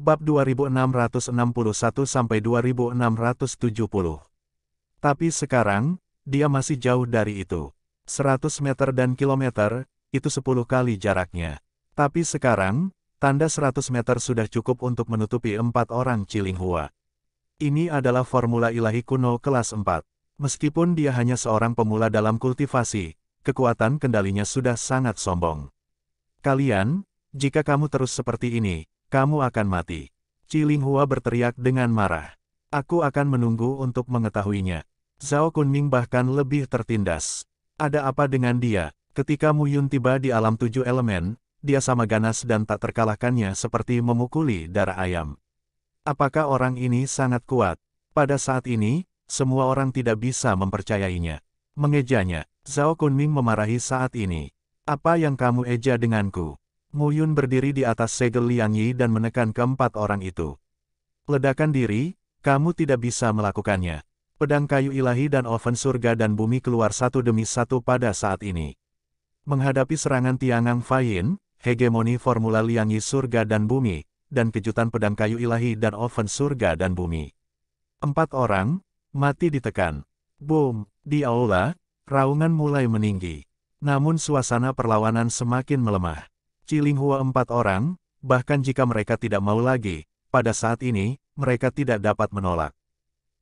bab 2661 sampai 2670. Tapi sekarang, dia masih jauh dari itu. 100 meter dan kilometer, itu 10 kali jaraknya. Tapi sekarang, tanda 100 meter sudah cukup untuk menutupi empat orang Cilinghua. Ini adalah formula ilahi kuno kelas 4. Meskipun dia hanya seorang pemula dalam kultivasi, kekuatan kendalinya sudah sangat sombong. Kalian, jika kamu terus seperti ini, kamu akan mati. Hua berteriak dengan marah. Aku akan menunggu untuk mengetahuinya. Zhao Kunming bahkan lebih tertindas. Ada apa dengan dia? Ketika Mu Yun tiba di alam tujuh elemen, dia sama ganas dan tak terkalahkannya seperti memukuli darah ayam. Apakah orang ini sangat kuat? Pada saat ini, semua orang tidak bisa mempercayainya. Mengejanya, Zhao Kunming memarahi saat ini. Apa yang kamu eja denganku? Mu Yun berdiri di atas segel Liang Yi dan menekan keempat orang itu. Ledakan diri, kamu tidak bisa melakukannya. Pedang kayu ilahi dan oven surga dan bumi keluar satu demi satu pada saat ini. Menghadapi serangan Tiangang Fain, hegemoni formula Liang Yi surga dan bumi, dan kejutan pedang kayu ilahi dan oven surga dan bumi. Empat orang, mati ditekan. Boom, di aula, raungan mulai meninggi. Namun suasana perlawanan semakin melemah. Cilinghua empat orang, bahkan jika mereka tidak mau lagi, pada saat ini, mereka tidak dapat menolak.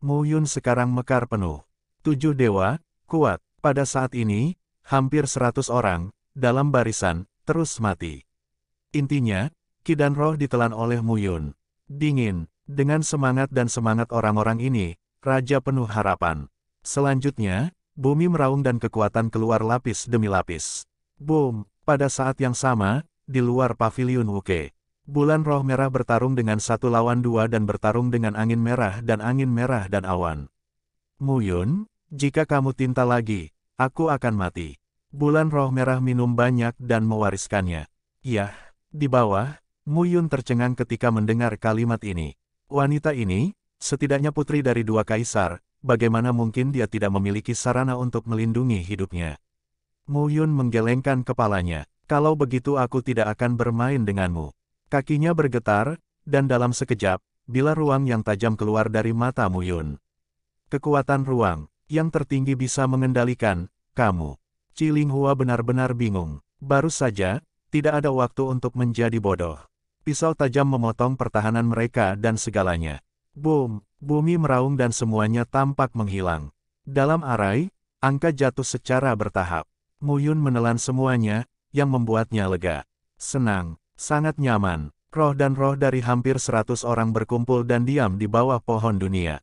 Mu Yun sekarang mekar penuh. Tujuh dewa, kuat, pada saat ini, hampir seratus orang, dalam barisan, terus mati. Intinya, Kidan Roh ditelan oleh Mu Yun. Dingin, dengan semangat dan semangat orang-orang ini, Raja penuh harapan. Selanjutnya, bumi meraung dan kekuatan keluar lapis demi lapis. Boom, pada saat yang sama, di luar pavilion Wuke. Bulan roh merah bertarung dengan satu lawan dua dan bertarung dengan angin merah dan angin merah dan awan. Muyun, jika kamu tinta lagi, aku akan mati. Bulan roh merah minum banyak dan mewariskannya. Yah, di bawah, Muyun tercengang ketika mendengar kalimat ini. Wanita ini, setidaknya putri dari dua kaisar, bagaimana mungkin dia tidak memiliki sarana untuk melindungi hidupnya. Muyun menggelengkan kepalanya. Kalau begitu aku tidak akan bermain denganmu. Kakinya bergetar, dan dalam sekejap, bila ruang yang tajam keluar dari mata Muyun. Kekuatan ruang, yang tertinggi bisa mengendalikan, kamu. Hua benar-benar bingung. Baru saja, tidak ada waktu untuk menjadi bodoh. Pisau tajam memotong pertahanan mereka dan segalanya. Boom, bumi meraung dan semuanya tampak menghilang. Dalam arai, angka jatuh secara bertahap. Muyun menelan semuanya, yang membuatnya lega, senang, sangat nyaman. Roh dan roh dari hampir seratus orang berkumpul dan diam di bawah pohon dunia.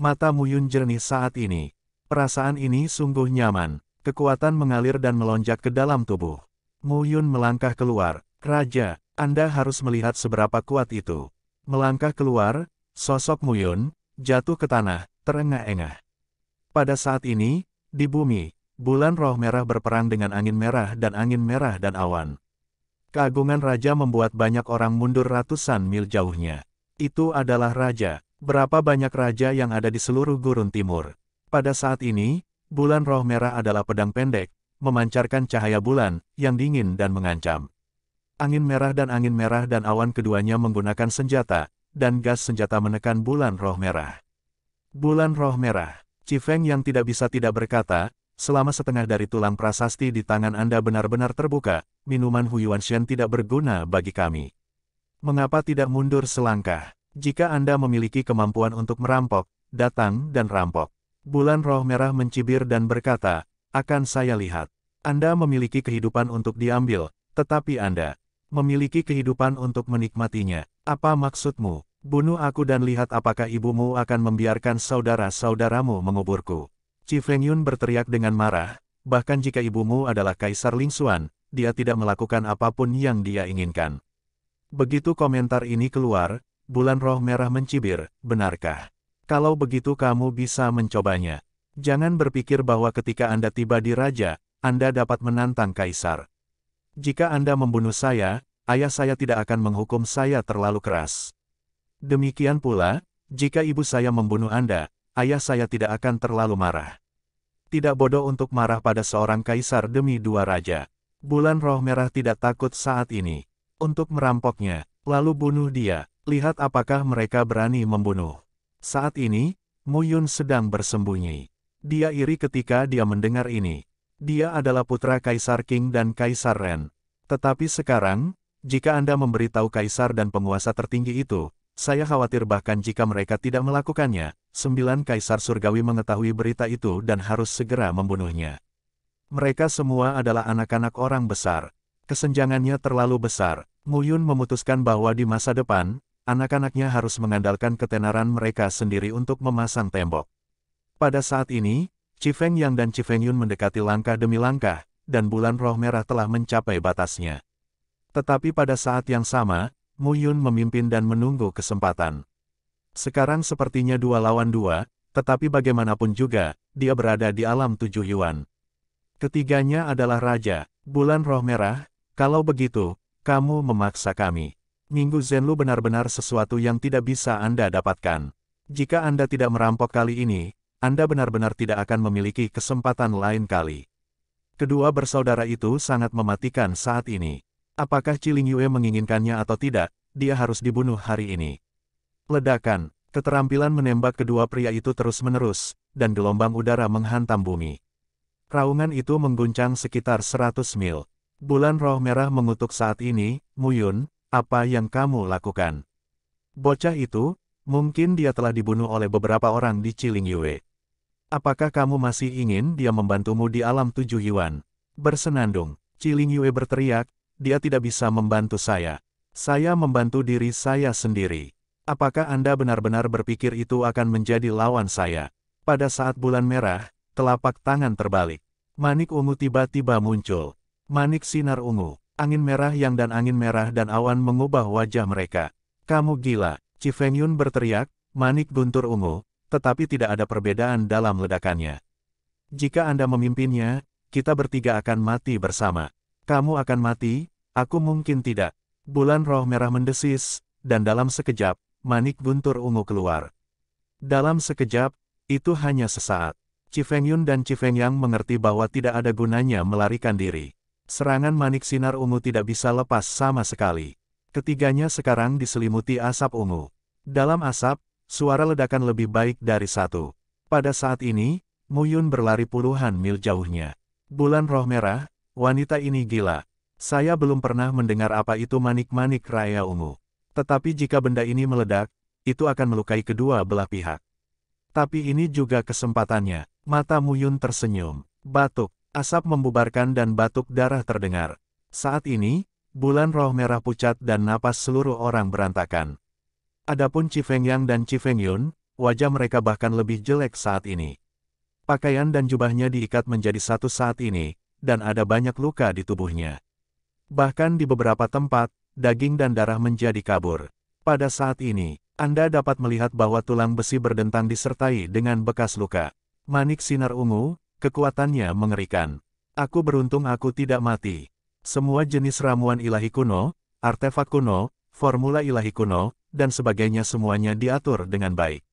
Mata Muyun jernih saat ini. Perasaan ini sungguh nyaman. Kekuatan mengalir dan melonjak ke dalam tubuh. Muyun melangkah keluar. Raja, Anda harus melihat seberapa kuat itu. Melangkah keluar, sosok Muyun, jatuh ke tanah, terengah-engah. Pada saat ini, di bumi, Bulan roh merah berperang dengan angin merah dan angin merah dan awan. Keagungan raja membuat banyak orang mundur ratusan mil jauhnya. Itu adalah raja. Berapa banyak raja yang ada di seluruh gurun timur. Pada saat ini, bulan roh merah adalah pedang pendek, memancarkan cahaya bulan, yang dingin dan mengancam. Angin merah dan angin merah dan awan keduanya menggunakan senjata, dan gas senjata menekan bulan roh merah. Bulan roh merah, Cifeng yang tidak bisa tidak berkata, selama setengah dari tulang prasasti di tangan Anda benar-benar terbuka, minuman Huyuan Shen tidak berguna bagi kami. Mengapa tidak mundur selangkah? Jika Anda memiliki kemampuan untuk merampok, datang dan rampok. Bulan roh merah mencibir dan berkata, akan saya lihat. Anda memiliki kehidupan untuk diambil, tetapi Anda memiliki kehidupan untuk menikmatinya. Apa maksudmu? Bunuh aku dan lihat apakah ibumu akan membiarkan saudara-saudaramu menguburku. Yun berteriak dengan marah, bahkan jika ibumu adalah Kaisar Ling Xuan, dia tidak melakukan apapun yang dia inginkan. Begitu komentar ini keluar, bulan roh merah mencibir, benarkah? Kalau begitu kamu bisa mencobanya. Jangan berpikir bahwa ketika Anda tiba di raja, Anda dapat menantang kaisar. Jika Anda membunuh saya, ayah saya tidak akan menghukum saya terlalu keras. Demikian pula, jika ibu saya membunuh Anda, ayah saya tidak akan terlalu marah. Tidak bodoh untuk marah pada seorang kaisar demi dua raja. Bulan roh merah tidak takut saat ini. Untuk merampoknya, lalu bunuh dia, lihat apakah mereka berani membunuh. Saat ini, Muyun sedang bersembunyi. Dia iri ketika dia mendengar ini. Dia adalah putra Kaisar King dan Kaisar Ren. Tetapi sekarang, jika Anda memberitahu Kaisar dan penguasa tertinggi itu, saya khawatir bahkan jika mereka tidak melakukannya, sembilan kaisar surgawi mengetahui berita itu dan harus segera membunuhnya. Mereka semua adalah anak-anak orang besar. Kesenjangannya terlalu besar. Yun memutuskan bahwa di masa depan, anak-anaknya harus mengandalkan ketenaran mereka sendiri untuk memasang tembok. Pada saat ini, Cifeng Yang dan Cifeng Yun mendekati langkah demi langkah, dan bulan roh merah telah mencapai batasnya. Tetapi pada saat yang sama, Mu Yun memimpin dan menunggu kesempatan. Sekarang sepertinya dua lawan dua, tetapi bagaimanapun juga, dia berada di alam tujuh Yuan. Ketiganya adalah Raja, Bulan Roh Merah, kalau begitu, kamu memaksa kami. Minggu Zenlu benar-benar sesuatu yang tidak bisa Anda dapatkan. Jika Anda tidak merampok kali ini, Anda benar-benar tidak akan memiliki kesempatan lain kali. Kedua bersaudara itu sangat mematikan saat ini. Apakah Ciling Yue menginginkannya atau tidak, dia harus dibunuh hari ini. Ledakan, keterampilan menembak kedua pria itu terus-menerus, dan gelombang udara menghantam bumi. Raungan itu mengguncang sekitar 100 mil. Bulan roh merah mengutuk saat ini, Muyun, apa yang kamu lakukan? Bocah itu, mungkin dia telah dibunuh oleh beberapa orang di Ciling Yue. Apakah kamu masih ingin dia membantumu di alam tujuh Yuan? Bersenandung, Ciling Yue berteriak, dia tidak bisa membantu saya. Saya membantu diri saya sendiri. Apakah Anda benar-benar berpikir itu akan menjadi lawan saya? Pada saat bulan merah, telapak tangan terbalik. Manik ungu tiba-tiba muncul. Manik sinar ungu, angin merah yang dan angin merah dan awan mengubah wajah mereka. Kamu gila, Cifeng Yun berteriak, manik guntur ungu, tetapi tidak ada perbedaan dalam ledakannya. Jika Anda memimpinnya, kita bertiga akan mati bersama. Kamu akan mati, aku mungkin tidak. Bulan roh merah mendesis, dan dalam sekejap, manik guntur ungu keluar. Dalam sekejap, itu hanya sesaat. Cifeng Yun dan Cifeng Yang mengerti bahwa tidak ada gunanya melarikan diri. Serangan manik sinar ungu tidak bisa lepas sama sekali. Ketiganya sekarang diselimuti asap ungu. Dalam asap, suara ledakan lebih baik dari satu. Pada saat ini, Muyun berlari puluhan mil jauhnya. Bulan roh merah, wanita ini gila. Saya belum pernah mendengar apa itu manik-manik raya ungu. Tetapi jika benda ini meledak, itu akan melukai kedua belah pihak. Tapi ini juga kesempatannya. Mata Muyun tersenyum. Batuk, asap membubarkan dan batuk darah terdengar. Saat ini, bulan roh merah pucat dan napas seluruh orang berantakan. Adapun Cifeng Yang dan Cifeng Yun, wajah mereka bahkan lebih jelek saat ini. Pakaian dan jubahnya diikat menjadi satu saat ini, dan ada banyak luka di tubuhnya. Bahkan di beberapa tempat, daging dan darah menjadi kabur. Pada saat ini, Anda dapat melihat bahwa tulang besi berdentang disertai dengan bekas luka. Manik sinar ungu, kekuatannya mengerikan. Aku beruntung aku tidak mati. Semua jenis ramuan ilahi kuno, artefak kuno, formula ilahi kuno, dan sebagainya semuanya diatur dengan baik.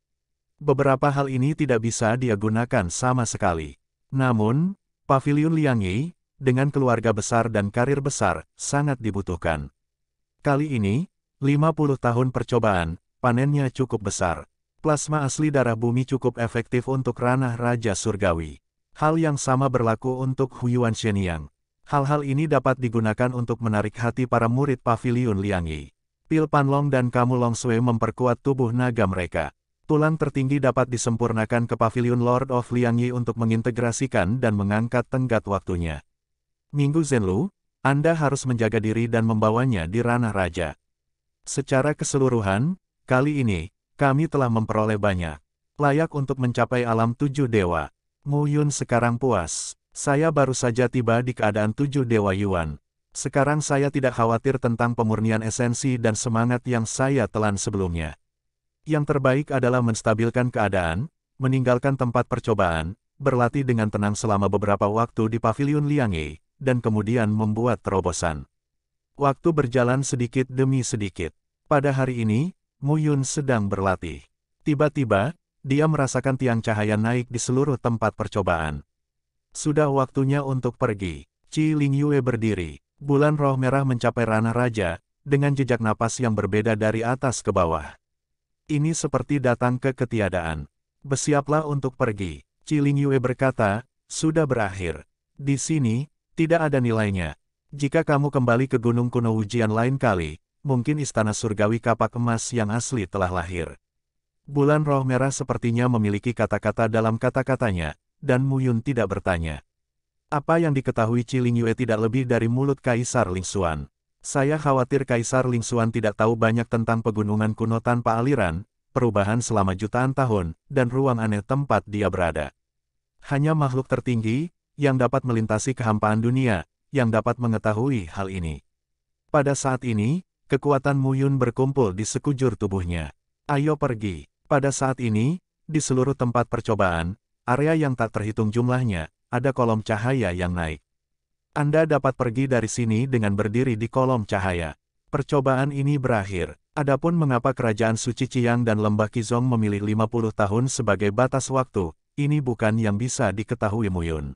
Beberapa hal ini tidak bisa dia gunakan sama sekali. Namun, Pavilion Liangyi, dengan keluarga besar dan karir besar, sangat dibutuhkan. Kali ini, 50 tahun percobaan, panennya cukup besar. Plasma asli darah bumi cukup efektif untuk ranah Raja Surgawi. Hal yang sama berlaku untuk Huyuan Shenyang. Hal-hal ini dapat digunakan untuk menarik hati para murid Paviliun Liangyi. Pil Panlong dan Kamulong Sui memperkuat tubuh naga mereka. Tulang tertinggi dapat disempurnakan ke Paviliun Lord of Liangyi untuk mengintegrasikan dan mengangkat tenggat waktunya. Minggu Zenlu, anda harus menjaga diri dan membawanya di ranah raja. Secara keseluruhan, kali ini, kami telah memperoleh banyak. Layak untuk mencapai alam tujuh dewa. Mu Yun sekarang puas. Saya baru saja tiba di keadaan tujuh dewa Yuan. Sekarang saya tidak khawatir tentang pemurnian esensi dan semangat yang saya telan sebelumnya. Yang terbaik adalah menstabilkan keadaan, meninggalkan tempat percobaan, berlatih dengan tenang selama beberapa waktu di Paviliun Liangyi dan kemudian membuat terobosan. Waktu berjalan sedikit demi sedikit. Pada hari ini, Muyun sedang berlatih. Tiba-tiba, dia merasakan tiang cahaya naik di seluruh tempat percobaan. Sudah waktunya untuk pergi. Qi Ling Yue berdiri. Bulan roh merah mencapai ranah raja, dengan jejak napas yang berbeda dari atas ke bawah. Ini seperti datang ke ketiadaan. Bersiaplah untuk pergi. Qi Ling Yue berkata, sudah berakhir. Di sini, tidak ada nilainya. Jika kamu kembali ke gunung kuno ujian lain kali, mungkin istana surgawi kapak emas yang asli telah lahir. Bulan roh merah sepertinya memiliki kata-kata dalam kata-katanya, dan Muyun tidak bertanya. Apa yang diketahui Ciling Yue tidak lebih dari mulut Kaisar Xuan. Saya khawatir Kaisar Xuan tidak tahu banyak tentang pegunungan kuno tanpa aliran, perubahan selama jutaan tahun, dan ruang aneh tempat dia berada. Hanya makhluk tertinggi, yang dapat melintasi kehampaan dunia, yang dapat mengetahui hal ini. Pada saat ini, kekuatan Muyun berkumpul di sekujur tubuhnya. Ayo pergi. Pada saat ini, di seluruh tempat percobaan, area yang tak terhitung jumlahnya, ada kolom cahaya yang naik. Anda dapat pergi dari sini dengan berdiri di kolom cahaya. Percobaan ini berakhir. Adapun mengapa kerajaan Suci Ciang dan Lembah Kizong memilih 50 tahun sebagai batas waktu, ini bukan yang bisa diketahui Muyun.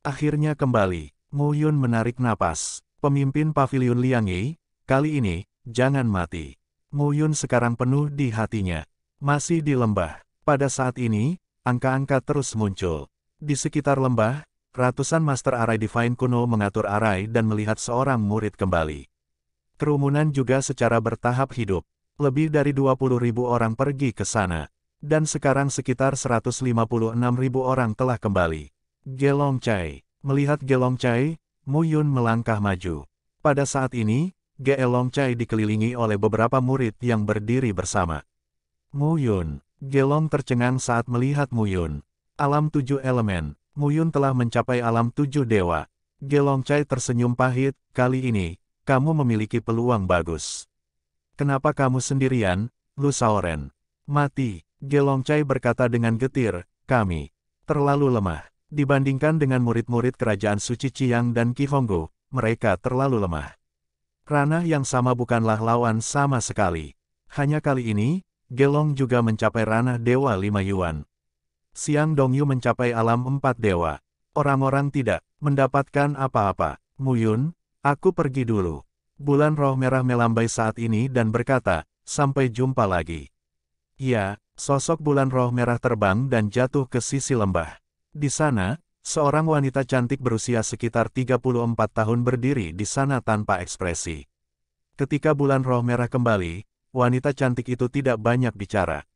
Akhirnya kembali, Mu Yun menarik napas. Pemimpin pavilion Liangyi, kali ini, jangan mati. Mu Yun sekarang penuh di hatinya. Masih di lembah. Pada saat ini, angka-angka terus muncul. Di sekitar lembah, ratusan Master Arai Divine kuno mengatur Arai dan melihat seorang murid kembali. Kerumunan juga secara bertahap hidup. Lebih dari 20 ribu orang pergi ke sana. Dan sekarang sekitar 156 ribu orang telah kembali. Gelong Chai. Melihat Gelong Chai, Mu Yun melangkah maju. Pada saat ini, Gelong Chai dikelilingi oleh beberapa murid yang berdiri bersama. Mu Yun. Gelong tercengang saat melihat Mu Yun. Alam tujuh elemen. Mu Yun telah mencapai alam tujuh dewa. Gelong Chai tersenyum pahit, kali ini, kamu memiliki peluang bagus. Kenapa kamu sendirian, Lu Saoren? Mati, Gelong Chai berkata dengan getir, kami terlalu lemah. Dibandingkan dengan murid-murid kerajaan suci Chiang dan Kihonggo, mereka terlalu lemah. Ranah yang sama bukanlah lawan sama sekali. Hanya kali ini, Gelong juga mencapai ranah Dewa Lima Yuan. Siang Dongyu mencapai alam empat dewa. Orang-orang tidak mendapatkan apa-apa. Muyun, aku pergi dulu. Bulan roh merah melambai saat ini dan berkata, sampai jumpa lagi. Ya, sosok bulan roh merah terbang dan jatuh ke sisi lembah. Di sana, seorang wanita cantik berusia sekitar 34 tahun berdiri di sana tanpa ekspresi. Ketika bulan roh merah kembali, wanita cantik itu tidak banyak bicara.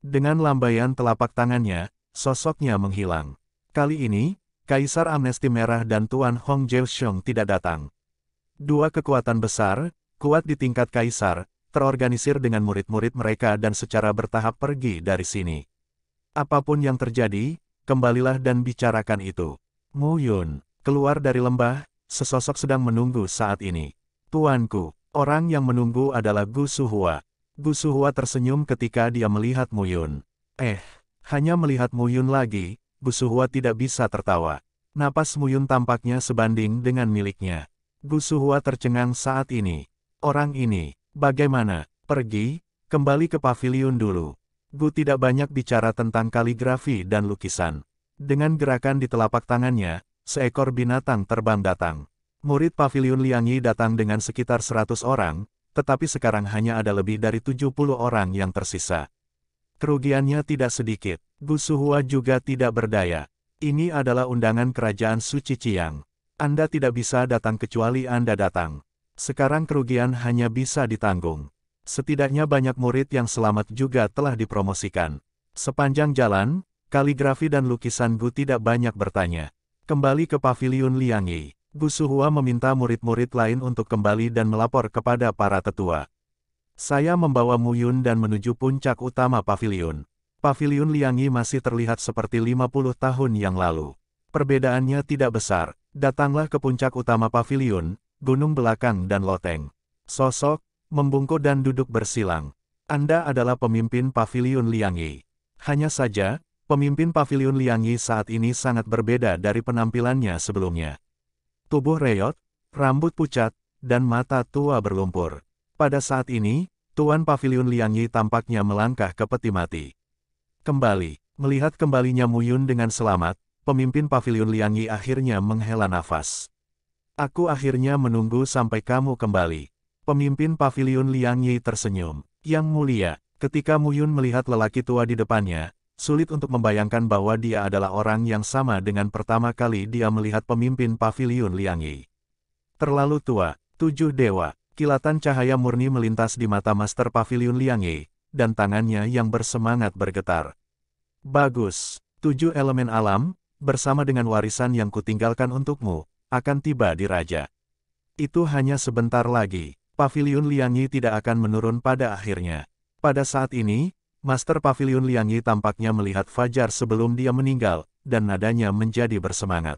Dengan lambaian telapak tangannya, sosoknya menghilang. Kali ini, Kaisar Amnesti Merah dan Tuan Hong Jeoshong tidak datang. Dua kekuatan besar, kuat di tingkat Kaisar, terorganisir dengan murid-murid mereka dan secara bertahap pergi dari sini. Apapun yang terjadi, kembalilah dan bicarakan itu. Mu Yun, keluar dari lembah, sesosok sedang menunggu saat ini. Tuanku, orang yang menunggu adalah Gu Suhua. Gu Suhua tersenyum ketika dia melihat Mu Yun. Eh, hanya melihat Mu Yun lagi, Gu Suhua tidak bisa tertawa. Napas Mu Yun tampaknya sebanding dengan miliknya. Gu Suhua tercengang saat ini. Orang ini, bagaimana, pergi, kembali ke pavilion dulu. Gu tidak banyak bicara tentang kaligrafi dan lukisan. Dengan gerakan di telapak tangannya, seekor binatang terbang datang. Murid pavilion Liangyi datang dengan sekitar 100 orang, tetapi sekarang hanya ada lebih dari 70 orang yang tersisa. Kerugiannya tidak sedikit. Gu Suhua juga tidak berdaya. Ini adalah undangan kerajaan Suci Ciang. Anda tidak bisa datang kecuali Anda datang. Sekarang kerugian hanya bisa ditanggung. Setidaknya banyak murid yang selamat juga telah dipromosikan. Sepanjang jalan, kaligrafi dan lukisan Gu tidak banyak bertanya. Kembali ke pavilion Liangyi, Gu Suhua meminta murid-murid lain untuk kembali dan melapor kepada para tetua. Saya membawa Mu Yun dan menuju puncak utama pavilion. Pavilion Liangyi masih terlihat seperti 50 tahun yang lalu. Perbedaannya tidak besar. Datanglah ke puncak utama pavilion, gunung belakang dan loteng. Sosok, membungkuk dan duduk bersilang. Anda adalah pemimpin Paviliun Liangyi. Hanya saja, pemimpin Paviliun Liangyi saat ini sangat berbeda dari penampilannya sebelumnya. Tubuh reyot, rambut pucat, dan mata tua berlumpur. Pada saat ini, Tuan Paviliun Liangyi tampaknya melangkah ke peti mati. Kembali, melihat kembalinya Muyun dengan selamat, pemimpin Paviliun Liangyi akhirnya menghela nafas. Aku akhirnya menunggu sampai kamu kembali. Pemimpin pavilion Liang Yi tersenyum. Yang mulia, ketika Mu Yun melihat lelaki tua di depannya, sulit untuk membayangkan bahwa dia adalah orang yang sama dengan pertama kali dia melihat pemimpin pavilion Liang Yi. Terlalu tua, tujuh dewa, kilatan cahaya murni melintas di mata Master Pavilion Liang Yi, dan tangannya yang bersemangat bergetar. Bagus, tujuh elemen alam, bersama dengan warisan yang kutinggalkan untukmu, akan tiba di Raja. Itu hanya sebentar lagi. Pavilion Liangyi tidak akan menurun pada akhirnya. Pada saat ini, Master Pavilion Liangyi tampaknya melihat Fajar sebelum dia meninggal, dan nadanya menjadi bersemangat.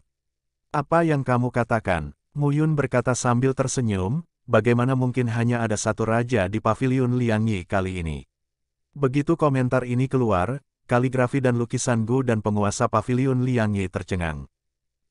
Apa yang kamu katakan? Muyun berkata sambil tersenyum, bagaimana mungkin hanya ada satu raja di Pavilion Liangyi kali ini. Begitu komentar ini keluar, kaligrafi dan lukisan Gu dan penguasa Pavilion Liangyi tercengang.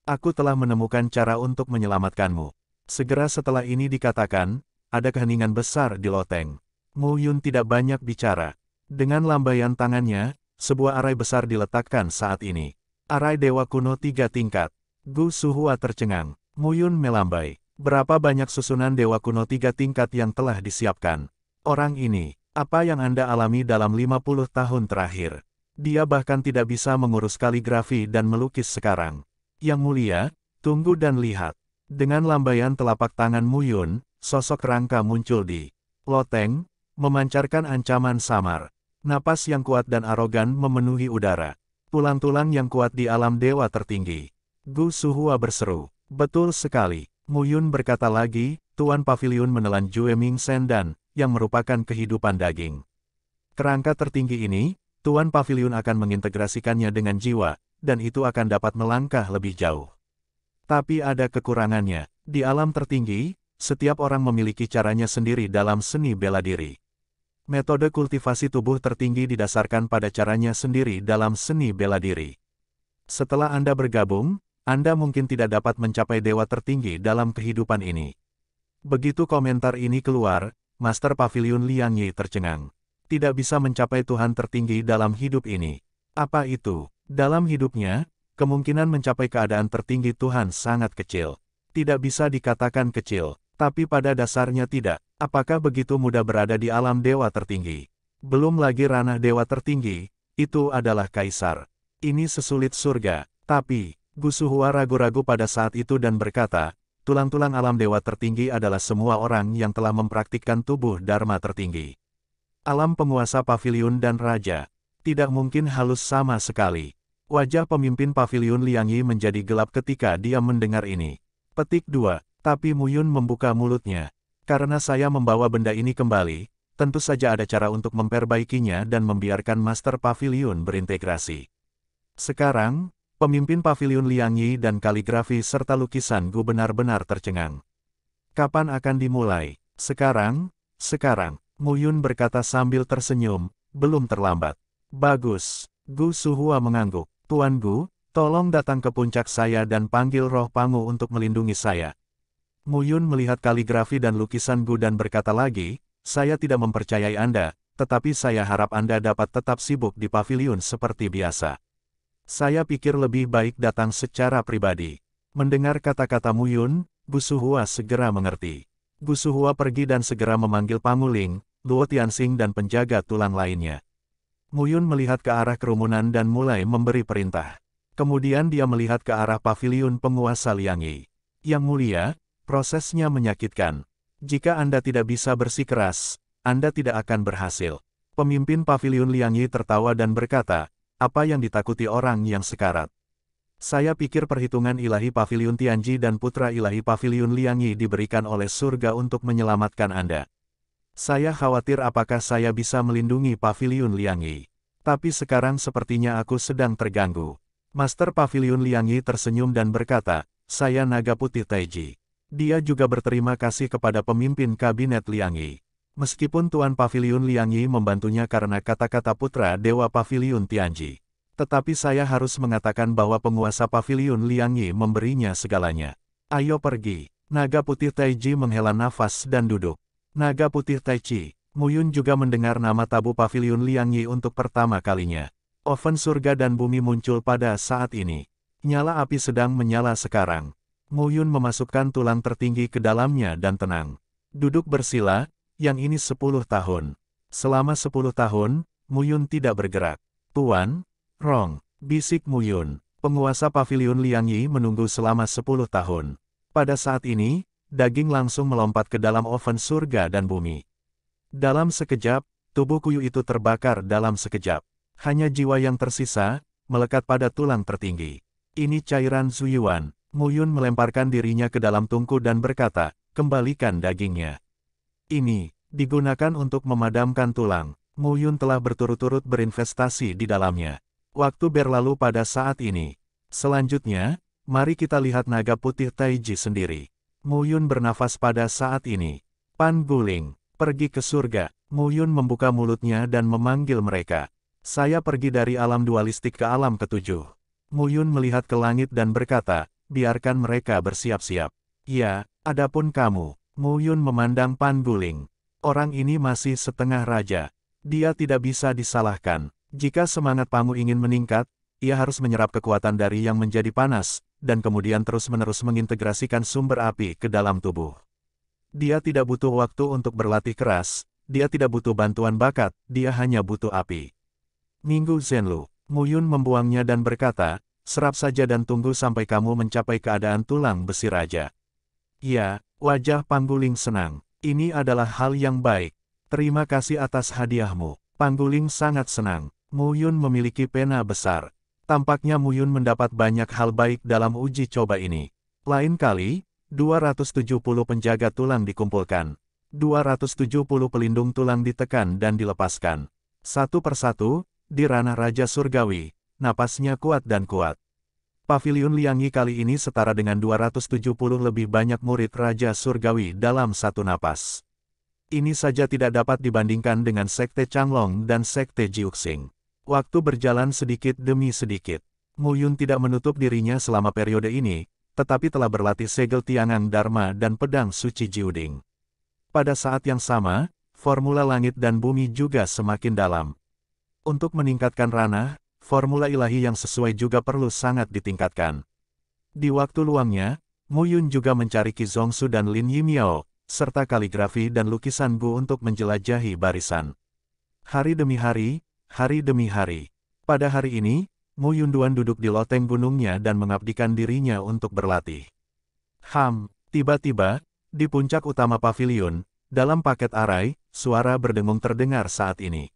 Aku telah menemukan cara untuk menyelamatkanmu. Segera setelah ini dikatakan, ada keheningan besar di loteng. Mu Yun tidak banyak bicara. Dengan lambaian tangannya, sebuah arai besar diletakkan saat ini. Arai Dewa Kuno tiga tingkat. Gu Suhua tercengang. Mu Yun melambai. Berapa banyak susunan Dewa Kuno tiga tingkat yang telah disiapkan? Orang ini, apa yang Anda alami dalam 50 tahun terakhir? Dia bahkan tidak bisa mengurus kaligrafi dan melukis sekarang. Yang mulia, tunggu dan lihat. Dengan lambaian telapak tangan Mu Yun sosok rangka muncul di loteng, memancarkan ancaman samar. Napas yang kuat dan arogan memenuhi udara. Tulang-tulang yang kuat di alam dewa tertinggi. Gu Suhua berseru. Betul sekali. Muyun berkata lagi, Tuan Pavilion menelan Jue Ming Sen dan, yang merupakan kehidupan daging. Kerangka tertinggi ini, Tuan Pavilion akan mengintegrasikannya dengan jiwa, dan itu akan dapat melangkah lebih jauh. Tapi ada kekurangannya. Di alam tertinggi, setiap orang memiliki caranya sendiri dalam seni bela diri. Metode kultivasi tubuh tertinggi didasarkan pada caranya sendiri dalam seni bela diri. Setelah Anda bergabung, Anda mungkin tidak dapat mencapai dewa tertinggi dalam kehidupan ini. Begitu komentar ini keluar, Master Pavilion Liang Yi tercengang. Tidak bisa mencapai Tuhan tertinggi dalam hidup ini. Apa itu? Dalam hidupnya, kemungkinan mencapai keadaan tertinggi Tuhan sangat kecil. Tidak bisa dikatakan kecil. Tapi pada dasarnya tidak. Apakah begitu mudah berada di alam dewa tertinggi? Belum lagi ranah dewa tertinggi, itu adalah kaisar. Ini sesulit surga. Tapi, Gusuhua ragu-ragu pada saat itu dan berkata, tulang-tulang alam dewa tertinggi adalah semua orang yang telah mempraktikkan tubuh Dharma tertinggi. Alam penguasa pavilion dan raja. Tidak mungkin halus sama sekali. Wajah pemimpin pavilion Liangyi menjadi gelap ketika dia mendengar ini. Petik 2. Tapi Muyun membuka mulutnya. Karena saya membawa benda ini kembali, tentu saja ada cara untuk memperbaikinya dan membiarkan Master Pavilion berintegrasi. Sekarang, pemimpin Pavilion Liang Yi dan kaligrafi serta lukisan Gu benar-benar tercengang. Kapan akan dimulai? Sekarang? Sekarang, Muyun berkata sambil tersenyum, belum terlambat. Bagus, Gu Suhua mengangguk. Tuan Gu, tolong datang ke puncak saya dan panggil roh pangu untuk melindungi saya. Mu Yun melihat kaligrafi dan lukisan Gu dan berkata lagi, saya tidak mempercayai Anda, tetapi saya harap Anda dapat tetap sibuk di pavilion seperti biasa. Saya pikir lebih baik datang secara pribadi. Mendengar kata-kata Mu Yun, Muyun, Suhua segera mengerti. Suhua pergi dan segera memanggil Panguling, Luo Tianxing dan penjaga tulang lainnya. Mu Yun melihat ke arah kerumunan dan mulai memberi perintah. Kemudian dia melihat ke arah pavilion penguasa Liangyi. Yang mulia, Prosesnya menyakitkan. Jika Anda tidak bisa bersikeras, Anda tidak akan berhasil. Pemimpin Paviliun Liang Yi tertawa dan berkata, apa yang ditakuti orang yang sekarat? Saya pikir perhitungan ilahi Paviliun Tianji dan putra ilahi Paviliun Liang Yi diberikan oleh surga untuk menyelamatkan Anda. Saya khawatir apakah saya bisa melindungi Paviliun Liang Yi. Tapi sekarang sepertinya aku sedang terganggu. Master Paviliun Liang Yi tersenyum dan berkata, saya naga putih Taiji. Dia juga berterima kasih kepada pemimpin kabinet Liang Yi. Meskipun Tuan Paviliun Liang Yi membantunya karena kata-kata putra Dewa Paviliun Tianji. Tetapi saya harus mengatakan bahwa penguasa Paviliun Liang Yi memberinya segalanya. Ayo pergi. Naga putih Taiji menghela nafas dan duduk. Naga putih Taichi, Muyun juga mendengar nama tabu Paviliun Liang Yi untuk pertama kalinya. Oven surga dan bumi muncul pada saat ini. Nyala api sedang menyala sekarang. Yun memasukkan tulang tertinggi ke dalamnya dan tenang. Duduk bersila, yang ini sepuluh tahun. Selama sepuluh tahun, Muyun tidak bergerak. Tuan, Rong, bisik Muyun. Penguasa pavilion Liang Yi menunggu selama sepuluh tahun. Pada saat ini, daging langsung melompat ke dalam oven surga dan bumi. Dalam sekejap, tubuh kuyu itu terbakar dalam sekejap. Hanya jiwa yang tersisa, melekat pada tulang tertinggi. Ini cairan Zuyuan, Yun melemparkan dirinya ke dalam tungku dan berkata, kembalikan dagingnya. Ini, digunakan untuk memadamkan tulang. Yun telah berturut-turut berinvestasi di dalamnya. Waktu berlalu pada saat ini. Selanjutnya, mari kita lihat naga putih Taiji sendiri. Yun bernafas pada saat ini. Pan Guling, pergi ke surga. Yun membuka mulutnya dan memanggil mereka. Saya pergi dari alam dualistik ke alam ketujuh. Yun melihat ke langit dan berkata, biarkan mereka bersiap-siap. Ya, adapun kamu, Mu Yun memandang Pan Guling. Orang ini masih setengah raja. Dia tidak bisa disalahkan. Jika semangat Pangu ingin meningkat, ia harus menyerap kekuatan dari yang menjadi panas, dan kemudian terus-menerus mengintegrasikan sumber api ke dalam tubuh. Dia tidak butuh waktu untuk berlatih keras, dia tidak butuh bantuan bakat, dia hanya butuh api. Minggu Zenlu, Muyun membuangnya dan berkata, serap saja dan tunggu sampai kamu mencapai keadaan tulang besi raja. Ya, wajah Pangguling senang. Ini adalah hal yang baik. Terima kasih atas hadiahmu. Pangguling sangat senang. Muyun memiliki pena besar. Tampaknya Muyun mendapat banyak hal baik dalam uji coba ini. Lain kali, 270 penjaga tulang dikumpulkan. 270 pelindung tulang ditekan dan dilepaskan. Satu persatu, di ranah Raja Surgawi, napasnya kuat dan kuat. Pavilion Liangyi kali ini setara dengan 270 lebih banyak murid Raja Surgawi dalam satu napas. Ini saja tidak dapat dibandingkan dengan Sekte Changlong dan Sekte Jiuxing. Waktu berjalan sedikit demi sedikit. Muyun tidak menutup dirinya selama periode ini, tetapi telah berlatih segel tiangan Dharma dan pedang suci Jiuding. Pada saat yang sama, formula langit dan bumi juga semakin dalam. Untuk meningkatkan ranah, formula ilahi yang sesuai juga perlu sangat ditingkatkan. Di waktu luangnya, Mu Yun juga mencari Kizongsu dan Lin Yimiao, serta kaligrafi dan lukisan Bu untuk menjelajahi barisan. Hari demi hari, hari demi hari. Pada hari ini, Mu Yun Duan duduk di loteng gunungnya dan mengabdikan dirinya untuk berlatih. Ham, tiba-tiba, di puncak utama pavilion, dalam paket arai, suara berdengung terdengar saat ini.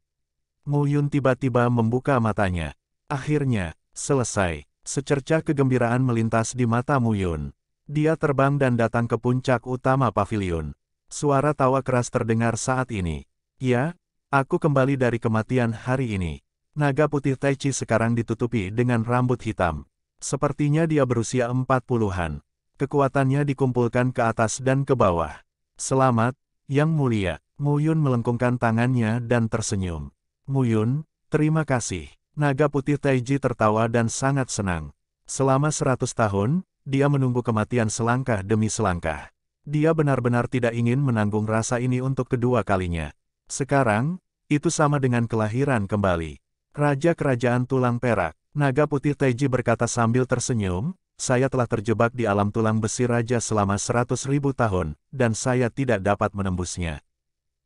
Mu tiba-tiba membuka matanya. Akhirnya, selesai. Secercah kegembiraan melintas di mata Mu Dia terbang dan datang ke puncak utama pavilion. Suara tawa keras terdengar saat ini. Ya, aku kembali dari kematian hari ini. Naga putih Taichi sekarang ditutupi dengan rambut hitam. Sepertinya dia berusia empat puluhan. Kekuatannya dikumpulkan ke atas dan ke bawah. Selamat, Yang Mulia. Mu melengkungkan tangannya dan tersenyum. Muyun, terima kasih. Naga putih Taiji tertawa dan sangat senang. Selama seratus tahun, dia menunggu kematian selangkah demi selangkah. Dia benar-benar tidak ingin menanggung rasa ini untuk kedua kalinya. Sekarang, itu sama dengan kelahiran kembali. Raja Kerajaan Tulang Perak, Naga Putih Taiji berkata sambil tersenyum, saya telah terjebak di alam tulang besi raja selama seratus ribu tahun, dan saya tidak dapat menembusnya.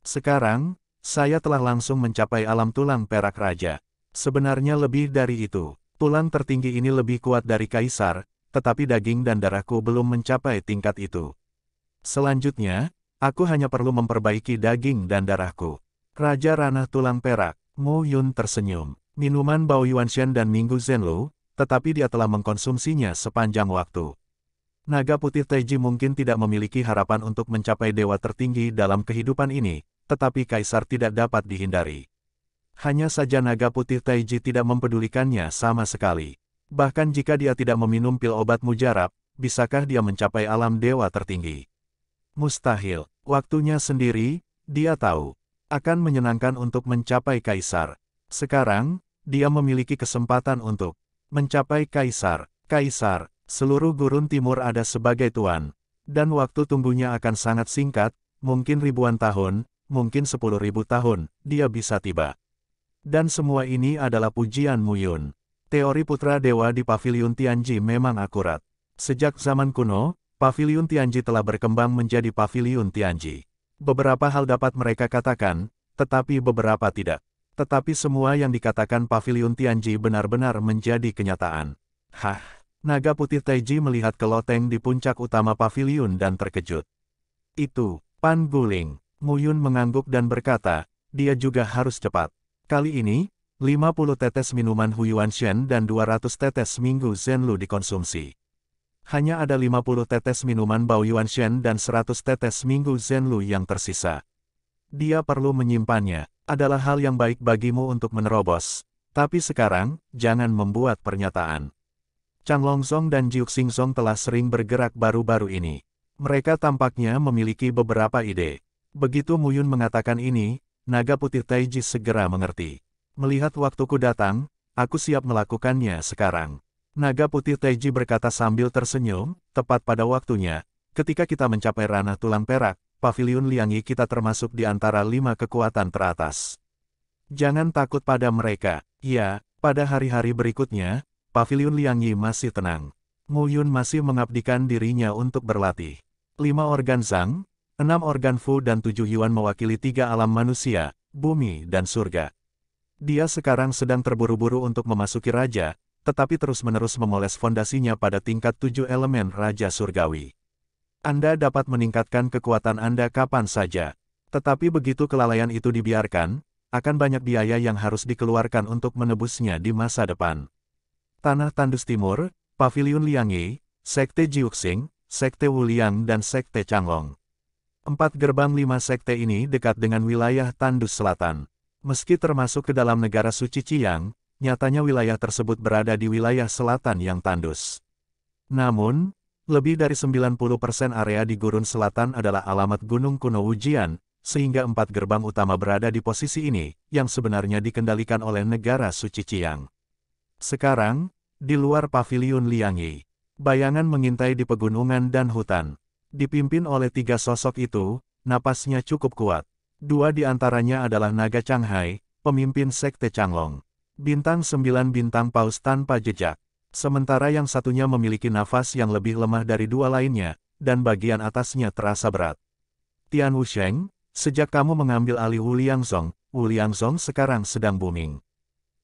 Sekarang, saya telah langsung mencapai alam tulang perak raja. Sebenarnya lebih dari itu, tulang tertinggi ini lebih kuat dari kaisar, tetapi daging dan darahku belum mencapai tingkat itu. Selanjutnya, aku hanya perlu memperbaiki daging dan darahku. Raja Ranah Tulang Perak, Mo Yun tersenyum. Minuman Bao Yuanxian dan Minggu Zhenlu, tetapi dia telah mengkonsumsinya sepanjang waktu. Naga putih Teji mungkin tidak memiliki harapan untuk mencapai dewa tertinggi dalam kehidupan ini, tetapi kaisar tidak dapat dihindari. Hanya saja naga putih Taiji tidak mempedulikannya sama sekali. Bahkan jika dia tidak meminum pil obat mujarab, bisakah dia mencapai alam dewa tertinggi? Mustahil, waktunya sendiri, dia tahu, akan menyenangkan untuk mencapai kaisar. Sekarang, dia memiliki kesempatan untuk mencapai kaisar. Kaisar, seluruh gurun timur ada sebagai tuan, dan waktu tumbuhnya akan sangat singkat, mungkin ribuan tahun, mungkin sepuluh ribu tahun, dia bisa tiba. Dan semua ini adalah pujian Muyun. Teori putra dewa di Paviliun Tianji memang akurat. Sejak zaman kuno, Paviliun Tianji telah berkembang menjadi Paviliun Tianji. Beberapa hal dapat mereka katakan, tetapi beberapa tidak. Tetapi semua yang dikatakan Paviliun Tianji benar-benar menjadi kenyataan. Hah, naga putih Taiji melihat keloteng di puncak utama paviliun dan terkejut. Itu, Pan Guling. Nguyun mengangguk dan berkata, dia juga harus cepat. Kali ini, 50 tetes minuman Huyuan Shen dan 200 tetes Minggu Zenlu dikonsumsi. Hanya ada 50 tetes minuman Bao Yuan Shen dan 100 tetes Minggu Zenlu yang tersisa. Dia perlu menyimpannya, adalah hal yang baik bagimu untuk menerobos. Tapi sekarang, jangan membuat pernyataan. Chang Longzong dan Jiuk Singzong telah sering bergerak baru-baru ini. Mereka tampaknya memiliki beberapa ide. Begitu Muyun mengatakan ini, naga putih Taiji segera mengerti. Melihat waktuku datang, aku siap melakukannya sekarang. Naga putih Taiji berkata sambil tersenyum, tepat pada waktunya, ketika kita mencapai ranah tulang perak, Pavilion Liangi kita termasuk di antara lima kekuatan teratas. Jangan takut pada mereka. Ya, pada hari-hari berikutnya, Pavilion Liangi masih tenang. Mu Yun masih mengabdikan dirinya untuk berlatih. Lima organ Zhang, Enam organ Fu dan tujuh Yuan mewakili tiga alam manusia, bumi dan surga. Dia sekarang sedang terburu-buru untuk memasuki raja, tetapi terus-menerus memoles fondasinya pada tingkat tujuh elemen raja surgawi. Anda dapat meningkatkan kekuatan Anda kapan saja. Tetapi begitu kelalaian itu dibiarkan, akan banyak biaya yang harus dikeluarkan untuk menebusnya di masa depan. Tanah Tandus Timur, Paviliun Liangyi, Sekte Jiuxing, Sekte Wuliang dan Sekte Changlong. Empat gerbang lima sekte ini dekat dengan wilayah Tandus Selatan. Meski termasuk ke dalam negara suci Ciyang, nyatanya wilayah tersebut berada di wilayah selatan yang tandus. Namun, lebih dari 90% area di gurun selatan adalah alamat gunung kuno ujian, sehingga empat gerbang utama berada di posisi ini, yang sebenarnya dikendalikan oleh negara suci Ciyang. Sekarang, di luar paviliun Liangyi, bayangan mengintai di pegunungan dan hutan. Dipimpin oleh tiga sosok itu, napasnya cukup kuat. Dua di antaranya adalah Naga Changhai, pemimpin Sekte Changlong. Bintang sembilan bintang paus tanpa jejak. Sementara yang satunya memiliki nafas yang lebih lemah dari dua lainnya, dan bagian atasnya terasa berat. Tian Wusheng, sejak kamu mengambil alih Wu Liangzong, Wu Liangzong sekarang sedang booming.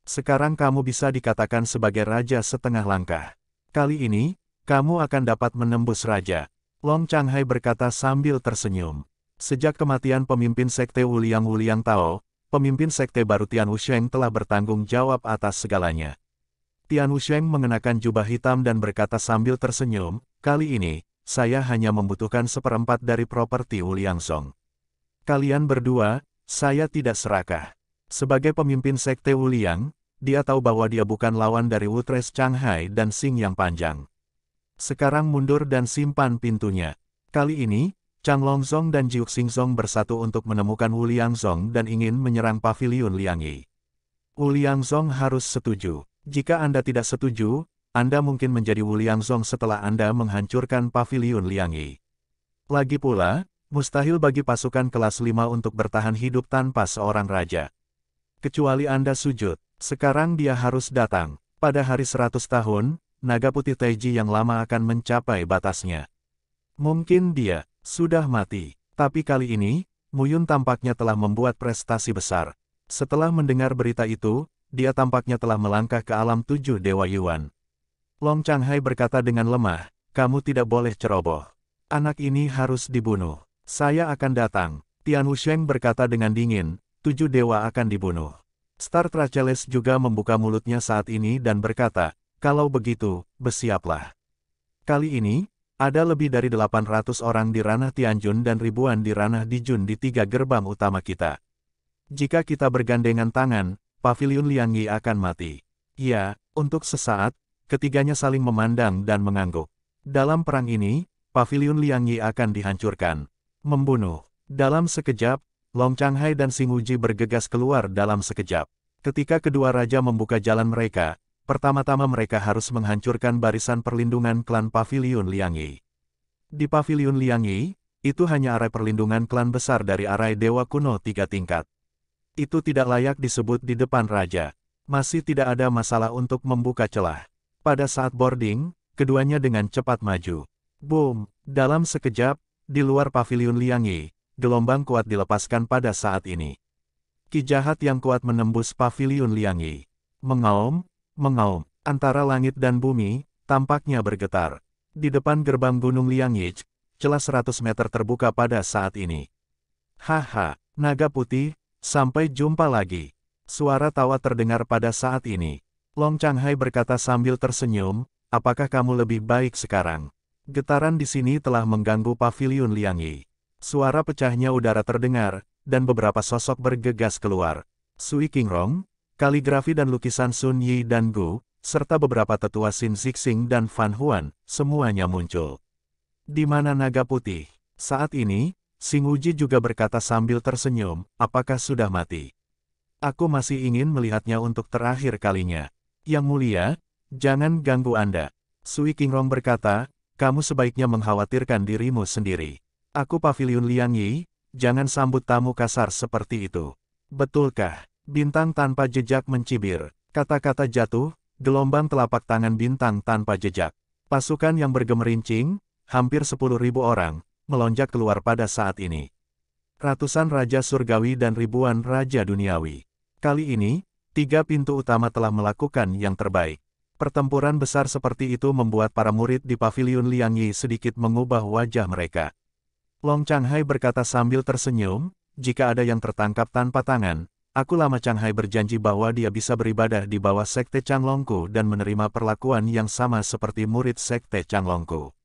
Sekarang kamu bisa dikatakan sebagai raja setengah langkah. Kali ini, kamu akan dapat menembus raja. Long Changhai berkata sambil tersenyum. Sejak kematian pemimpin sekte Wuliang Wuliang Tao, pemimpin sekte baru Tian Wusheng telah bertanggung jawab atas segalanya. Tian Wusheng mengenakan jubah hitam dan berkata sambil tersenyum, kali ini, saya hanya membutuhkan seperempat dari properti Wuliang Song. Kalian berdua, saya tidak serakah. Sebagai pemimpin sekte Wuliang, dia tahu bahwa dia bukan lawan dari Wutres Changhai dan Sing yang panjang. Sekarang mundur dan simpan pintunya. Kali ini, Chang Longzong dan Xingzong bersatu untuk menemukan Wu Liangzong dan ingin menyerang pavilion Liangyi. Wu Liangzong harus setuju. Jika Anda tidak setuju, Anda mungkin menjadi Wu Liangzong setelah Anda menghancurkan pavilion Liangyi. Lagi pula, mustahil bagi pasukan kelas 5 untuk bertahan hidup tanpa seorang raja. Kecuali Anda sujud, sekarang dia harus datang. Pada hari 100 tahun, naga putih Teji yang lama akan mencapai batasnya. Mungkin dia sudah mati, tapi kali ini, Muyun tampaknya telah membuat prestasi besar. Setelah mendengar berita itu, dia tampaknya telah melangkah ke alam tujuh Dewa Yuan. Long Chang Hai berkata dengan lemah, kamu tidak boleh ceroboh. Anak ini harus dibunuh. Saya akan datang. Tian Wusheng berkata dengan dingin, tujuh dewa akan dibunuh. Star Traceles juga membuka mulutnya saat ini dan berkata, kalau begitu, bersiaplah. Kali ini, ada lebih dari 800 orang di ranah Tianjun dan ribuan di ranah Dijun di tiga gerbang utama kita. Jika kita bergandengan tangan, Pavilion Liangyi akan mati. Ya, untuk sesaat, ketiganya saling memandang dan mengangguk. Dalam perang ini, Pavilion Liangyi akan dihancurkan. Membunuh. Dalam sekejap, Long Changhai dan Singuji bergegas keluar dalam sekejap. Ketika kedua raja membuka jalan mereka, Pertama-tama mereka harus menghancurkan barisan perlindungan klan Paviliun Liangyi. Di Paviliun Liangyi, itu hanya arai perlindungan klan besar dari arai Dewa Kuno tiga tingkat. Itu tidak layak disebut di depan raja. Masih tidak ada masalah untuk membuka celah. Pada saat boarding, keduanya dengan cepat maju. Boom! Dalam sekejap, di luar Paviliun Liangyi, gelombang kuat dilepaskan pada saat ini. Ki jahat yang kuat menembus Paviliun Liangyi. Mengaum, mengaum, antara langit dan bumi, tampaknya bergetar. Di depan gerbang Gunung Yij, celah 100 meter terbuka pada saat ini. Haha, naga putih, sampai jumpa lagi. Suara tawa terdengar pada saat ini. Long Changhai berkata sambil tersenyum, apakah kamu lebih baik sekarang? Getaran di sini telah mengganggu pavilion Liangyi. Suara pecahnya udara terdengar, dan beberapa sosok bergegas keluar. Sui Qingrong, kaligrafi dan lukisan Sun Yi dan Gu, serta beberapa tetua Xin Zixing dan Fan Huan, semuanya muncul. Di mana naga putih? Saat ini, Sing Uji juga berkata sambil tersenyum, apakah sudah mati? Aku masih ingin melihatnya untuk terakhir kalinya. Yang mulia, jangan ganggu Anda. Sui Qingrong berkata, kamu sebaiknya mengkhawatirkan dirimu sendiri. Aku Pavilion Liang Yi, jangan sambut tamu kasar seperti itu. Betulkah? Bintang tanpa jejak mencibir. Kata-kata jatuh, gelombang telapak tangan bintang tanpa jejak. Pasukan yang bergemerincing, hampir sepuluh ribu orang, melonjak keluar pada saat ini. Ratusan raja surgawi dan ribuan raja duniawi. Kali ini, tiga pintu utama telah melakukan yang terbaik. Pertempuran besar seperti itu membuat para murid di pavilion Liang sedikit mengubah wajah mereka. Long Changhai berkata sambil tersenyum, jika ada yang tertangkap tanpa tangan, Aku lama Changhai berjanji bahwa dia bisa beribadah di bawah Sekte Changlongku dan menerima perlakuan yang sama seperti murid Sekte Changlongku.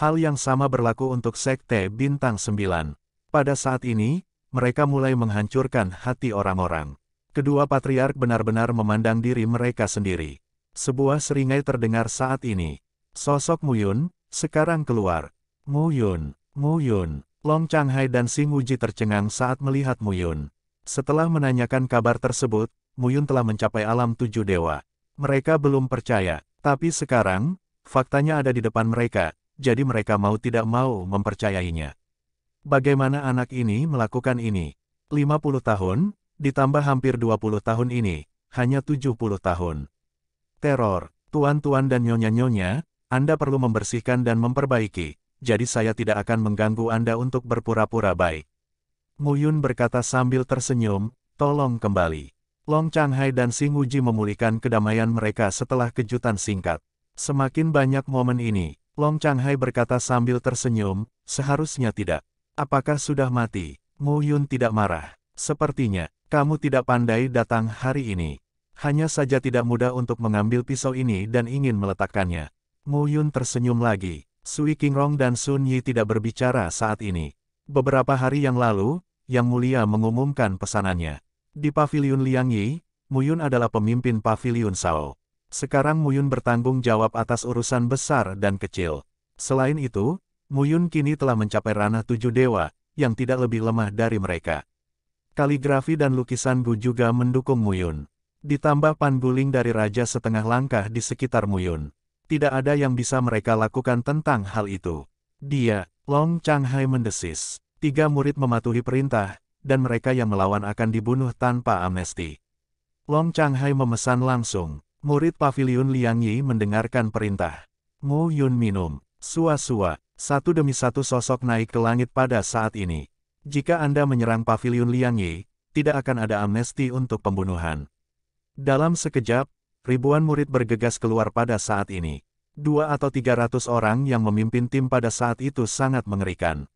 Hal yang sama berlaku untuk Sekte Bintang Sembilan. Pada saat ini, mereka mulai menghancurkan hati orang-orang. Kedua patriark benar-benar memandang diri mereka sendiri. Sebuah seringai terdengar saat ini. Sosok Mu Yun, sekarang keluar. Mu Yun, Mu Yun. Long Changhai dan Sing Wuji tercengang saat melihat Mu Yun. Setelah menanyakan kabar tersebut, Muyun telah mencapai alam tujuh dewa. Mereka belum percaya, tapi sekarang, faktanya ada di depan mereka, jadi mereka mau tidak mau mempercayainya. Bagaimana anak ini melakukan ini? 50 tahun, ditambah hampir 20 tahun ini, hanya 70 tahun. Teror, tuan-tuan dan nyonya-nyonya, Anda perlu membersihkan dan memperbaiki, jadi saya tidak akan mengganggu Anda untuk berpura-pura baik. Yun berkata sambil tersenyum, tolong kembali. Long Chang Hai dan Sing Uji memulihkan kedamaian mereka setelah kejutan singkat. Semakin banyak momen ini, Long Chang Hai berkata sambil tersenyum, seharusnya tidak. Apakah sudah mati? Mu Yun tidak marah. Sepertinya, kamu tidak pandai datang hari ini. Hanya saja tidak mudah untuk mengambil pisau ini dan ingin meletakkannya. Mu Yun tersenyum lagi. Sui Qingrong dan Sun Yi tidak berbicara saat ini. Beberapa hari yang lalu, yang Mulia mengumumkan pesanannya. Di Paviliun Liangyi, Muyun adalah pemimpin Paviliun Sao. Sekarang Muyun bertanggung jawab atas urusan besar dan kecil. Selain itu, Muyun kini telah mencapai ranah tujuh dewa, yang tidak lebih lemah dari mereka. Kaligrafi dan lukisan Bu juga mendukung Muyun. Ditambah Buling dari Raja Setengah Langkah di sekitar Muyun. Tidak ada yang bisa mereka lakukan tentang hal itu. Dia, Long Chang Hai mendesis tiga murid mematuhi perintah, dan mereka yang melawan akan dibunuh tanpa amnesti. Long Changhai memesan langsung. Murid pavilion Liang Yi mendengarkan perintah. Mu Yun minum, sua-sua, satu demi satu sosok naik ke langit pada saat ini. Jika Anda menyerang pavilion Liang Yi, tidak akan ada amnesti untuk pembunuhan. Dalam sekejap, ribuan murid bergegas keluar pada saat ini. Dua atau tiga ratus orang yang memimpin tim pada saat itu sangat mengerikan.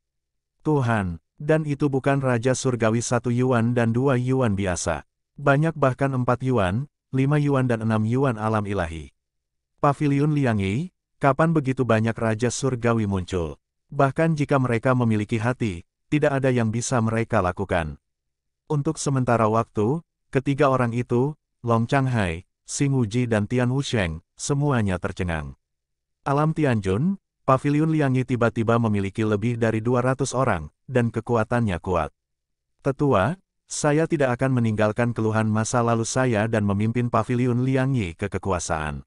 Tuhan, dan itu bukan Raja Surgawi satu yuan dan dua yuan biasa. Banyak bahkan empat yuan, lima yuan dan enam yuan alam ilahi. Pavilion Liangi, kapan begitu banyak Raja Surgawi muncul? Bahkan jika mereka memiliki hati, tidak ada yang bisa mereka lakukan. Untuk sementara waktu, ketiga orang itu, Long Changhai, Xing Wuji dan Tian Wusheng, semuanya tercengang. Alam Tianjun, Pavilion Liangyi tiba-tiba memiliki lebih dari 200 orang, dan kekuatannya kuat. Tetua, saya tidak akan meninggalkan keluhan masa lalu saya dan memimpin Pavilion Liangyi ke kekuasaan.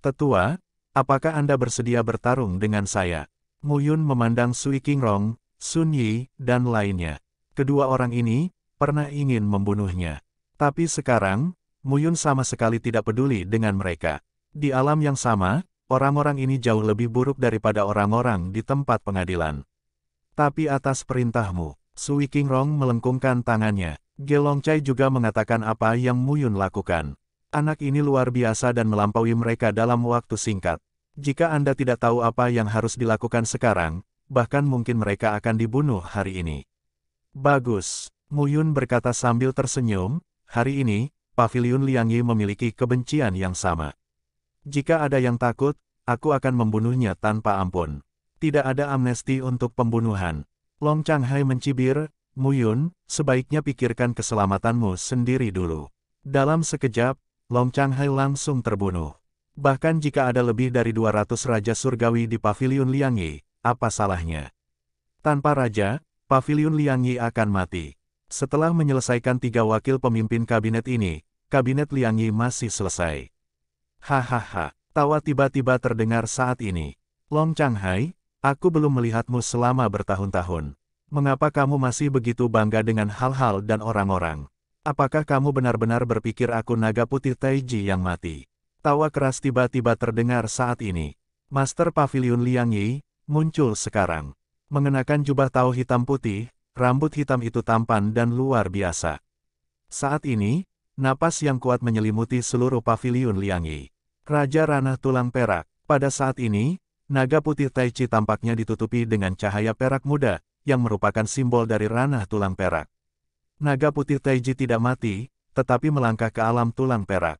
Tetua, apakah Anda bersedia bertarung dengan saya? Muyun memandang Sui Qingrong, Sun Yi, dan lainnya. Kedua orang ini, pernah ingin membunuhnya. Tapi sekarang, Muyun sama sekali tidak peduli dengan mereka. Di alam yang sama, orang-orang ini jauh lebih buruk daripada orang-orang di tempat pengadilan. Tapi atas perintahmu, Sui Rong melengkungkan tangannya. Gelongcai juga mengatakan apa yang Muyun lakukan. Anak ini luar biasa dan melampaui mereka dalam waktu singkat. Jika Anda tidak tahu apa yang harus dilakukan sekarang, bahkan mungkin mereka akan dibunuh hari ini. Bagus, Muyun berkata sambil tersenyum, hari ini, Paviliun Liangyi memiliki kebencian yang sama. Jika ada yang takut, aku akan membunuhnya tanpa ampun. Tidak ada amnesti untuk pembunuhan. Long Changhai mencibir, Muyun, sebaiknya pikirkan keselamatanmu sendiri dulu. Dalam sekejap, Long Changhai langsung terbunuh. Bahkan jika ada lebih dari 200 Raja Surgawi di Paviliun Liangyi, apa salahnya? Tanpa Raja, Paviliun Liangyi akan mati. Setelah menyelesaikan tiga wakil pemimpin kabinet ini, kabinet Liangyi masih selesai. Hahaha, tawa tiba-tiba terdengar saat ini. Long Changhai, aku belum melihatmu selama bertahun-tahun. Mengapa kamu masih begitu bangga dengan hal-hal dan orang-orang? Apakah kamu benar-benar berpikir aku naga putih Taiji yang mati? Tawa keras tiba-tiba terdengar saat ini. Master Pavilion Liang Yi, muncul sekarang. Mengenakan jubah tau hitam putih, rambut hitam itu tampan dan luar biasa. Saat ini, Napas yang kuat menyelimuti seluruh pavilion Liangyi. Raja Ranah Tulang Perak. Pada saat ini, naga putih Tai Chi tampaknya ditutupi dengan cahaya perak muda, yang merupakan simbol dari Ranah Tulang Perak. Naga putih Tai Chi tidak mati, tetapi melangkah ke alam tulang perak.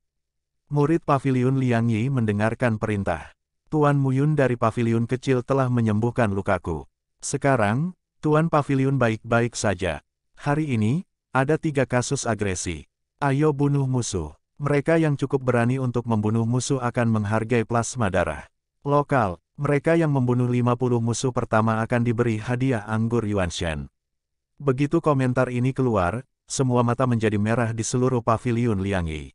Murid paviliun Liangyi mendengarkan perintah. Tuan Muyun dari pavilion kecil telah menyembuhkan lukaku. Sekarang, Tuan pavilion baik-baik saja. Hari ini, ada tiga kasus agresi. Ayo bunuh musuh. Mereka yang cukup berani untuk membunuh musuh akan menghargai plasma darah. Lokal, mereka yang membunuh 50 musuh pertama akan diberi hadiah anggur Yuan Shen. Begitu komentar ini keluar, semua mata menjadi merah di seluruh paviliun Liangyi.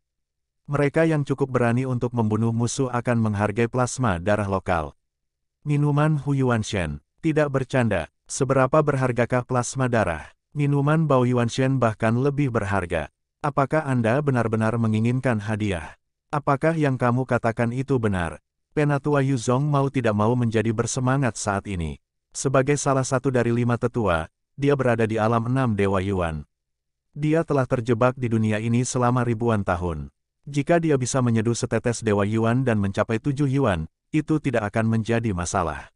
Mereka yang cukup berani untuk membunuh musuh akan menghargai plasma darah lokal. Minuman Hu Yuan Shen, tidak bercanda, seberapa berhargakah plasma darah? Minuman Bao Yuan Shen bahkan lebih berharga. Apakah Anda benar-benar menginginkan hadiah? Apakah yang kamu katakan itu benar? Penatua Yuzong mau tidak mau menjadi bersemangat saat ini. Sebagai salah satu dari lima tetua, dia berada di alam enam Dewa Yuan. Dia telah terjebak di dunia ini selama ribuan tahun. Jika dia bisa menyeduh setetes Dewa Yuan dan mencapai tujuh Yuan, itu tidak akan menjadi masalah.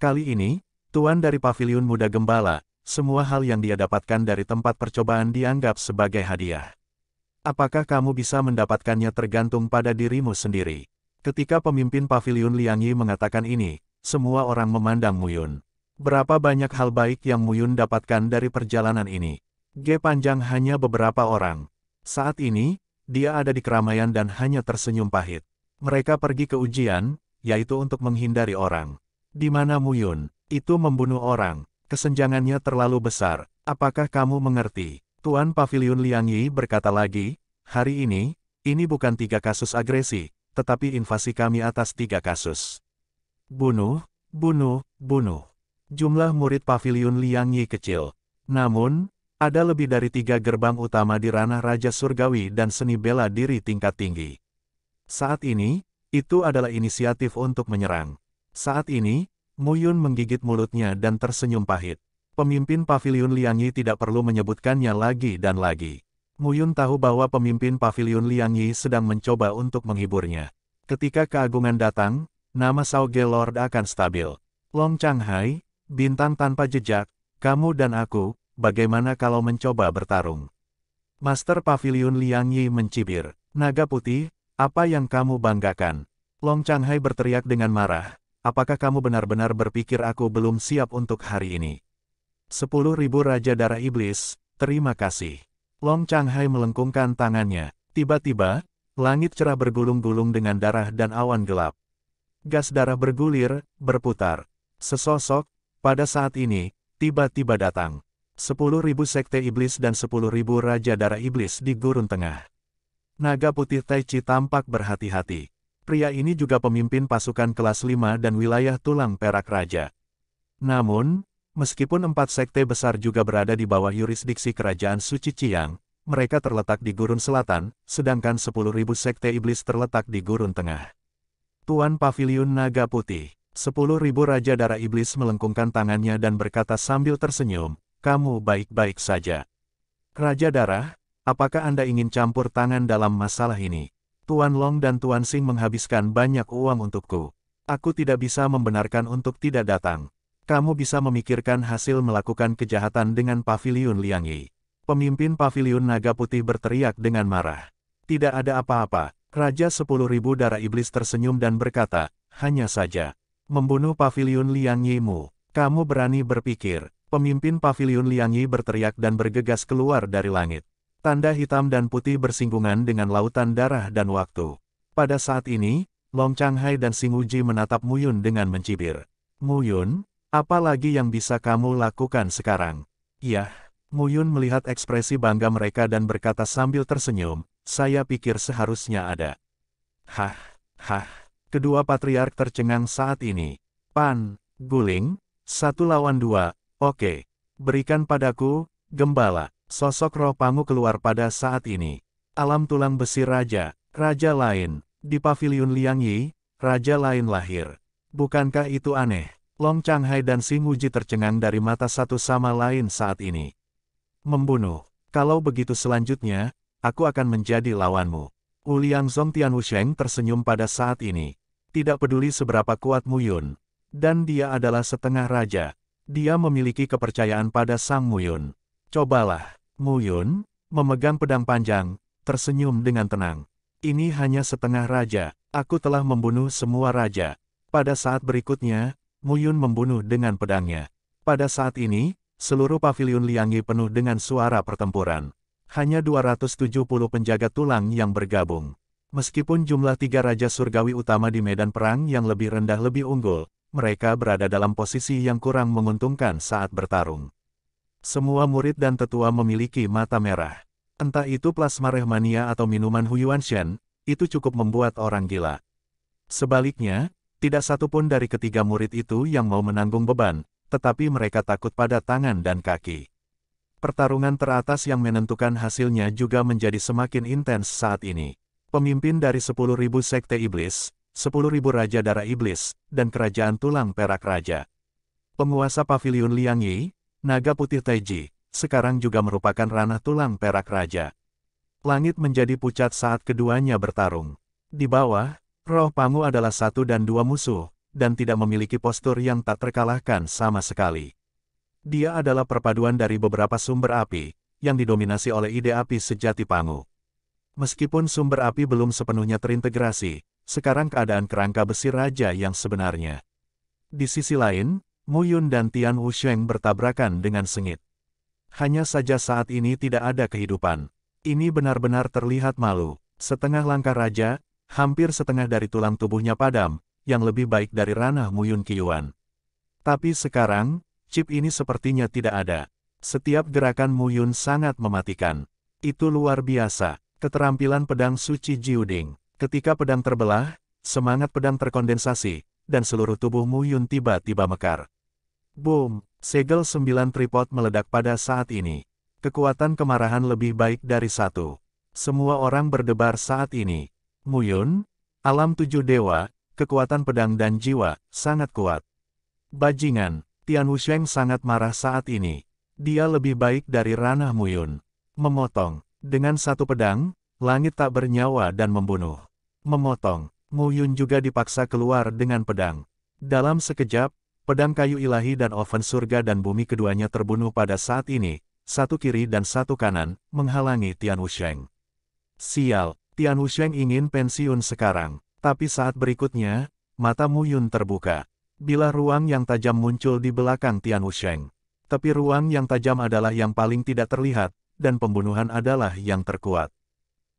Kali ini, Tuan dari Paviliun Muda Gembala, semua hal yang dia dapatkan dari tempat percobaan dianggap sebagai hadiah. Apakah kamu bisa mendapatkannya tergantung pada dirimu sendiri? Ketika pemimpin pavilion Liang Yi mengatakan ini, semua orang memandang Muyun. Berapa banyak hal baik yang Muyun dapatkan dari perjalanan ini? G panjang hanya beberapa orang. Saat ini, dia ada di keramaian dan hanya tersenyum pahit. Mereka pergi ke ujian, yaitu untuk menghindari orang. Di mana Muyun, itu membunuh orang, Kesenjangannya terlalu besar, apakah kamu mengerti? Tuan Pavilion Liang Yi berkata lagi, hari ini, ini bukan tiga kasus agresi, tetapi invasi kami atas tiga kasus. Bunuh, bunuh, bunuh. Jumlah murid Pavilion Liang Yi kecil. Namun, ada lebih dari tiga gerbang utama di ranah Raja Surgawi dan seni bela diri tingkat tinggi. Saat ini, itu adalah inisiatif untuk menyerang. Saat ini, Muyun menggigit mulutnya dan tersenyum pahit. Pemimpin Paviliun Liangyi tidak perlu menyebutkannya lagi dan lagi. Muyun tahu bahwa pemimpin Paviliun Liangyi sedang mencoba untuk menghiburnya. Ketika keagungan datang, nama Sao Ge Lord akan stabil. Long Chang Hai, bintang tanpa jejak, kamu dan aku, bagaimana kalau mencoba bertarung? Master Paviliun Liangyi mencibir. Naga putih, apa yang kamu banggakan? Long Chang Hai berteriak dengan marah, apakah kamu benar-benar berpikir aku belum siap untuk hari ini? Sepuluh ribu Raja Darah Iblis, terima kasih. Long Changhai melengkungkan tangannya. Tiba-tiba, langit cerah bergulung-gulung dengan darah dan awan gelap. Gas darah bergulir, berputar. Sesosok, pada saat ini, tiba-tiba datang. Sepuluh ribu sekte iblis dan sepuluh ribu raja darah iblis di gurun tengah. Naga putih Tai Chi tampak berhati-hati. Pria ini juga pemimpin pasukan kelas 5 dan wilayah tulang perak raja. Namun, meskipun empat sekte besar juga berada di bawah yurisdiksi kerajaan suci Ciang, mereka terletak di gurun selatan, sedangkan 10.000 sekte iblis terletak di gurun tengah. Tuan Pavilion Naga Putih, 10.000 Raja Darah Iblis melengkungkan tangannya dan berkata sambil tersenyum, kamu baik-baik saja. Raja Darah, apakah Anda ingin campur tangan dalam masalah ini? Tuan Long dan Tuan Sing menghabiskan banyak uang untukku. Aku tidak bisa membenarkan untuk tidak datang. Kamu bisa memikirkan hasil melakukan kejahatan dengan Paviliun Liang Yi. Pemimpin Paviliun Naga Putih berteriak dengan marah. Tidak ada apa-apa. Raja Sepuluh Ribu Darah Iblis tersenyum dan berkata, hanya saja. Membunuh Paviliun Liang Yi Mu. Kamu berani berpikir. Pemimpin Paviliun Liang Yi berteriak dan bergegas keluar dari langit. Tanda hitam dan putih bersinggungan dengan lautan darah dan waktu. Pada saat ini, Long Changhai dan Singuji menatap Mu Yun dengan mencibir. Mu Yun, apa lagi yang bisa kamu lakukan sekarang? Yah, Mu Yun melihat ekspresi bangga mereka dan berkata sambil tersenyum, saya pikir seharusnya ada. Hah, hah, kedua patriark tercengang saat ini. Pan, guling, satu lawan dua, oke, berikan padaku, gembala. Sosok roh Pangu keluar pada saat ini. Alam tulang besi raja, raja lain, di pavilion Liang Yi, raja lain lahir. Bukankah itu aneh? Long Changhai dan Xing Wuji tercengang dari mata satu sama lain saat ini. Membunuh. Kalau begitu selanjutnya, aku akan menjadi lawanmu. Uliang Zong Tian Wusheng tersenyum pada saat ini. Tidak peduli seberapa kuat Mu Yun, Dan dia adalah setengah raja. Dia memiliki kepercayaan pada Sang Mu Yun. Cobalah. Muyun, memegang pedang panjang, tersenyum dengan tenang. Ini hanya setengah raja, aku telah membunuh semua raja. Pada saat berikutnya, Muyun membunuh dengan pedangnya. Pada saat ini, seluruh pavilion Liangi penuh dengan suara pertempuran. Hanya 270 penjaga tulang yang bergabung. Meskipun jumlah tiga raja surgawi utama di medan perang yang lebih rendah lebih unggul, mereka berada dalam posisi yang kurang menguntungkan saat bertarung. Semua murid dan tetua memiliki mata merah. Entah itu plasma rehmania atau minuman Huyuanshan, itu cukup membuat orang gila. Sebaliknya, tidak satupun dari ketiga murid itu yang mau menanggung beban, tetapi mereka takut pada tangan dan kaki. Pertarungan teratas yang menentukan hasilnya juga menjadi semakin intens saat ini. Pemimpin dari 10.000 sekte iblis, 10.000 raja darah iblis, dan kerajaan tulang perak raja. Penguasa pavilion Liang Yi, Naga putih Taiji sekarang juga merupakan ranah tulang perak raja. Langit menjadi pucat saat keduanya bertarung. Di bawah, roh Pangu adalah satu dan dua musuh, dan tidak memiliki postur yang tak terkalahkan sama sekali. Dia adalah perpaduan dari beberapa sumber api, yang didominasi oleh ide api sejati Pangu. Meskipun sumber api belum sepenuhnya terintegrasi, sekarang keadaan kerangka besi raja yang sebenarnya. Di sisi lain, Mu Yun dan Tian Wusheng bertabrakan dengan sengit. Hanya saja saat ini tidak ada kehidupan. Ini benar-benar terlihat malu. Setengah langkah raja, hampir setengah dari tulang tubuhnya padam, yang lebih baik dari ranah Mu Yun Kiyuan. Tapi sekarang, chip ini sepertinya tidak ada. Setiap gerakan Mu Yun sangat mematikan. Itu luar biasa. Keterampilan pedang suci Jiuding. Ketika pedang terbelah, semangat pedang terkondensasi, dan seluruh tubuh Mu Yun tiba-tiba mekar. Boom, segel sembilan tripod meledak pada saat ini. Kekuatan kemarahan lebih baik dari satu. Semua orang berdebar saat ini. Muyun, alam tujuh dewa, kekuatan pedang dan jiwa, sangat kuat. Bajingan, Tian Wusheng sangat marah saat ini. Dia lebih baik dari ranah Muyun. Memotong, dengan satu pedang, langit tak bernyawa dan membunuh. Memotong, Muyun juga dipaksa keluar dengan pedang. Dalam sekejap, Pedang kayu ilahi dan oven surga dan bumi keduanya terbunuh pada saat ini, satu kiri dan satu kanan, menghalangi Tian Wusheng. Sial, Tian Wusheng ingin pensiun sekarang, tapi saat berikutnya, mata Mu Yun terbuka. Bila ruang yang tajam muncul di belakang Tian Wusheng, tapi ruang yang tajam adalah yang paling tidak terlihat, dan pembunuhan adalah yang terkuat.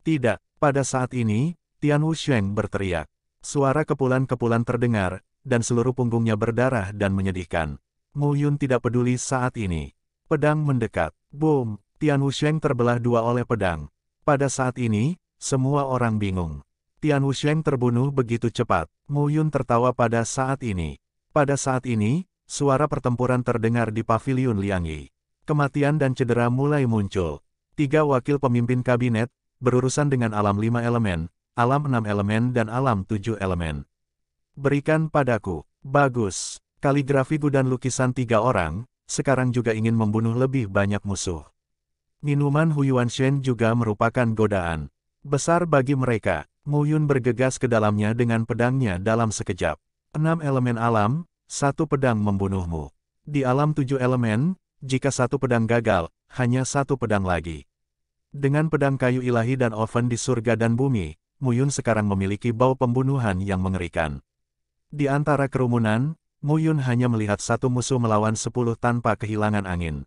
Tidak, pada saat ini, Tian Wusheng berteriak. Suara kepulan-kepulan terdengar, dan seluruh punggungnya berdarah dan menyedihkan. Mu Yun tidak peduli saat ini. Pedang mendekat. Boom! Tian Wusheng terbelah dua oleh pedang. Pada saat ini, semua orang bingung. Tian Wusheng terbunuh begitu cepat. Mu Yun tertawa pada saat ini. Pada saat ini, suara pertempuran terdengar di Paviliun Liangyi. Kematian dan cedera mulai muncul. Tiga wakil pemimpin kabinet, berurusan dengan alam lima elemen, alam enam elemen dan alam tujuh elemen. Berikan padaku. Bagus. Kaligrafi dan lukisan tiga orang, sekarang juga ingin membunuh lebih banyak musuh. Minuman Huyuan Shen juga merupakan godaan. Besar bagi mereka, Mu Yun bergegas ke dalamnya dengan pedangnya dalam sekejap. Enam elemen alam, satu pedang membunuhmu. Di alam tujuh elemen, jika satu pedang gagal, hanya satu pedang lagi. Dengan pedang kayu ilahi dan oven di surga dan bumi, Muyun sekarang memiliki bau pembunuhan yang mengerikan. Di antara kerumunan, Muyun hanya melihat satu musuh melawan sepuluh tanpa kehilangan angin.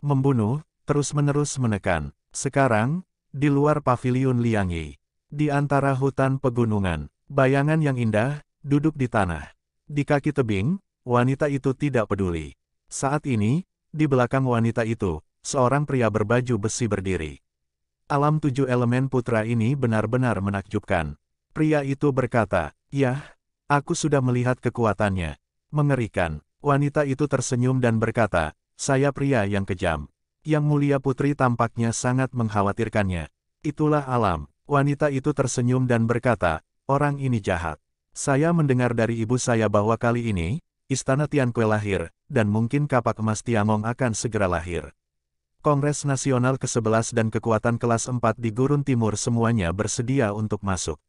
Membunuh, terus-menerus menekan. Sekarang, di luar pavilion Liangyi, di antara hutan pegunungan, bayangan yang indah, duduk di tanah. Di kaki tebing, wanita itu tidak peduli. Saat ini, di belakang wanita itu, seorang pria berbaju besi berdiri. Alam tujuh elemen putra ini benar-benar menakjubkan. Pria itu berkata, Yah, Aku sudah melihat kekuatannya. Mengerikan, wanita itu tersenyum dan berkata, saya pria yang kejam. Yang mulia putri tampaknya sangat mengkhawatirkannya. Itulah alam, wanita itu tersenyum dan berkata, orang ini jahat. Saya mendengar dari ibu saya bahwa kali ini, istana Tianque lahir, dan mungkin kapak emas Tiangong akan segera lahir. Kongres Nasional ke-11 dan kekuatan kelas 4 di Gurun Timur semuanya bersedia untuk masuk.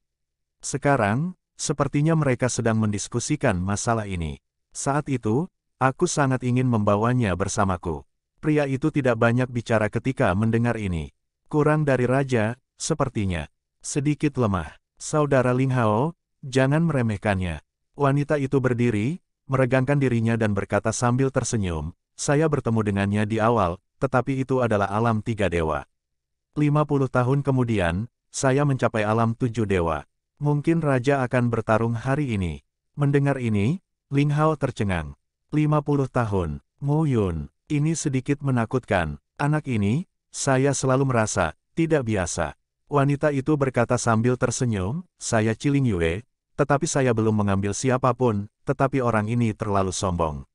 Sekarang, Sepertinya mereka sedang mendiskusikan masalah ini. Saat itu, aku sangat ingin membawanya bersamaku. Pria itu tidak banyak bicara ketika mendengar ini. Kurang dari raja, sepertinya. Sedikit lemah. Saudara Ling Hao, jangan meremehkannya. Wanita itu berdiri, meregangkan dirinya dan berkata sambil tersenyum, saya bertemu dengannya di awal, tetapi itu adalah alam tiga dewa. 50 tahun kemudian, saya mencapai alam tujuh dewa. Mungkin raja akan bertarung hari ini. Mendengar ini, Ling Hao tercengang. 50 tahun, Mu Yun, ini sedikit menakutkan. Anak ini, saya selalu merasa, tidak biasa. Wanita itu berkata sambil tersenyum, saya Ciling Yue, tetapi saya belum mengambil siapapun, tetapi orang ini terlalu sombong.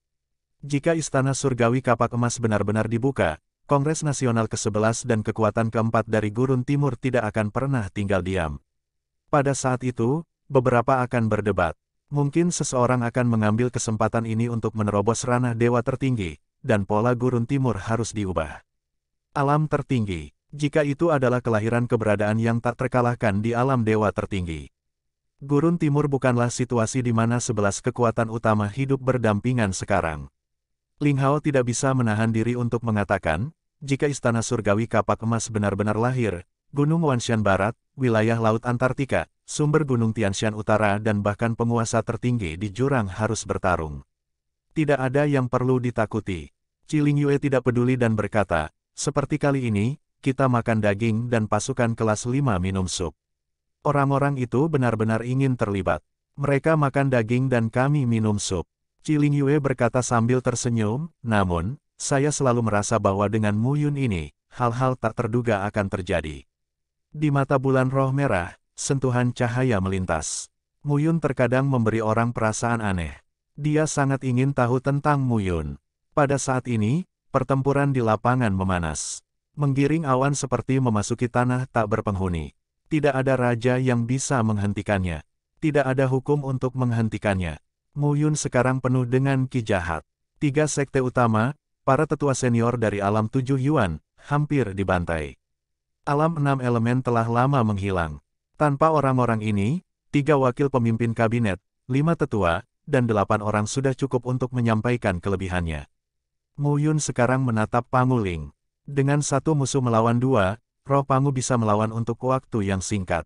Jika Istana Surgawi Kapak Emas benar-benar dibuka, Kongres Nasional ke-11 dan kekuatan keempat dari Gurun Timur tidak akan pernah tinggal diam. Pada saat itu, beberapa akan berdebat. Mungkin seseorang akan mengambil kesempatan ini untuk menerobos ranah dewa tertinggi, dan pola gurun timur harus diubah. Alam tertinggi, jika itu adalah kelahiran keberadaan yang tak terkalahkan di alam dewa tertinggi. Gurun timur bukanlah situasi di mana sebelas kekuatan utama hidup berdampingan sekarang. Ling Hao tidak bisa menahan diri untuk mengatakan, jika istana surgawi kapak emas benar-benar lahir, Gunung Wanshan Barat, wilayah Laut Antartika, sumber Gunung Tianshan Utara dan bahkan penguasa tertinggi di jurang harus bertarung. Tidak ada yang perlu ditakuti. Ciling Yue tidak peduli dan berkata, seperti kali ini, kita makan daging dan pasukan kelas 5 minum sup. Orang-orang itu benar-benar ingin terlibat. Mereka makan daging dan kami minum sup. Ciling Yue berkata sambil tersenyum, namun, saya selalu merasa bahwa dengan Mu Yun ini, hal-hal tak terduga akan terjadi. Di mata bulan roh merah, sentuhan cahaya melintas. Muyun terkadang memberi orang perasaan aneh. Dia sangat ingin tahu tentang Muyun. Pada saat ini, pertempuran di lapangan memanas. Menggiring awan seperti memasuki tanah tak berpenghuni. Tidak ada raja yang bisa menghentikannya. Tidak ada hukum untuk menghentikannya. Muyun sekarang penuh dengan ki Tiga sekte utama, para tetua senior dari alam tujuh Yuan, hampir dibantai. Alam enam elemen telah lama menghilang. Tanpa orang-orang ini, tiga wakil pemimpin kabinet, lima tetua, dan delapan orang sudah cukup untuk menyampaikan kelebihannya. Mu Yun sekarang menatap Panguling. Dengan satu musuh melawan dua, roh Pangu bisa melawan untuk waktu yang singkat.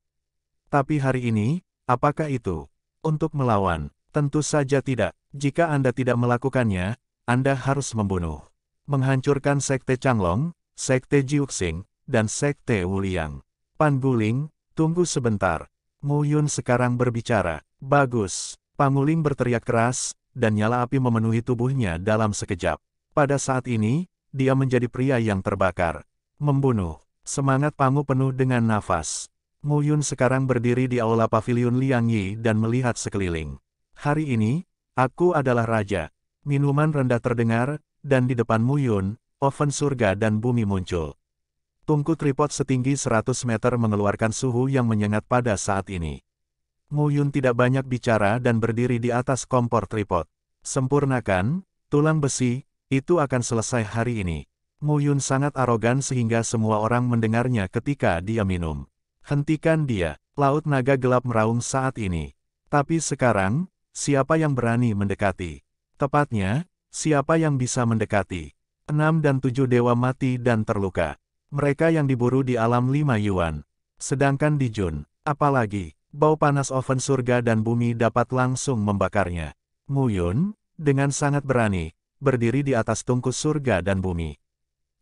Tapi hari ini, apakah itu? Untuk melawan, tentu saja tidak. Jika Anda tidak melakukannya, Anda harus membunuh. Menghancurkan Sekte Changlong, Sekte Jiuxing, dan Sekte Wuliang. Pan Guling, tunggu sebentar. Mu Yun sekarang berbicara. Bagus. Panguling berteriak keras, dan nyala api memenuhi tubuhnya dalam sekejap. Pada saat ini, dia menjadi pria yang terbakar. Membunuh. Semangat Pangu penuh dengan nafas. Mu Yun sekarang berdiri di aula pavilion Liang Yi dan melihat sekeliling. Hari ini, aku adalah raja. Minuman rendah terdengar, dan di depan Mu Yun, oven surga dan bumi muncul. Tungku tripod setinggi 100 meter mengeluarkan suhu yang menyengat pada saat ini. Mu Yun tidak banyak bicara dan berdiri di atas kompor tripod. Sempurnakan, tulang besi, itu akan selesai hari ini. Mu Yun sangat arogan sehingga semua orang mendengarnya ketika dia minum. Hentikan dia, laut naga gelap meraung saat ini. Tapi sekarang, siapa yang berani mendekati? Tepatnya, siapa yang bisa mendekati? Enam dan tujuh dewa mati dan terluka. Mereka yang diburu di alam lima Yuan. Sedangkan di Jun, apalagi, bau panas oven surga dan bumi dapat langsung membakarnya. Mu Yun dengan sangat berani, berdiri di atas tungku surga dan bumi.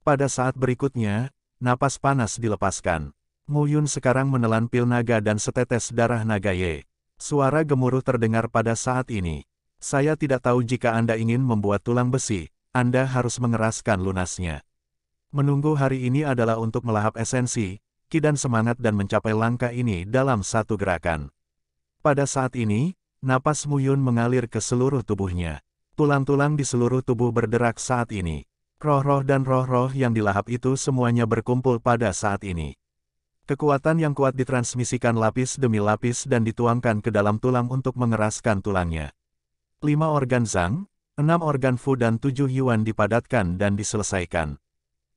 Pada saat berikutnya, napas panas dilepaskan. Mu Yun sekarang menelan pil naga dan setetes darah naga Ye. Suara gemuruh terdengar pada saat ini. Saya tidak tahu jika Anda ingin membuat tulang besi, Anda harus mengeraskan lunasnya. Menunggu hari ini adalah untuk melahap esensi, ki dan semangat dan mencapai langkah ini dalam satu gerakan. Pada saat ini, napas Muyun mengalir ke seluruh tubuhnya. Tulang-tulang di seluruh tubuh berderak saat ini. Roh-roh dan roh-roh yang dilahap itu semuanya berkumpul pada saat ini. Kekuatan yang kuat ditransmisikan lapis demi lapis dan dituangkan ke dalam tulang untuk mengeraskan tulangnya. Lima organ zang, enam organ Fu dan tujuh Yuan dipadatkan dan diselesaikan.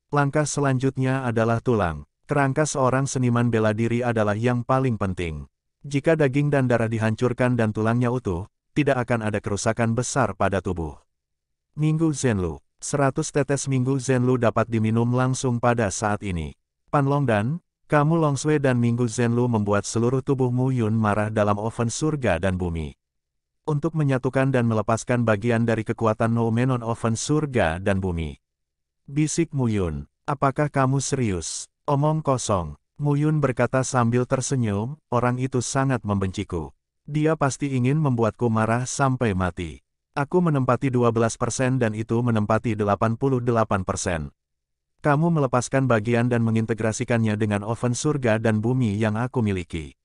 Langkah selanjutnya adalah tulang. Kerangka seorang seniman bela diri adalah yang paling penting. Jika daging dan darah dihancurkan dan tulangnya utuh, tidak akan ada kerusakan besar pada tubuh. Minggu Zenlu 100 tetes Minggu Zenlu dapat diminum langsung pada saat ini. Panlong dan, kamu Longswe dan Minggu Zenlu membuat seluruh tubuhmu Yun marah dalam oven surga dan bumi. Untuk menyatukan dan melepaskan bagian dari kekuatan Noumenon oven surga dan bumi. Bisik Muyun, apakah kamu serius? Omong kosong. Muyun berkata sambil tersenyum, orang itu sangat membenciku. Dia pasti ingin membuatku marah sampai mati. Aku menempati 12% dan itu menempati 88%. Kamu melepaskan bagian dan mengintegrasikannya dengan oven surga dan bumi yang aku miliki.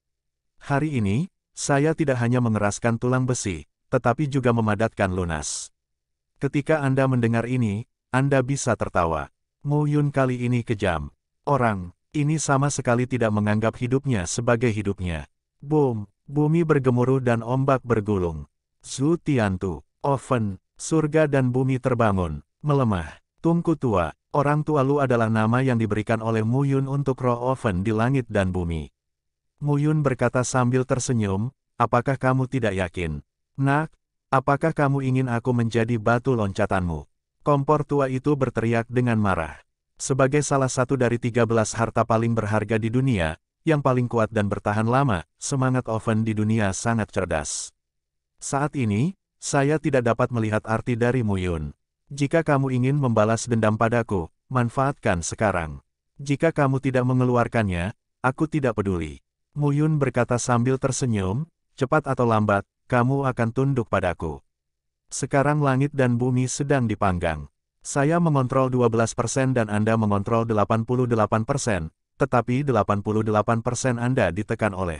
Hari ini, saya tidak hanya mengeraskan tulang besi, tetapi juga memadatkan lunas. Ketika Anda mendengar ini, anda bisa tertawa. Mu Yun kali ini kejam. Orang, ini sama sekali tidak menganggap hidupnya sebagai hidupnya. Boom, bumi bergemuruh dan ombak bergulung. Zhu Tiantu, Oven, surga dan bumi terbangun, melemah. Tungku tua, orang tua Lu adalah nama yang diberikan oleh Mu Yun untuk roh Oven di langit dan bumi. Mu Yun berkata sambil tersenyum, apakah kamu tidak yakin? Nak, apakah kamu ingin aku menjadi batu loncatanmu? Kompor tua itu berteriak dengan marah. Sebagai salah satu dari 13 harta paling berharga di dunia, yang paling kuat dan bertahan lama, semangat oven di dunia sangat cerdas. Saat ini, saya tidak dapat melihat arti dari Muyun. Jika kamu ingin membalas dendam padaku, manfaatkan sekarang. Jika kamu tidak mengeluarkannya, aku tidak peduli. Muyun berkata sambil tersenyum, cepat atau lambat, kamu akan tunduk padaku. Sekarang langit dan bumi sedang dipanggang. Saya mengontrol 12% dan Anda mengontrol 88%, tetapi 88% Anda ditekan oleh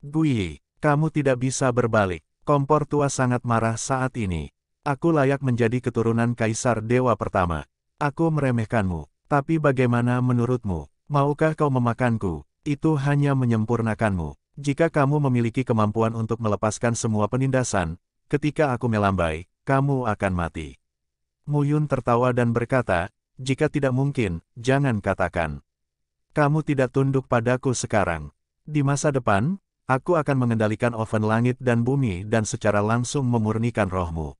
Gui, Kamu tidak bisa berbalik. Kompor tua sangat marah saat ini. Aku layak menjadi keturunan kaisar dewa pertama. Aku meremehkanmu. Tapi bagaimana menurutmu? Maukah kau memakanku? Itu hanya menyempurnakanmu. Jika kamu memiliki kemampuan untuk melepaskan semua penindasan, ketika aku melambai, kamu akan mati. Muyun tertawa dan berkata, jika tidak mungkin, jangan katakan. Kamu tidak tunduk padaku sekarang. Di masa depan, aku akan mengendalikan oven langit dan bumi dan secara langsung memurnikan rohmu.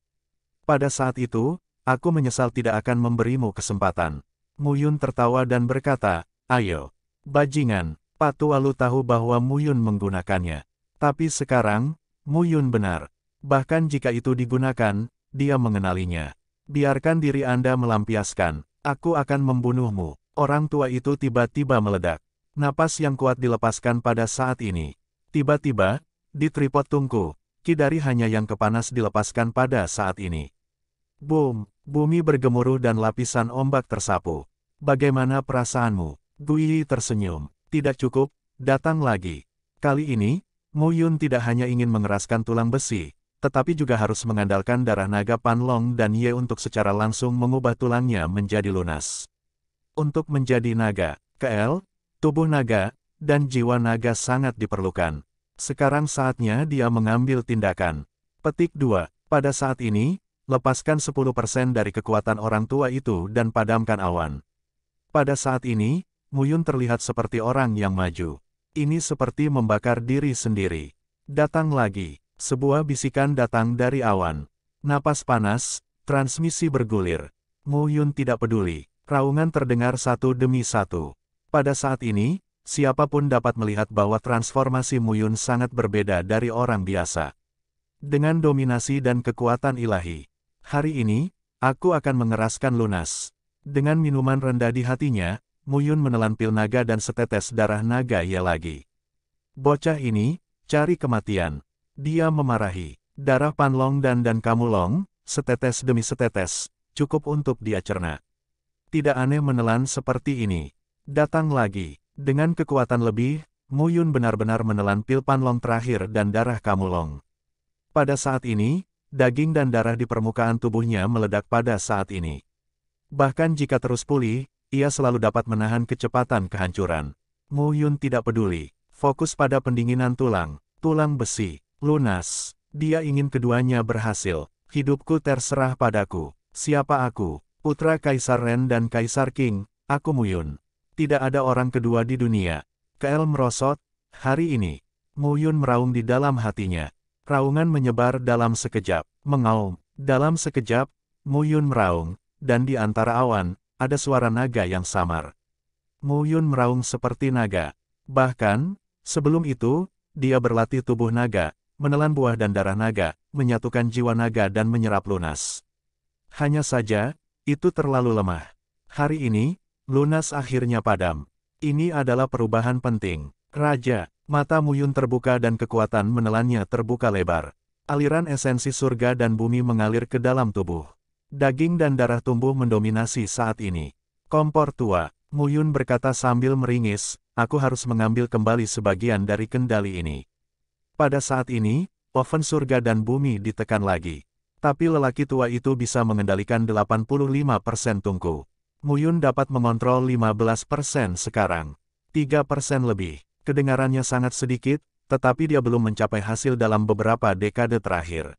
Pada saat itu, aku menyesal tidak akan memberimu kesempatan. Muyun tertawa dan berkata, ayo, bajingan, Patu Alu tahu bahwa Muyun menggunakannya. Tapi sekarang, Muyun benar. Bahkan jika itu digunakan, dia mengenalinya. Biarkan diri Anda melampiaskan, aku akan membunuhmu. Orang tua itu tiba-tiba meledak. Napas yang kuat dilepaskan pada saat ini. Tiba-tiba, di tripod tungku, Kidari hanya yang kepanas dilepaskan pada saat ini. Boom, bumi bergemuruh dan lapisan ombak tersapu. Bagaimana perasaanmu? Guiyi tersenyum. Tidak cukup, datang lagi. Kali ini, Mu Yun tidak hanya ingin mengeraskan tulang besi, tetapi juga harus mengandalkan darah naga Panlong dan Ye untuk secara langsung mengubah tulangnya menjadi lunas. Untuk menjadi naga, KL, tubuh naga, dan jiwa naga sangat diperlukan. Sekarang saatnya dia mengambil tindakan. Petik 2. Pada saat ini, lepaskan 10% dari kekuatan orang tua itu dan padamkan awan. Pada saat ini, Muyun terlihat seperti orang yang maju. Ini seperti membakar diri sendiri. Datang lagi. Sebuah bisikan datang dari awan. Napas panas, transmisi bergulir. Mu Yun tidak peduli. Raungan terdengar satu demi satu. Pada saat ini, siapapun dapat melihat bahwa transformasi Mu Yun sangat berbeda dari orang biasa. Dengan dominasi dan kekuatan ilahi. Hari ini, aku akan mengeraskan lunas. Dengan minuman rendah di hatinya, Mu Yun menelan pil naga dan setetes darah naga ia lagi. Bocah ini, cari kematian. Dia memarahi. Darah Panlong dan dan Kamulong, setetes demi setetes, cukup untuk dia cerna. Tidak aneh menelan seperti ini. Datang lagi. Dengan kekuatan lebih, Muyun benar-benar menelan pil Panlong terakhir dan darah Kamulong. Pada saat ini, daging dan darah di permukaan tubuhnya meledak pada saat ini. Bahkan jika terus pulih, ia selalu dapat menahan kecepatan kehancuran. Mu Yun tidak peduli, fokus pada pendinginan tulang, tulang besi. Lunas. Dia ingin keduanya berhasil. Hidupku terserah padaku. Siapa aku? Putra Kaisar Ren dan Kaisar King, aku Muyun. Tidak ada orang kedua di dunia. Kael merosot, hari ini. Muyun meraung di dalam hatinya. Raungan menyebar dalam sekejap, mengaum. Dalam sekejap, Muyun meraung, dan di antara awan, ada suara naga yang samar. Muyun meraung seperti naga. Bahkan, sebelum itu, dia berlatih tubuh naga, menelan buah dan darah naga, menyatukan jiwa naga dan menyerap lunas. Hanya saja, itu terlalu lemah. Hari ini, lunas akhirnya padam. Ini adalah perubahan penting. Raja, mata Muyun terbuka dan kekuatan menelannya terbuka lebar. Aliran esensi surga dan bumi mengalir ke dalam tubuh. Daging dan darah tumbuh mendominasi saat ini. Kompor tua, Muyun berkata sambil meringis, aku harus mengambil kembali sebagian dari kendali ini. Pada saat ini, oven surga dan bumi ditekan lagi. Tapi lelaki tua itu bisa mengendalikan 85% tungku. Muyun dapat mengontrol 15% sekarang. 3% lebih. Kedengarannya sangat sedikit, tetapi dia belum mencapai hasil dalam beberapa dekade terakhir.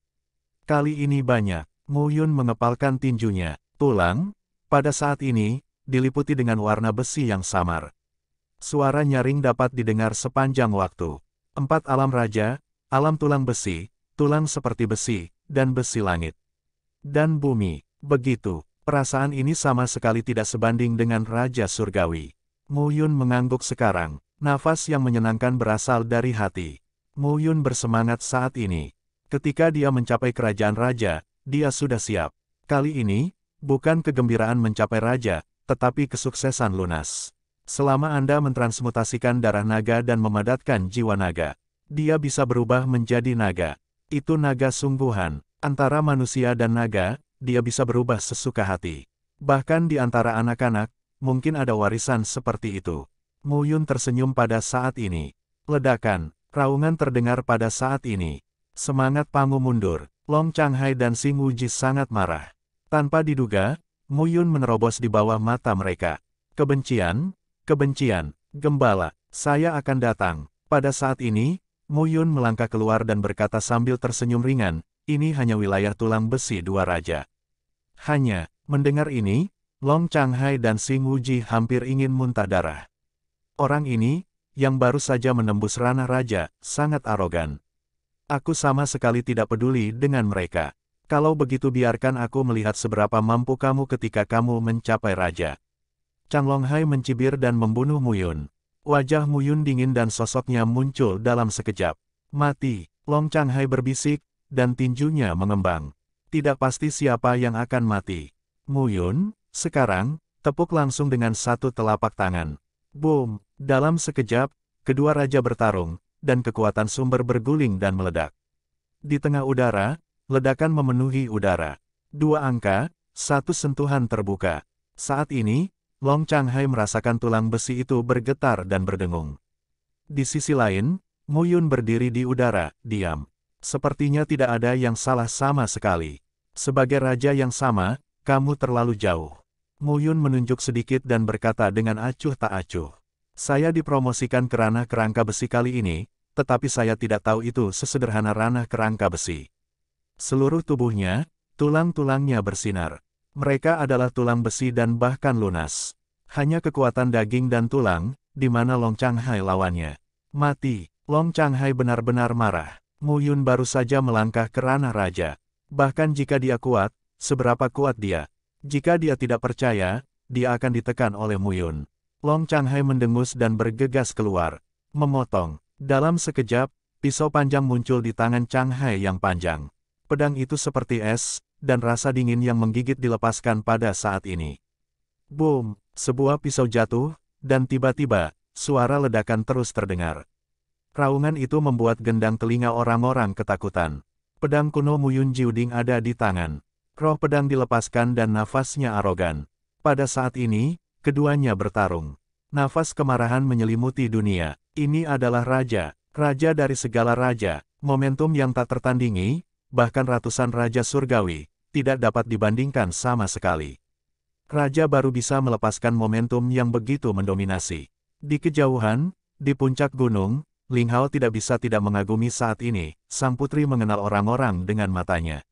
Kali ini banyak. Muyun mengepalkan tinjunya. Tulang, pada saat ini, diliputi dengan warna besi yang samar. Suara nyaring dapat didengar sepanjang waktu. Empat alam raja, alam tulang besi, tulang seperti besi, dan besi langit. Dan bumi, begitu, perasaan ini sama sekali tidak sebanding dengan Raja Surgawi. Mu Yun mengangguk sekarang, nafas yang menyenangkan berasal dari hati. Mu Yun bersemangat saat ini. Ketika dia mencapai kerajaan raja, dia sudah siap. Kali ini, bukan kegembiraan mencapai raja, tetapi kesuksesan lunas. Selama Anda mentransmutasikan darah naga dan memadatkan jiwa naga, dia bisa berubah menjadi naga. Itu naga sungguhan. Antara manusia dan naga, dia bisa berubah sesuka hati. Bahkan di antara anak-anak, mungkin ada warisan seperti itu. Muyun tersenyum pada saat ini. Ledakan, raungan terdengar pada saat ini. Semangat Pangu mundur, Long Changhai dan Sing Wuji sangat marah. Tanpa diduga, Muyun menerobos di bawah mata mereka. Kebencian, kebencian, gembala, saya akan datang. Pada saat ini, Mu Yun melangkah keluar dan berkata sambil tersenyum ringan, ini hanya wilayah tulang besi dua raja. Hanya, mendengar ini, Long Chang Hai dan Sing Wuji hampir ingin muntah darah. Orang ini, yang baru saja menembus ranah raja, sangat arogan. Aku sama sekali tidak peduli dengan mereka. Kalau begitu biarkan aku melihat seberapa mampu kamu ketika kamu mencapai raja. Chang Longhai mencibir dan membunuh Mu Yun. Wajah Mu Yun dingin dan sosoknya muncul dalam sekejap. Mati, Long Changhai berbisik, dan tinjunya mengembang. Tidak pasti siapa yang akan mati. Mu Yun, sekarang, tepuk langsung dengan satu telapak tangan. Boom, dalam sekejap, kedua raja bertarung, dan kekuatan sumber berguling dan meledak. Di tengah udara, ledakan memenuhi udara. Dua angka, satu sentuhan terbuka. Saat ini, Long Chang Hai merasakan tulang besi itu bergetar dan berdengung. Di sisi lain, Mu Yun berdiri di udara, diam. Sepertinya tidak ada yang salah sama sekali. Sebagai raja yang sama, kamu terlalu jauh. Mu Yun menunjuk sedikit dan berkata dengan acuh tak acuh. Saya dipromosikan ke ranah kerangka besi kali ini, tetapi saya tidak tahu itu sesederhana ranah kerangka besi. Seluruh tubuhnya, tulang-tulangnya bersinar. Mereka adalah tulang besi dan bahkan lunas. Hanya kekuatan daging dan tulang, di mana Long Chang Hai lawannya. Mati, Long Chang Hai benar-benar marah. Mu Yun baru saja melangkah ke ranah raja. Bahkan jika dia kuat, seberapa kuat dia. Jika dia tidak percaya, dia akan ditekan oleh Mu Yun. Long Hai mendengus dan bergegas keluar. Memotong. Dalam sekejap, pisau panjang muncul di tangan Chang Hai yang panjang. Pedang itu seperti es, dan rasa dingin yang menggigit dilepaskan pada saat ini. Boom, sebuah pisau jatuh, dan tiba-tiba, suara ledakan terus terdengar. Raungan itu membuat gendang telinga orang-orang ketakutan. Pedang kuno Muyun Jiuding ada di tangan. Roh pedang dilepaskan dan nafasnya arogan. Pada saat ini, keduanya bertarung. Nafas kemarahan menyelimuti dunia. Ini adalah raja, raja dari segala raja, momentum yang tak tertandingi, bahkan ratusan raja surgawi, tidak dapat dibandingkan sama sekali. Raja baru bisa melepaskan momentum yang begitu mendominasi. Di kejauhan, di puncak gunung, Ling Hao tidak bisa tidak mengagumi saat ini, sang putri mengenal orang-orang dengan matanya.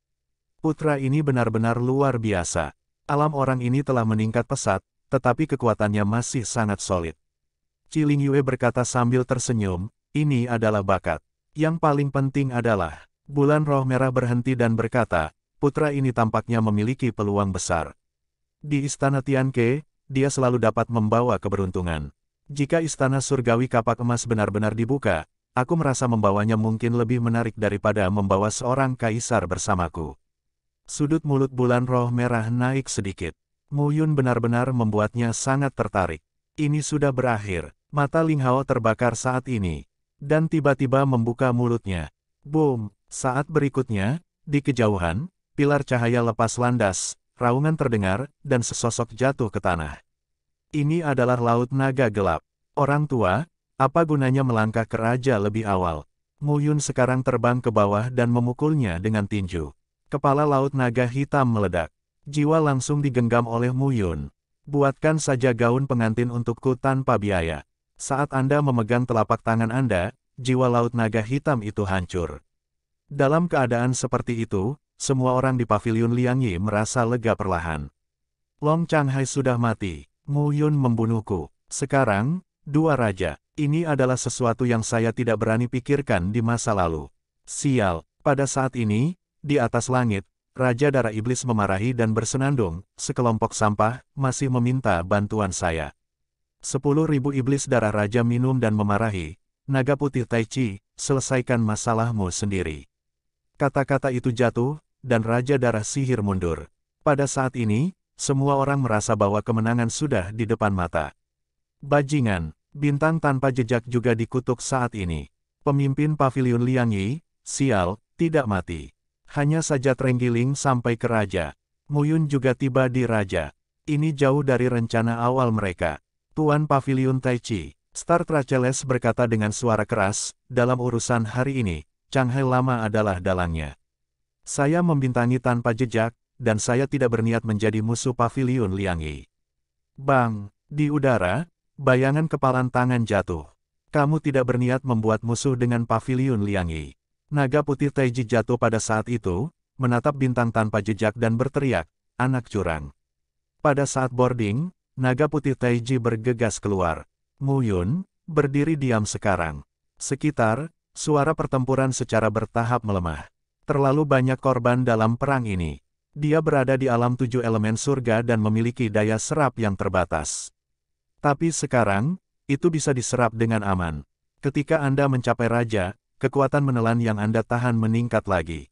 Putra ini benar-benar luar biasa. Alam orang ini telah meningkat pesat, tetapi kekuatannya masih sangat solid. Ciling Yue berkata sambil tersenyum, ini adalah bakat. Yang paling penting adalah, Bulan Roh Merah berhenti dan berkata, putra ini tampaknya memiliki peluang besar. Di Istana Tianke, dia selalu dapat membawa keberuntungan. Jika Istana Surgawi Kapak Emas benar-benar dibuka, aku merasa membawanya mungkin lebih menarik daripada membawa seorang kaisar bersamaku. Sudut mulut bulan roh merah naik sedikit. Muyun benar-benar membuatnya sangat tertarik. Ini sudah berakhir. Mata Ling Linghao terbakar saat ini. Dan tiba-tiba membuka mulutnya. Boom! Saat berikutnya, di kejauhan, pilar cahaya lepas landas, raungan terdengar, dan sesosok jatuh ke tanah. Ini adalah Laut Naga Gelap. Orang tua, apa gunanya melangkah ke raja lebih awal? Muyun sekarang terbang ke bawah dan memukulnya dengan tinju. Kepala Laut Naga Hitam meledak. Jiwa langsung digenggam oleh Muyun. Buatkan saja gaun pengantin untukku tanpa biaya. Saat Anda memegang telapak tangan Anda, jiwa Laut Naga Hitam itu hancur. Dalam keadaan seperti itu, semua orang di pavilion Liang Yi merasa lega perlahan. Long Changhai sudah mati, Mu Yun membunuhku. Sekarang, dua raja, ini adalah sesuatu yang saya tidak berani pikirkan di masa lalu. Sial, pada saat ini, di atas langit, Raja Darah Iblis memarahi dan bersenandung, sekelompok sampah, masih meminta bantuan saya. Sepuluh ribu iblis darah raja minum dan memarahi, naga putih Tai Chi, selesaikan masalahmu sendiri. Kata-kata itu jatuh, dan Raja Darah Sihir mundur. Pada saat ini, semua orang merasa bahwa kemenangan sudah di depan mata. Bajingan, bintang tanpa jejak juga dikutuk saat ini. Pemimpin pavilion Liang Yi, sial, tidak mati. Hanya saja Trenggiling sampai ke Raja. Muyun juga tiba di Raja. Ini jauh dari rencana awal mereka. Tuan Paviliun Tai Chi, Star Traceles berkata dengan suara keras, dalam urusan hari ini, Chang Hai lama adalah dalangnya. Saya membintangi tanpa jejak, dan saya tidak berniat menjadi musuh pavilion Liang Yi. Bang, di udara, bayangan kepalan tangan jatuh. Kamu tidak berniat membuat musuh dengan pavilion Liang Yi. Naga putih Taiji jatuh pada saat itu, menatap bintang tanpa jejak dan berteriak, anak curang. Pada saat boarding, naga putih Taiji bergegas keluar. Mu Yun, berdiri diam sekarang. Sekitar Suara pertempuran secara bertahap melemah. Terlalu banyak korban dalam perang ini. Dia berada di alam tujuh elemen surga dan memiliki daya serap yang terbatas. Tapi sekarang, itu bisa diserap dengan aman. Ketika Anda mencapai raja, kekuatan menelan yang Anda tahan meningkat lagi.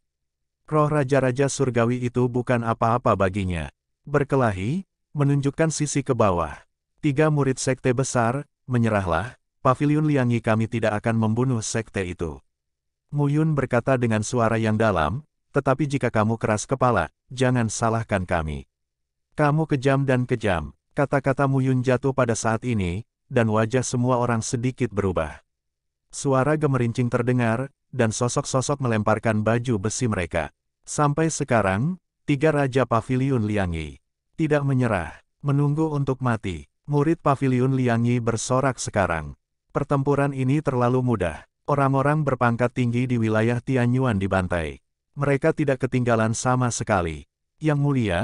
Roh raja-raja surgawi itu bukan apa-apa baginya. Berkelahi, menunjukkan sisi ke bawah. Tiga murid sekte besar, menyerahlah, Paviliun Liangi kami tidak akan membunuh sekte itu. Muyun berkata dengan suara yang dalam, tetapi jika kamu keras kepala, jangan salahkan kami. Kamu kejam dan kejam, kata-kata Muyun jatuh pada saat ini, dan wajah semua orang sedikit berubah. Suara gemerincing terdengar, dan sosok-sosok melemparkan baju besi mereka. Sampai sekarang, tiga Raja Paviliun Liangi tidak menyerah, menunggu untuk mati. Murid Paviliun Liangi bersorak sekarang. Pertempuran ini terlalu mudah. Orang-orang berpangkat tinggi di wilayah Tianyuan dibantai. Mereka tidak ketinggalan sama sekali. Yang mulia,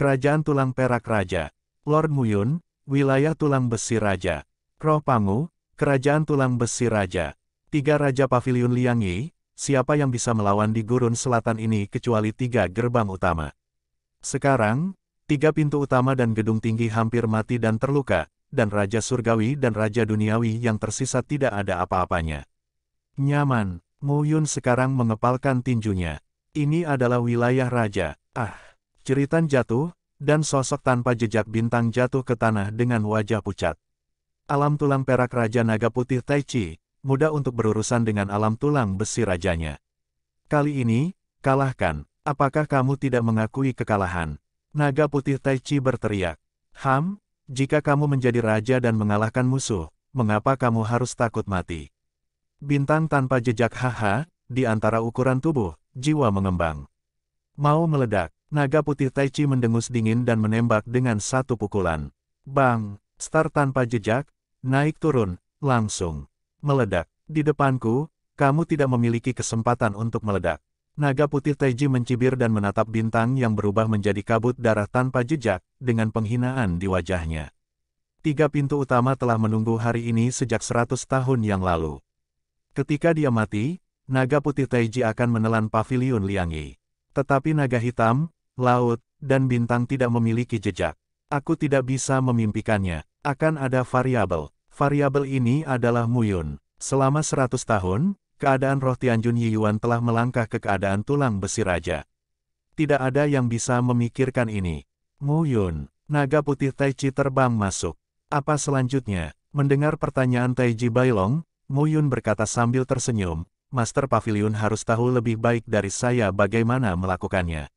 Kerajaan Tulang Perak Raja, Lord Muyun, Wilayah Tulang Besi Raja, Roh Pangu, Kerajaan Tulang Besi Raja. Tiga Raja Pavilion Liangyi, siapa yang bisa melawan di gurun selatan ini kecuali tiga gerbang utama. Sekarang, tiga pintu utama dan gedung tinggi hampir mati dan terluka, dan Raja Surgawi dan Raja Duniawi yang tersisa tidak ada apa-apanya. Nyaman, Mu Yun sekarang mengepalkan tinjunya. Ini adalah wilayah Raja. Ah, ceritan jatuh, dan sosok tanpa jejak bintang jatuh ke tanah dengan wajah pucat. Alam tulang perak Raja Naga Putih Tai Chi, mudah untuk berurusan dengan alam tulang besi rajanya. Kali ini, kalahkan. Apakah kamu tidak mengakui kekalahan? Naga Putih Tai Chi berteriak. Ham, jika kamu menjadi raja dan mengalahkan musuh, mengapa kamu harus takut mati? Bintang tanpa jejak haha, di antara ukuran tubuh, jiwa mengembang. Mau meledak, naga putih Taichi mendengus dingin dan menembak dengan satu pukulan. Bang, star tanpa jejak, naik turun, langsung. Meledak, di depanku, kamu tidak memiliki kesempatan untuk meledak. Naga putih Taiji mencibir dan menatap bintang yang berubah menjadi kabut darah tanpa jejak, dengan penghinaan di wajahnya. Tiga pintu utama telah menunggu hari ini sejak seratus tahun yang lalu. Ketika dia mati, naga putih Taiji akan menelan pavilion Liangi. Tetapi naga hitam, laut, dan bintang tidak memiliki jejak. Aku tidak bisa memimpikannya. Akan ada variabel. Variabel ini adalah Muyun. Selama seratus tahun, keadaan roh Tianjun Yiyuan telah melangkah ke keadaan tulang besi raja. Tidak ada yang bisa memikirkan ini. Mu Yun, naga putih Chi terbang masuk. Apa selanjutnya? Mendengar pertanyaan Taiji Bailong, Mu Yun berkata sambil tersenyum, Master Pavilion harus tahu lebih baik dari saya bagaimana melakukannya.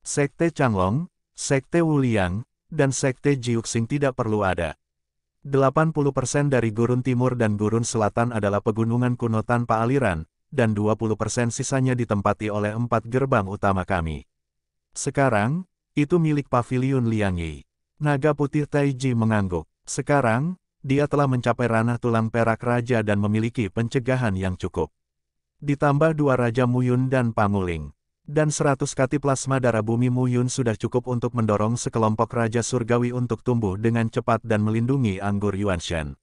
Sekte Changlong, Sekte Wuliang, dan Sekte Jiuxing tidak perlu ada. 80% dari gurun timur dan gurun selatan adalah pegunungan kuno tanpa aliran, dan 20% sisanya ditempati oleh empat gerbang utama kami. Sekarang, itu milik Paviliun Liangyi. Naga putih Taiji mengangguk. Sekarang, dia telah mencapai ranah tulang perak raja dan memiliki pencegahan yang cukup. Ditambah dua Raja Muyun dan Panguling dan 100 kati plasma darah bumi Muyun sudah cukup untuk mendorong sekelompok Raja Surgawi untuk tumbuh dengan cepat dan melindungi anggur Yuan Shen.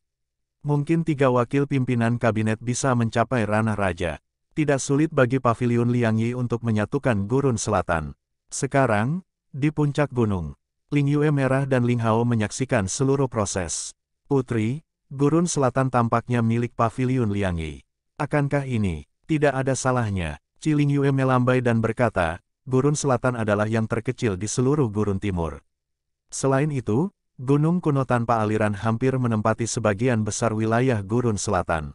Mungkin tiga wakil pimpinan kabinet bisa mencapai ranah Raja. Tidak sulit bagi Paviliun Liang Yi untuk menyatukan gurun selatan. Sekarang, di puncak gunung, Ling Yue Merah dan Ling Hao menyaksikan seluruh proses. Putri, gurun selatan tampaknya milik Paviliun Liang Yi. Akankah ini? Tidak ada salahnya. Ciling Yue melambai dan berkata, Gurun Selatan adalah yang terkecil di seluruh Gurun Timur. Selain itu, gunung kuno tanpa aliran hampir menempati sebagian besar wilayah Gurun Selatan.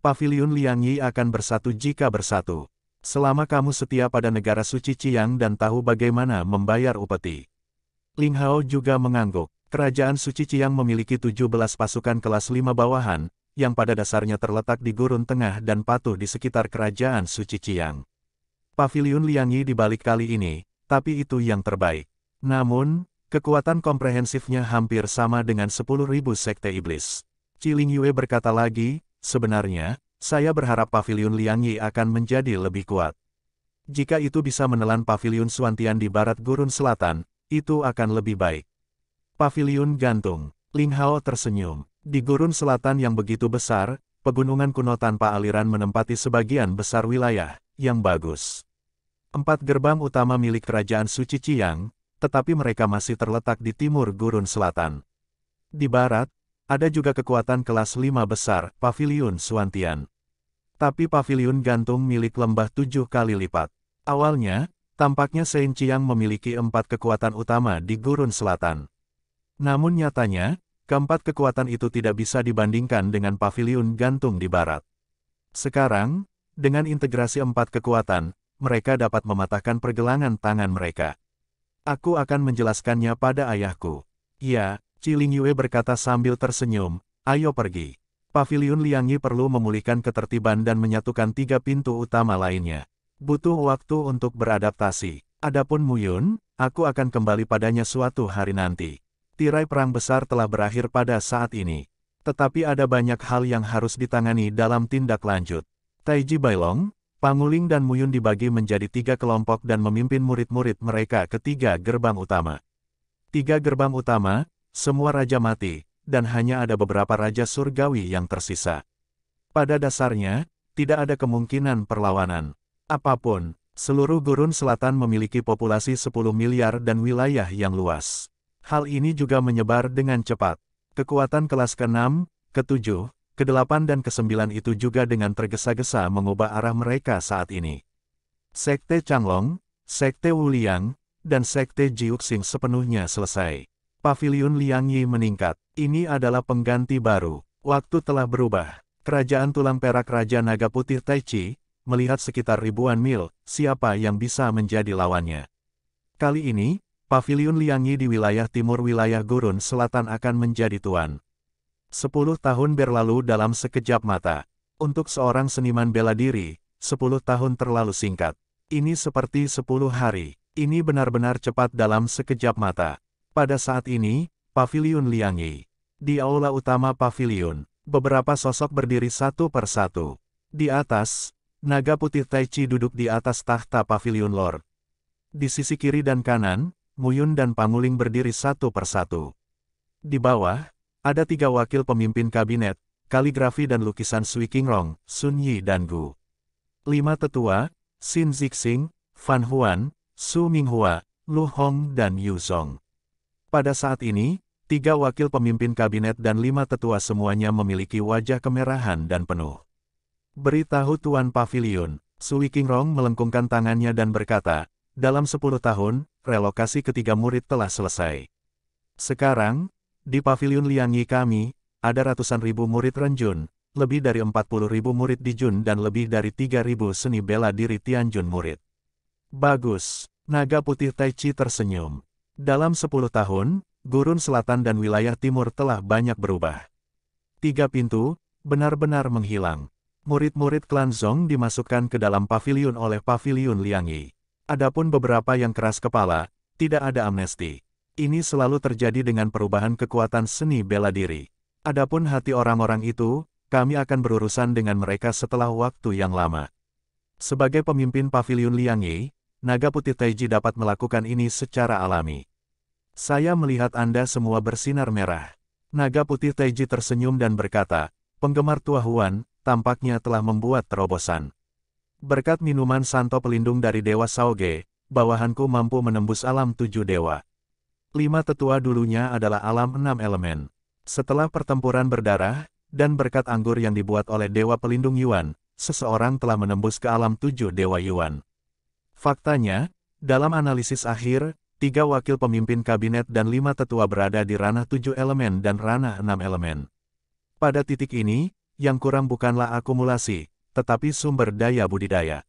Pavilion Liang Yi akan bersatu jika bersatu. Selama kamu setia pada negara suci Chiang dan tahu bagaimana membayar upeti. Ling Hao juga mengangguk. Kerajaan Suci Chiang memiliki 17 pasukan kelas 5 bawahan, yang pada dasarnya terletak di gurun tengah dan patuh di sekitar kerajaan Suci Ciang. Paviliun Liangyi di balik kali ini, tapi itu yang terbaik. Namun, kekuatan komprehensifnya hampir sama dengan 10.000 sekte iblis. Chiling Yue berkata lagi, sebenarnya, saya berharap paviliun Liangyi akan menjadi lebih kuat. Jika itu bisa menelan paviliun Suantian di barat gurun selatan, itu akan lebih baik. Paviliun Gantung, Ling Hao tersenyum. Di gurun selatan yang begitu besar, pegunungan kuno tanpa aliran menempati sebagian besar wilayah, yang bagus. Empat gerbang utama milik Kerajaan Suci Ciang, tetapi mereka masih terletak di timur gurun selatan. Di barat, ada juga kekuatan kelas lima besar, Paviliun Suantian. Tapi paviliun gantung milik lembah tujuh kali lipat. Awalnya, tampaknya Sein Chiang memiliki empat kekuatan utama di gurun selatan. Namun nyatanya, keempat kekuatan itu tidak bisa dibandingkan dengan pavilion gantung di barat. Sekarang, dengan integrasi empat kekuatan, mereka dapat mematahkan pergelangan tangan mereka. Aku akan menjelaskannya pada ayahku. Ya, Ciling Yue berkata sambil tersenyum, ayo pergi. Pavilion Liangyi perlu memulihkan ketertiban dan menyatukan tiga pintu utama lainnya. Butuh waktu untuk beradaptasi. Adapun Muyun, aku akan kembali padanya suatu hari nanti. Tirai perang besar telah berakhir pada saat ini. Tetapi ada banyak hal yang harus ditangani dalam tindak lanjut. Taiji Bailong, Panguling dan Muyun dibagi menjadi tiga kelompok dan memimpin murid-murid mereka ke tiga gerbang utama. Tiga gerbang utama, semua raja mati, dan hanya ada beberapa raja surgawi yang tersisa. Pada dasarnya, tidak ada kemungkinan perlawanan. Apapun, seluruh gurun selatan memiliki populasi 10 miliar dan wilayah yang luas. Hal ini juga menyebar dengan cepat. Kekuatan kelas ke-6, ke-7, ke-8 dan ke-9 itu juga dengan tergesa-gesa mengubah arah mereka saat ini. Sekte Changlong, Sekte Wuliang, dan Sekte Jiuxing sepenuhnya selesai. Paviliun Yi meningkat. Ini adalah pengganti baru. Waktu telah berubah. Kerajaan tulang perak Raja Naga Putih Tai Chi melihat sekitar ribuan mil, siapa yang bisa menjadi lawannya. Kali ini, Pavilion Liangyi di wilayah timur wilayah Gurun Selatan akan menjadi tuan. Sepuluh tahun berlalu dalam sekejap mata. Untuk seorang seniman bela diri, sepuluh tahun terlalu singkat. Ini seperti sepuluh hari. Ini benar-benar cepat dalam sekejap mata. Pada saat ini, Pavilion Liangyi. Di aula utama pavilion. beberapa sosok berdiri satu per satu. Di atas, naga putih Tai Chi duduk di atas tahta pavilion Lord. Di sisi kiri dan kanan, Muyun dan Panguling berdiri satu persatu. Di bawah, ada tiga wakil pemimpin kabinet, kaligrafi dan lukisan Sui Qingrong, Sun Yi dan Gu. Lima tetua, Xin Zixing, Fan Huan, Su Minghua, Lu Hong dan Yu Zong. Pada saat ini, tiga wakil pemimpin kabinet dan lima tetua semuanya memiliki wajah kemerahan dan penuh. Beritahu Tuan Pavilion, Sui Qingrong melengkungkan tangannya dan berkata, dalam sepuluh tahun, relokasi ketiga murid telah selesai. Sekarang, di Pavilion Liangyi kami, ada ratusan ribu murid Renjun, lebih dari 40 ribu murid di Jun dan lebih dari 3 ribu seni bela diri Tianjun murid. Bagus, naga putih Tai Chi tersenyum. Dalam 10 tahun, gurun selatan dan wilayah timur telah banyak berubah. Tiga pintu, benar-benar menghilang. Murid-murid klan Zong dimasukkan ke dalam pavilion oleh pavilion Liangyi. Adapun beberapa yang keras kepala, tidak ada amnesti. Ini selalu terjadi dengan perubahan kekuatan seni bela diri. Adapun hati orang-orang itu, kami akan berurusan dengan mereka setelah waktu yang lama. Sebagai pemimpin pavilion Liangyi, naga putih Taiji dapat melakukan ini secara alami. Saya melihat Anda semua bersinar merah. Naga putih Taiji tersenyum dan berkata, penggemar Tua Huan, tampaknya telah membuat terobosan. Berkat minuman Santo pelindung dari Dewa saoge, bawahanku mampu menembus alam tujuh dewa. Lima tetua dulunya adalah alam enam elemen. Setelah pertempuran berdarah, dan berkat anggur yang dibuat oleh Dewa Pelindung Yuan, seseorang telah menembus ke alam tujuh Dewa Yuan. Faktanya, dalam analisis akhir, tiga wakil pemimpin kabinet dan lima tetua berada di ranah tujuh elemen dan ranah enam elemen. Pada titik ini, yang kurang bukanlah akumulasi, tetapi sumber daya budidaya.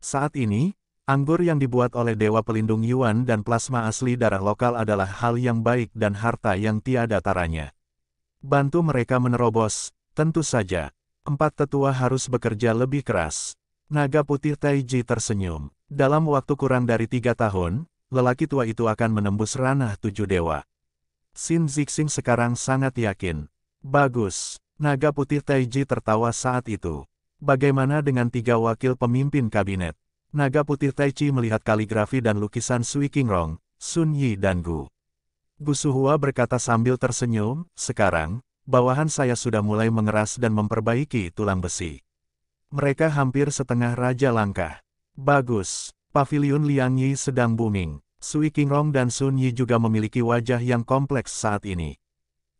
Saat ini, anggur yang dibuat oleh Dewa Pelindung Yuan dan plasma asli darah lokal adalah hal yang baik dan harta yang tiada taranya. Bantu mereka menerobos, tentu saja. Empat tetua harus bekerja lebih keras. Naga putih Taiji tersenyum. Dalam waktu kurang dari tiga tahun, lelaki tua itu akan menembus ranah tujuh dewa. Xin Zixing sekarang sangat yakin. Bagus. Naga putih Taiji tertawa saat itu. Bagaimana dengan tiga wakil pemimpin kabinet? Naga putih Taichi melihat kaligrafi dan lukisan Sui Qingrong, Sun Yi dan Gu. Gu Suhua berkata sambil tersenyum, sekarang, bawahan saya sudah mulai mengeras dan memperbaiki tulang besi. Mereka hampir setengah raja langkah. Bagus, Paviliun Liang Yi sedang booming. Sui Qingrong dan Sun Yi juga memiliki wajah yang kompleks saat ini.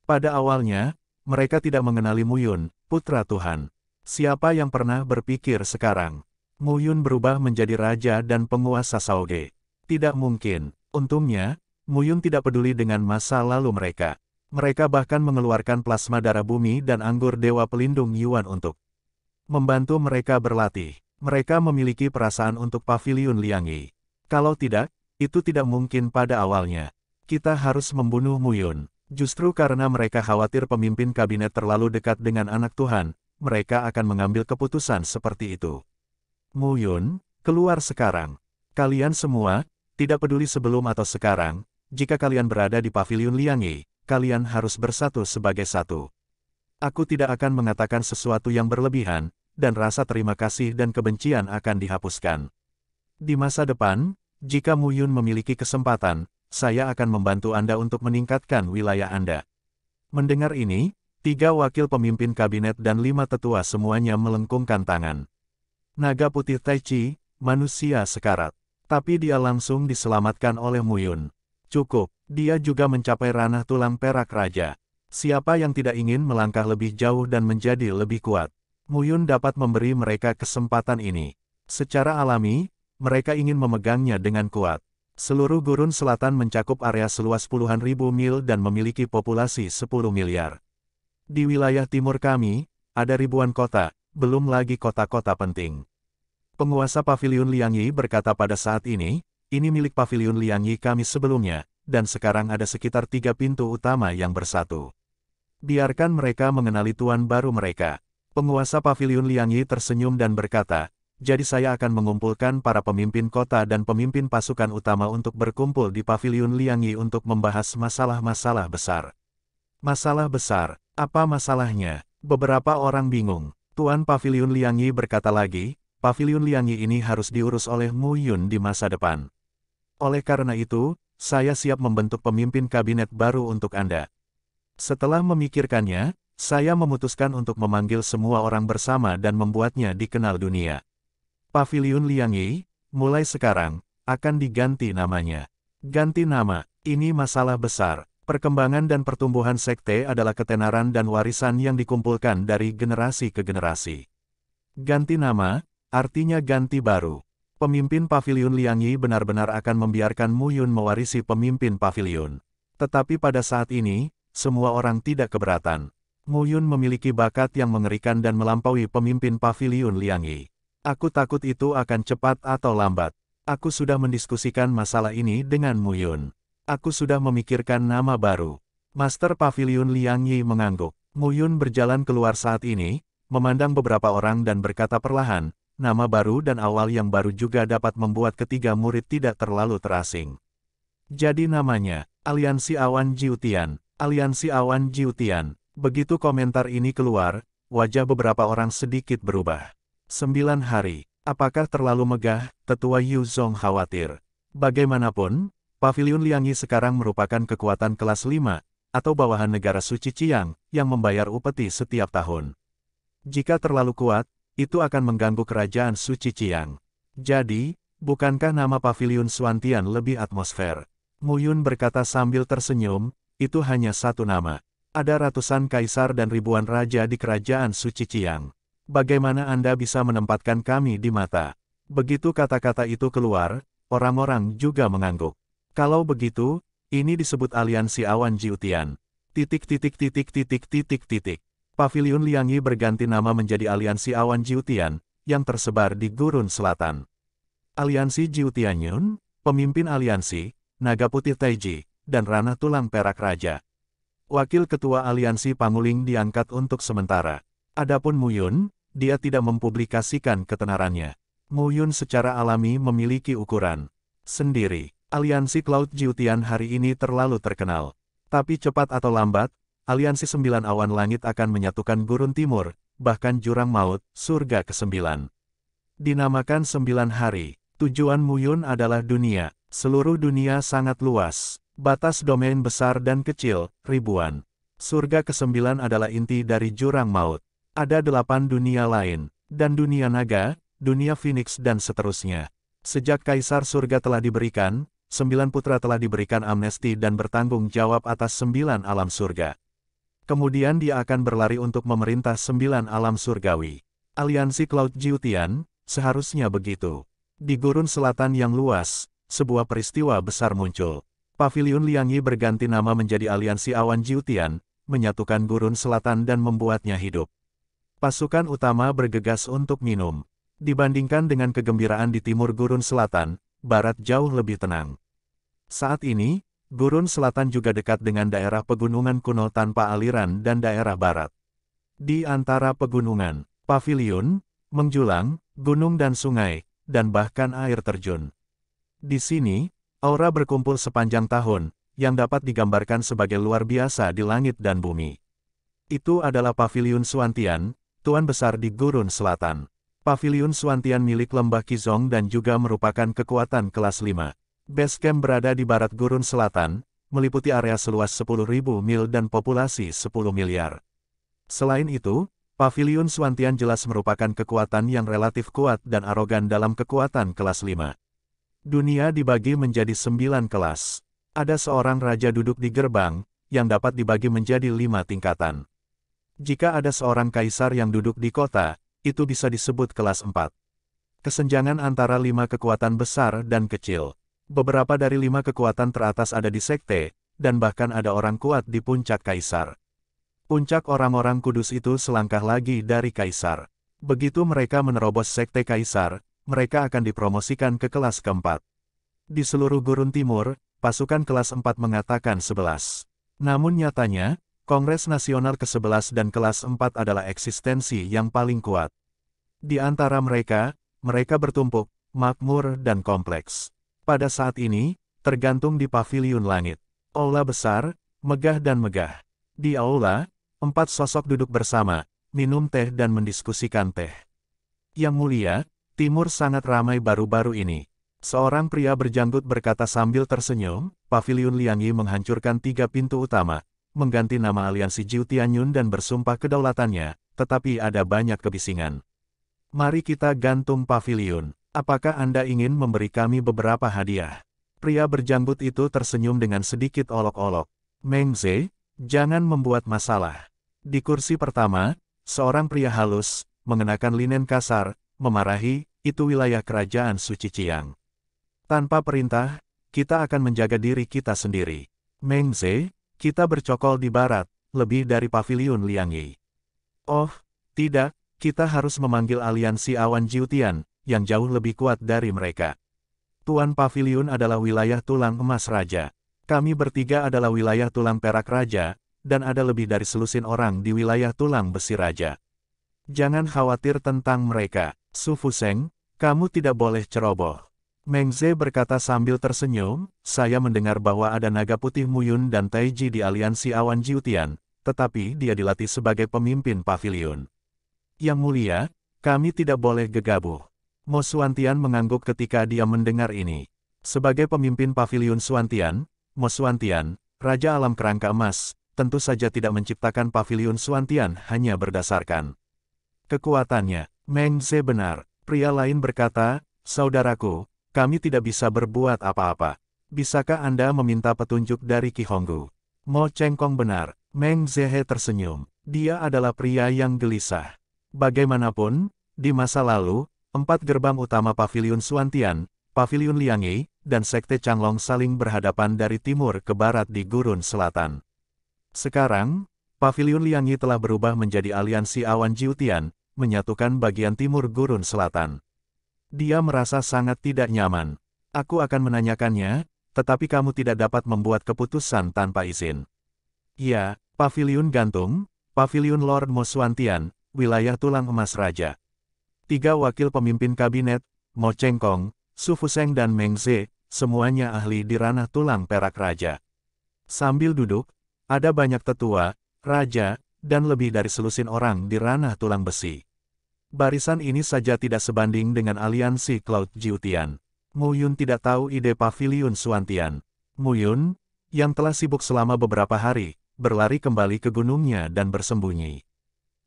Pada awalnya, mereka tidak mengenali Muyun, putra Tuhan. Siapa yang pernah berpikir sekarang? Mu Yun berubah menjadi raja dan penguasa Saoge. Tidak mungkin. Untungnya, Mu Yun tidak peduli dengan masa lalu mereka. Mereka bahkan mengeluarkan plasma darah bumi dan anggur Dewa Pelindung Yuan untuk membantu mereka berlatih. Mereka memiliki perasaan untuk pavilion Liangi. Kalau tidak, itu tidak mungkin pada awalnya. Kita harus membunuh Muyun. Justru karena mereka khawatir pemimpin kabinet terlalu dekat dengan anak Tuhan, mereka akan mengambil keputusan seperti itu. Mu Yun, keluar sekarang. Kalian semua, tidak peduli sebelum atau sekarang, jika kalian berada di pavilion Liangi, kalian harus bersatu sebagai satu. Aku tidak akan mengatakan sesuatu yang berlebihan, dan rasa terima kasih dan kebencian akan dihapuskan. Di masa depan, jika Mu Yun memiliki kesempatan, saya akan membantu Anda untuk meningkatkan wilayah Anda. Mendengar ini, Tiga wakil pemimpin kabinet dan lima tetua semuanya melengkungkan tangan. Naga putih Tai Chi, manusia sekarat. Tapi dia langsung diselamatkan oleh Muyun. Cukup, dia juga mencapai ranah tulang perak raja. Siapa yang tidak ingin melangkah lebih jauh dan menjadi lebih kuat? Muyun dapat memberi mereka kesempatan ini. Secara alami, mereka ingin memegangnya dengan kuat. Seluruh gurun selatan mencakup area seluas puluhan ribu mil dan memiliki populasi 10 miliar. Di wilayah timur kami, ada ribuan kota, belum lagi kota-kota penting. Penguasa Paviliun Liangyi berkata pada saat ini, ini milik Paviliun Liangyi kami sebelumnya, dan sekarang ada sekitar tiga pintu utama yang bersatu. Biarkan mereka mengenali tuan baru mereka. Penguasa Paviliun Liangyi tersenyum dan berkata, jadi saya akan mengumpulkan para pemimpin kota dan pemimpin pasukan utama untuk berkumpul di Paviliun Liangyi untuk membahas masalah-masalah besar. Masalah besar, apa masalahnya? Beberapa orang bingung. Tuan Paviliun Liangyi berkata lagi, Paviliun Liangyi ini harus diurus oleh Mu Yun di masa depan. Oleh karena itu, saya siap membentuk pemimpin kabinet baru untuk Anda. Setelah memikirkannya, saya memutuskan untuk memanggil semua orang bersama dan membuatnya dikenal dunia. Paviliun Liangyi, mulai sekarang, akan diganti namanya. Ganti nama, ini masalah besar. Perkembangan dan pertumbuhan sekte adalah ketenaran dan warisan yang dikumpulkan dari generasi ke generasi. Ganti nama, artinya ganti baru. Pemimpin pavilion Liangyi benar-benar akan membiarkan Mu Yun mewarisi pemimpin pavilion. Tetapi pada saat ini, semua orang tidak keberatan. Mu Yun memiliki bakat yang mengerikan dan melampaui pemimpin pavilion Liangyi. Aku takut itu akan cepat atau lambat. Aku sudah mendiskusikan masalah ini dengan Mu Yun. Aku sudah memikirkan nama baru. Master Pavilion Liang Yi mengangguk. Yun berjalan keluar saat ini, memandang beberapa orang dan berkata perlahan, nama baru dan awal yang baru juga dapat membuat ketiga murid tidak terlalu terasing. Jadi namanya, Aliansi Awan Jiutian, Aliansi Awan Jiutian. Begitu komentar ini keluar, wajah beberapa orang sedikit berubah. Sembilan hari, apakah terlalu megah, tetua Yu Zong khawatir. Bagaimanapun, Pavilion Liangyi sekarang merupakan kekuatan kelas 5, atau bawahan negara suci Chiang, yang membayar upeti setiap tahun. Jika terlalu kuat, itu akan mengganggu kerajaan suci Chiang. Jadi, bukankah nama Pavilion Suantian lebih atmosfer? Mu Yun berkata sambil tersenyum, itu hanya satu nama. Ada ratusan kaisar dan ribuan raja di kerajaan suci Chiang. Bagaimana Anda bisa menempatkan kami di mata? Begitu kata-kata itu keluar, orang-orang juga mengangguk. Kalau begitu, ini disebut aliansi awan Jiutian. Titik titik titik titik titik titik. Pavilion Liangyi berganti nama menjadi aliansi awan Jiutian, yang tersebar di gurun selatan. Aliansi Jiutianyun, pemimpin aliansi, Naga Putih Taiji, dan Rana Tulang Perak Raja. Wakil Ketua Aliansi Panguling diangkat untuk sementara. Adapun Muyun, dia tidak mempublikasikan ketenarannya. Muyun secara alami memiliki ukuran sendiri aliansi Cloud Jiutian hari ini terlalu terkenal. Tapi cepat atau lambat, aliansi sembilan awan langit akan menyatukan gurun timur, bahkan jurang maut, surga ke-9. Dinamakan sembilan hari, tujuan Muyun adalah dunia, seluruh dunia sangat luas, batas domain besar dan kecil, ribuan. Surga ke-9 adalah inti dari jurang maut. Ada delapan dunia lain, dan dunia naga, dunia phoenix dan seterusnya. Sejak kaisar surga telah diberikan, sembilan putra telah diberikan amnesti dan bertanggung jawab atas sembilan alam surga. Kemudian dia akan berlari untuk memerintah sembilan alam surgawi. Aliansi Cloud Jiutian, seharusnya begitu. Di gurun selatan yang luas, sebuah peristiwa besar muncul. Pavilion Liangyi berganti nama menjadi Aliansi Awan Jiutian, menyatukan gurun selatan dan membuatnya hidup. Pasukan utama bergegas untuk minum. Dibandingkan dengan kegembiraan di timur gurun selatan, barat jauh lebih tenang. Saat ini, gurun selatan juga dekat dengan daerah pegunungan kuno tanpa aliran dan daerah barat. Di antara pegunungan, pavilion, menjulang, gunung dan sungai, dan bahkan air terjun. Di sini, aura berkumpul sepanjang tahun, yang dapat digambarkan sebagai luar biasa di langit dan bumi. Itu adalah pavilion Suantian, Tuan Besar di Gurun Selatan. Pavilion Suantian milik Lembah Kizong dan juga merupakan kekuatan kelas 5. Base camp berada di barat gurun selatan, meliputi area seluas 10.000 mil dan populasi 10 miliar. Selain itu, Pavilion Swantian jelas merupakan kekuatan yang relatif kuat dan arogan dalam kekuatan kelas 5. Dunia dibagi menjadi 9 kelas. Ada seorang raja duduk di gerbang, yang dapat dibagi menjadi 5 tingkatan. Jika ada seorang kaisar yang duduk di kota, itu bisa disebut kelas 4. Kesenjangan antara lima kekuatan besar dan kecil beberapa dari lima kekuatan teratas ada di sekte, dan bahkan ada orang kuat di puncak kaisar. Puncak orang-orang kudus itu selangkah lagi dari kaisar. Begitu mereka menerobos sekte kaisar, mereka akan dipromosikan ke kelas keempat. Di seluruh Gurun Timur, pasukan kelas Empat mengatakan sebelas. Namun nyatanya, Kongres Nasional ke-11 dan kelas 4 adalah eksistensi yang paling kuat. Di antara mereka, mereka bertumpuk, makmur dan kompleks pada saat ini, tergantung di paviliun langit. Aula besar, megah dan megah. Di aula, empat sosok duduk bersama, minum teh dan mendiskusikan teh. Yang mulia, timur sangat ramai baru-baru ini. Seorang pria berjanggut berkata sambil tersenyum, Paviliun Liangyi menghancurkan tiga pintu utama, mengganti nama aliansi Jiu Tianyun dan bersumpah kedaulatannya, tetapi ada banyak kebisingan. Mari kita gantung paviliun. Apakah Anda ingin memberi kami beberapa hadiah? Pria berjanggut itu tersenyum dengan sedikit olok-olok. Meng Zhe, jangan membuat masalah. Di kursi pertama, seorang pria halus, mengenakan linen kasar, memarahi, itu wilayah kerajaan Suci Ciang. Tanpa perintah, kita akan menjaga diri kita sendiri. Meng Zhe, kita bercokol di barat, lebih dari pavilion Liangyi. Oh, tidak, kita harus memanggil aliansi awan Jiutian, yang jauh lebih kuat dari mereka. Tuan Pavilion adalah wilayah tulang emas raja. Kami bertiga adalah wilayah tulang perak raja, dan ada lebih dari selusin orang di wilayah tulang besi raja. Jangan khawatir tentang mereka, Su Fuseng, kamu tidak boleh ceroboh. Meng Zhe berkata sambil tersenyum, saya mendengar bahwa ada naga putih Muyun dan Taiji di aliansi awan Jiutian, tetapi dia dilatih sebagai pemimpin pavilion. Yang mulia, kami tidak boleh gegabah. Mo Suantian mengangguk ketika dia mendengar ini. Sebagai pemimpin pavilion Suantian, Mo Suantian, Raja Alam Kerangka Emas, tentu saja tidak menciptakan pavilion Suantian hanya berdasarkan kekuatannya. Meng Ze benar, pria lain berkata, Saudaraku, kami tidak bisa berbuat apa-apa. Bisakah Anda meminta petunjuk dari Ki Honggu? Mo Chengkong benar, Meng Zehe tersenyum. Dia adalah pria yang gelisah. Bagaimanapun, di masa lalu, Empat gerbang utama Paviliun Suantian, Paviliun Liangi, dan Sekte Changlong saling berhadapan dari timur ke barat di gurun selatan. Sekarang, Paviliun Liangi telah berubah menjadi aliansi awan Jiutian, menyatukan bagian timur gurun selatan. Dia merasa sangat tidak nyaman. Aku akan menanyakannya, tetapi kamu tidak dapat membuat keputusan tanpa izin. Ya, Paviliun Gantung, Paviliun Lord Mosuantian, wilayah tulang emas raja. Tiga wakil pemimpin kabinet, Mo Chengkong, Su Fuseng dan Meng Zhe, semuanya ahli di ranah tulang perak raja. Sambil duduk, ada banyak tetua, raja, dan lebih dari selusin orang di ranah tulang besi. Barisan ini saja tidak sebanding dengan aliansi Cloud Jiutian. Mu Yun tidak tahu ide pavilion Suantian. Mu Yun, yang telah sibuk selama beberapa hari, berlari kembali ke gunungnya dan bersembunyi.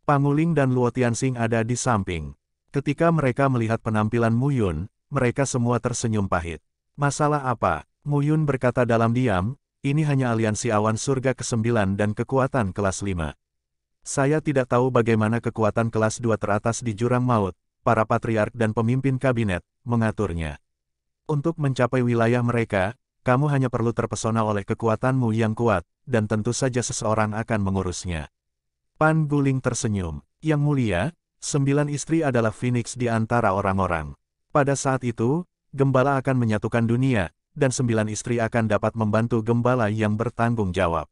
Panguling dan Tianxing ada di samping. Ketika mereka melihat penampilan Muyun, mereka semua tersenyum pahit. Masalah apa? Muyun berkata dalam diam, ini hanya aliansi awan surga ke-9 dan kekuatan kelas 5. Saya tidak tahu bagaimana kekuatan kelas 2 teratas di jurang maut, para patriark dan pemimpin kabinet, mengaturnya. Untuk mencapai wilayah mereka, kamu hanya perlu terpesona oleh kekuatanmu yang kuat, dan tentu saja seseorang akan mengurusnya. Pan Guling tersenyum. Yang mulia, Sembilan istri adalah Phoenix di antara orang-orang. Pada saat itu, Gembala akan menyatukan dunia, dan sembilan istri akan dapat membantu Gembala yang bertanggung jawab.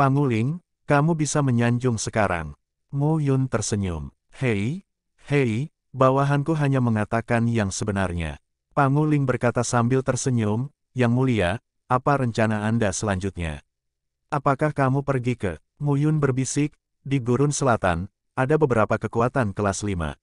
Panguling, kamu bisa menyanjung sekarang. Mu Yun tersenyum. Hei, hei, bawahanku hanya mengatakan yang sebenarnya. Panguling berkata sambil tersenyum, Yang mulia, apa rencana Anda selanjutnya? Apakah kamu pergi ke Mu Yun berbisik, di gurun selatan, ada beberapa kekuatan kelas 5.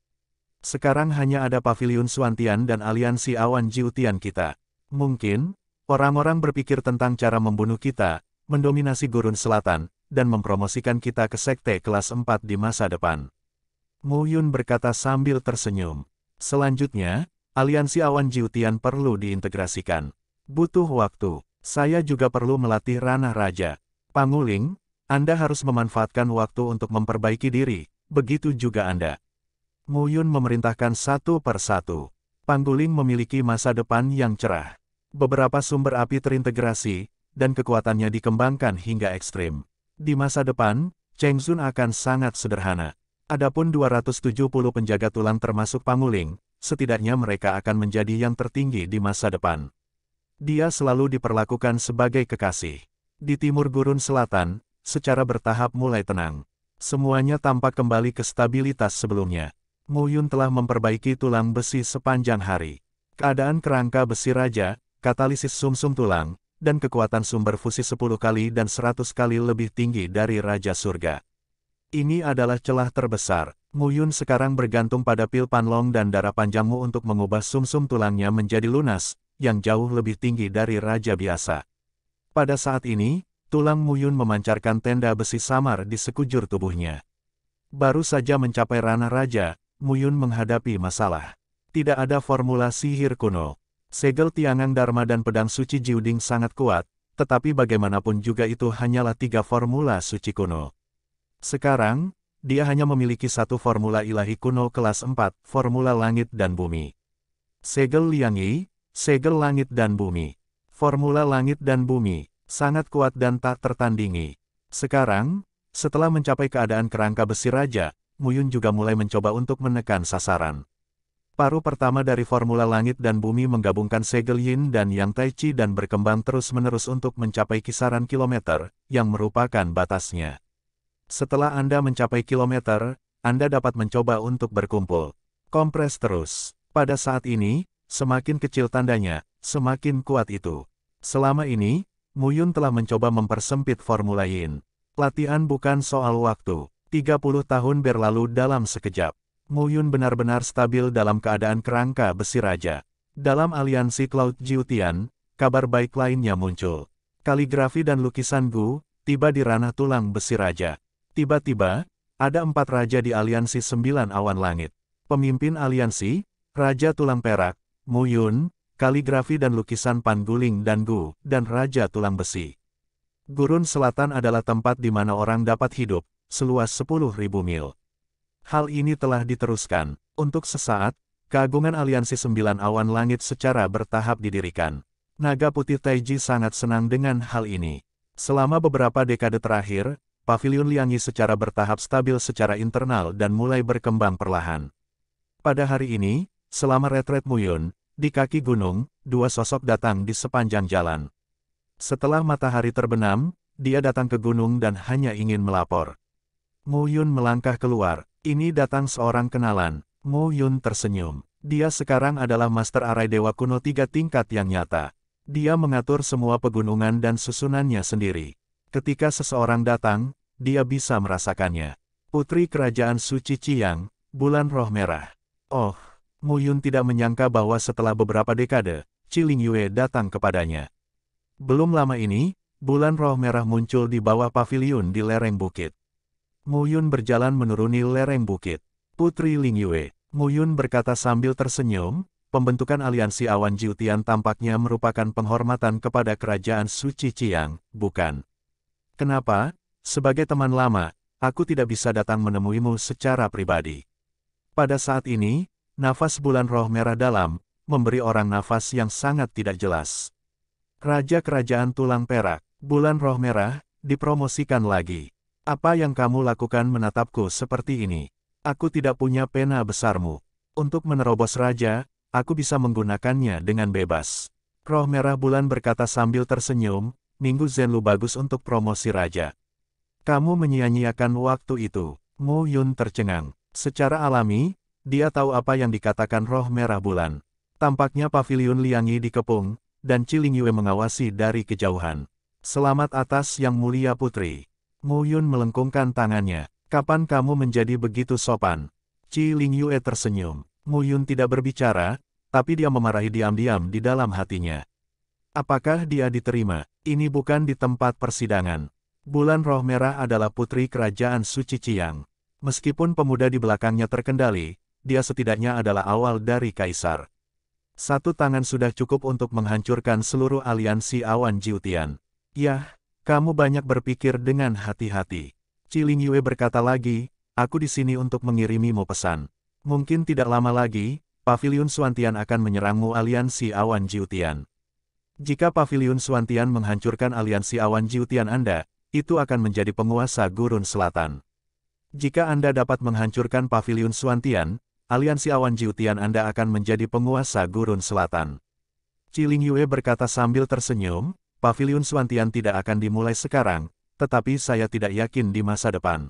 Sekarang hanya ada Pavilion Suantian dan aliansi awan Jiutian kita. Mungkin, orang-orang berpikir tentang cara membunuh kita, mendominasi gurun selatan, dan mempromosikan kita ke sekte kelas 4 di masa depan. Mu Yun berkata sambil tersenyum. Selanjutnya, aliansi awan Jiutian perlu diintegrasikan. Butuh waktu. Saya juga perlu melatih ranah raja. Panguling, Anda harus memanfaatkan waktu untuk memperbaiki diri, Begitu juga Anda. Yun memerintahkan satu per satu. Pangguling memiliki masa depan yang cerah. Beberapa sumber api terintegrasi, dan kekuatannya dikembangkan hingga ekstrim. Di masa depan, Cheng Zun akan sangat sederhana. Adapun 270 penjaga tulang termasuk Panguling, setidaknya mereka akan menjadi yang tertinggi di masa depan. Dia selalu diperlakukan sebagai kekasih. Di timur gurun selatan, secara bertahap mulai tenang. Semuanya tampak kembali ke stabilitas sebelumnya. Mu Yun telah memperbaiki tulang besi sepanjang hari. Keadaan kerangka besi raja, katalisis sumsum -sum tulang, dan kekuatan sumber fusi 10 kali dan 100 kali lebih tinggi dari Raja Surga. Ini adalah celah terbesar. Mu Yun sekarang bergantung pada pil panlong dan darah panjangmu untuk mengubah sumsum -sum tulangnya menjadi lunas, yang jauh lebih tinggi dari raja biasa. Pada saat ini, Tulang Muyun memancarkan tenda besi samar di sekujur tubuhnya. Baru saja mencapai ranah raja, Muyun menghadapi masalah. Tidak ada formula sihir kuno. Segel Tiangang Dharma dan pedang suci Jiuding sangat kuat, tetapi bagaimanapun juga itu hanyalah tiga formula suci kuno. Sekarang, dia hanya memiliki satu formula ilahi kuno kelas 4, formula langit dan bumi. Segel Liangi, segel langit dan bumi. Formula langit dan bumi, sangat kuat dan tak tertandingi. Sekarang, setelah mencapai keadaan kerangka besi raja, Muyun juga mulai mencoba untuk menekan sasaran. Paru pertama dari formula langit dan bumi menggabungkan segel yin dan yang tai chi dan berkembang terus-menerus untuk mencapai kisaran kilometer, yang merupakan batasnya. Setelah Anda mencapai kilometer, Anda dapat mencoba untuk berkumpul. Kompres terus. Pada saat ini, semakin kecil tandanya, semakin kuat itu. Selama ini, Muyun telah mencoba mempersempit formula Yin. Latihan bukan soal waktu. 30 tahun berlalu dalam sekejap. Muyun benar-benar stabil dalam keadaan kerangka besi raja. Dalam aliansi Cloud Jiutian, kabar baik lainnya muncul. Kaligrafi dan lukisan Gu, tiba di ranah tulang besi raja. Tiba-tiba, ada empat raja di aliansi sembilan awan langit. Pemimpin aliansi, Raja Tulang Perak, Muyun, kaligrafi dan lukisan Panguling dan Gu, dan Raja Tulang Besi. Gurun Selatan adalah tempat di mana orang dapat hidup, seluas 10.000 mil. Hal ini telah diteruskan, untuk sesaat, keagungan aliansi sembilan awan langit secara bertahap didirikan. Naga Putih Taiji sangat senang dengan hal ini. Selama beberapa dekade terakhir, Paviliun Liangi secara bertahap stabil secara internal dan mulai berkembang perlahan. Pada hari ini, selama retret Muyun, di kaki gunung, dua sosok datang di sepanjang jalan. Setelah matahari terbenam, dia datang ke gunung dan hanya ingin melapor. Mu Yun melangkah keluar, ini datang seorang kenalan. Mu Yun tersenyum. Dia sekarang adalah Master Arai Dewa Kuno tiga tingkat yang nyata. Dia mengatur semua pegunungan dan susunannya sendiri. Ketika seseorang datang, dia bisa merasakannya. Putri Kerajaan Suci Ciang, Bulan Roh Merah. Oh, Mu Yun tidak menyangka bahwa setelah beberapa dekade, Ling Yue datang kepadanya. Belum lama ini, bulan roh merah muncul di bawah pavilion di lereng bukit. Mu Yun berjalan menuruni lereng bukit. Putri Ling Yue, Mu Yun berkata sambil tersenyum, pembentukan aliansi awan Jiutian tampaknya merupakan penghormatan kepada kerajaan Suci Chiang, bukan? Kenapa? Sebagai teman lama, aku tidak bisa datang menemuimu secara pribadi. Pada saat ini, Nafas bulan roh merah dalam, memberi orang nafas yang sangat tidak jelas. Raja Kerajaan Tulang Perak, bulan roh merah, dipromosikan lagi. Apa yang kamu lakukan menatapku seperti ini? Aku tidak punya pena besarmu. Untuk menerobos raja, aku bisa menggunakannya dengan bebas. Roh merah bulan berkata sambil tersenyum, Minggu Zenlu bagus untuk promosi raja. Kamu menyia-nyiakan waktu itu. Mu Yun tercengang. Secara alami, dia tahu apa yang dikatakan roh merah bulan. Tampaknya pavilion Liangyi dikepung, dan Yue mengawasi dari kejauhan. Selamat atas yang mulia putri. Mu Yun melengkungkan tangannya. Kapan kamu menjadi begitu sopan? Yue tersenyum. Mu Yun tidak berbicara, tapi dia memarahi diam-diam di dalam hatinya. Apakah dia diterima? Ini bukan di tempat persidangan. Bulan Roh Merah adalah putri kerajaan Suci Ciang. Meskipun pemuda di belakangnya terkendali, dia setidaknya adalah awal dari kaisar. Satu tangan sudah cukup untuk menghancurkan seluruh aliansi awan Jiutian. Yah, kamu banyak berpikir dengan hati-hati. Ciling Yue berkata lagi, aku di sini untuk mengirimimu pesan. Mungkin tidak lama lagi, Pavilion Suantian akan menyerangmu aliansi awan Jiutian. Jika Pavilion Suantian menghancurkan aliansi awan Jiutian Anda, itu akan menjadi penguasa gurun selatan. Jika Anda dapat menghancurkan Pavilion Suantian, aliansi awan Jiutian Anda akan menjadi penguasa gurun selatan. Ciling Yue berkata sambil tersenyum, Pavilion Suantian tidak akan dimulai sekarang, tetapi saya tidak yakin di masa depan.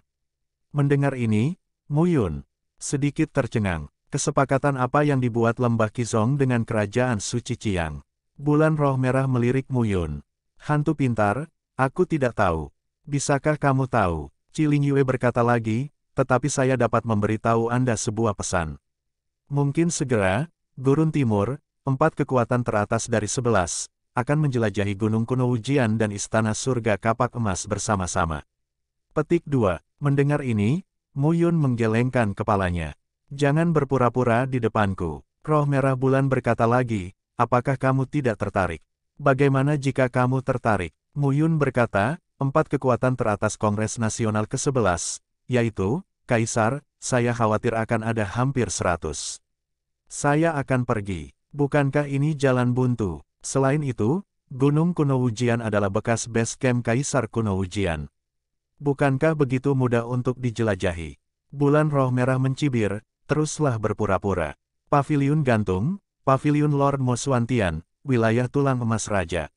Mendengar ini, Mu Yun sedikit tercengang. Kesepakatan apa yang dibuat Lembah Kizong dengan Kerajaan Suci Ciang? Bulan Roh Merah melirik Mu Yun. Hantu pintar, aku tidak tahu. Bisakah kamu tahu? Ciling Yue berkata lagi, tetapi saya dapat memberitahu Anda sebuah pesan. Mungkin segera, Gurun Timur, empat kekuatan teratas dari sebelas, akan menjelajahi Gunung Kuno Ujian dan Istana Surga Kapak Emas bersama-sama. Petik 2. Mendengar ini, Muyun menggelengkan kepalanya. Jangan berpura-pura di depanku. Roh Merah Bulan berkata lagi, apakah kamu tidak tertarik? Bagaimana jika kamu tertarik? Muyun berkata, empat kekuatan teratas Kongres Nasional ke-11, yaitu, Kaisar, saya khawatir akan ada hampir seratus. Saya akan pergi. Bukankah ini jalan buntu? Selain itu, Gunung Kuno Ujian adalah bekas base camp Kaisar Kuno Ujian. Bukankah begitu mudah untuk dijelajahi? Bulan roh merah mencibir, teruslah berpura-pura. Paviliun Gantung, Pavilion Lord Mosuantian, wilayah tulang emas raja.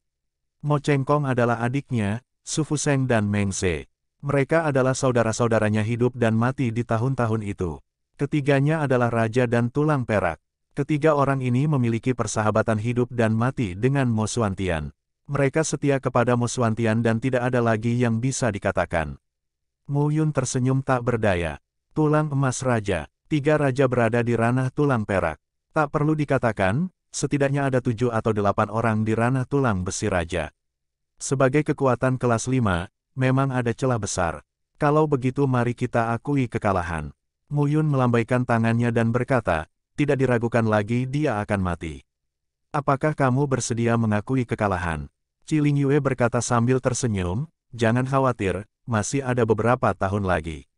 Mo Mocengkong adalah adiknya, Sufuseng dan Mengse. Mereka adalah saudara-saudaranya hidup dan mati di tahun-tahun itu. Ketiganya adalah raja dan tulang perak. Ketiga orang ini memiliki persahabatan hidup dan mati dengan Mosuantian. Mereka setia kepada Mosuantian dan tidak ada lagi yang bisa dikatakan. Mu Yun tersenyum tak berdaya. Tulang emas raja. Tiga raja berada di ranah tulang perak. Tak perlu dikatakan, setidaknya ada tujuh atau delapan orang di ranah tulang besi raja. Sebagai kekuatan kelas lima memang ada celah besar. Kalau begitu mari kita akui kekalahan. Yun melambaikan tangannya dan berkata, tidak diragukan lagi dia akan mati. Apakah kamu bersedia mengakui kekalahan? Ciling Yue berkata sambil tersenyum, jangan khawatir, masih ada beberapa tahun lagi.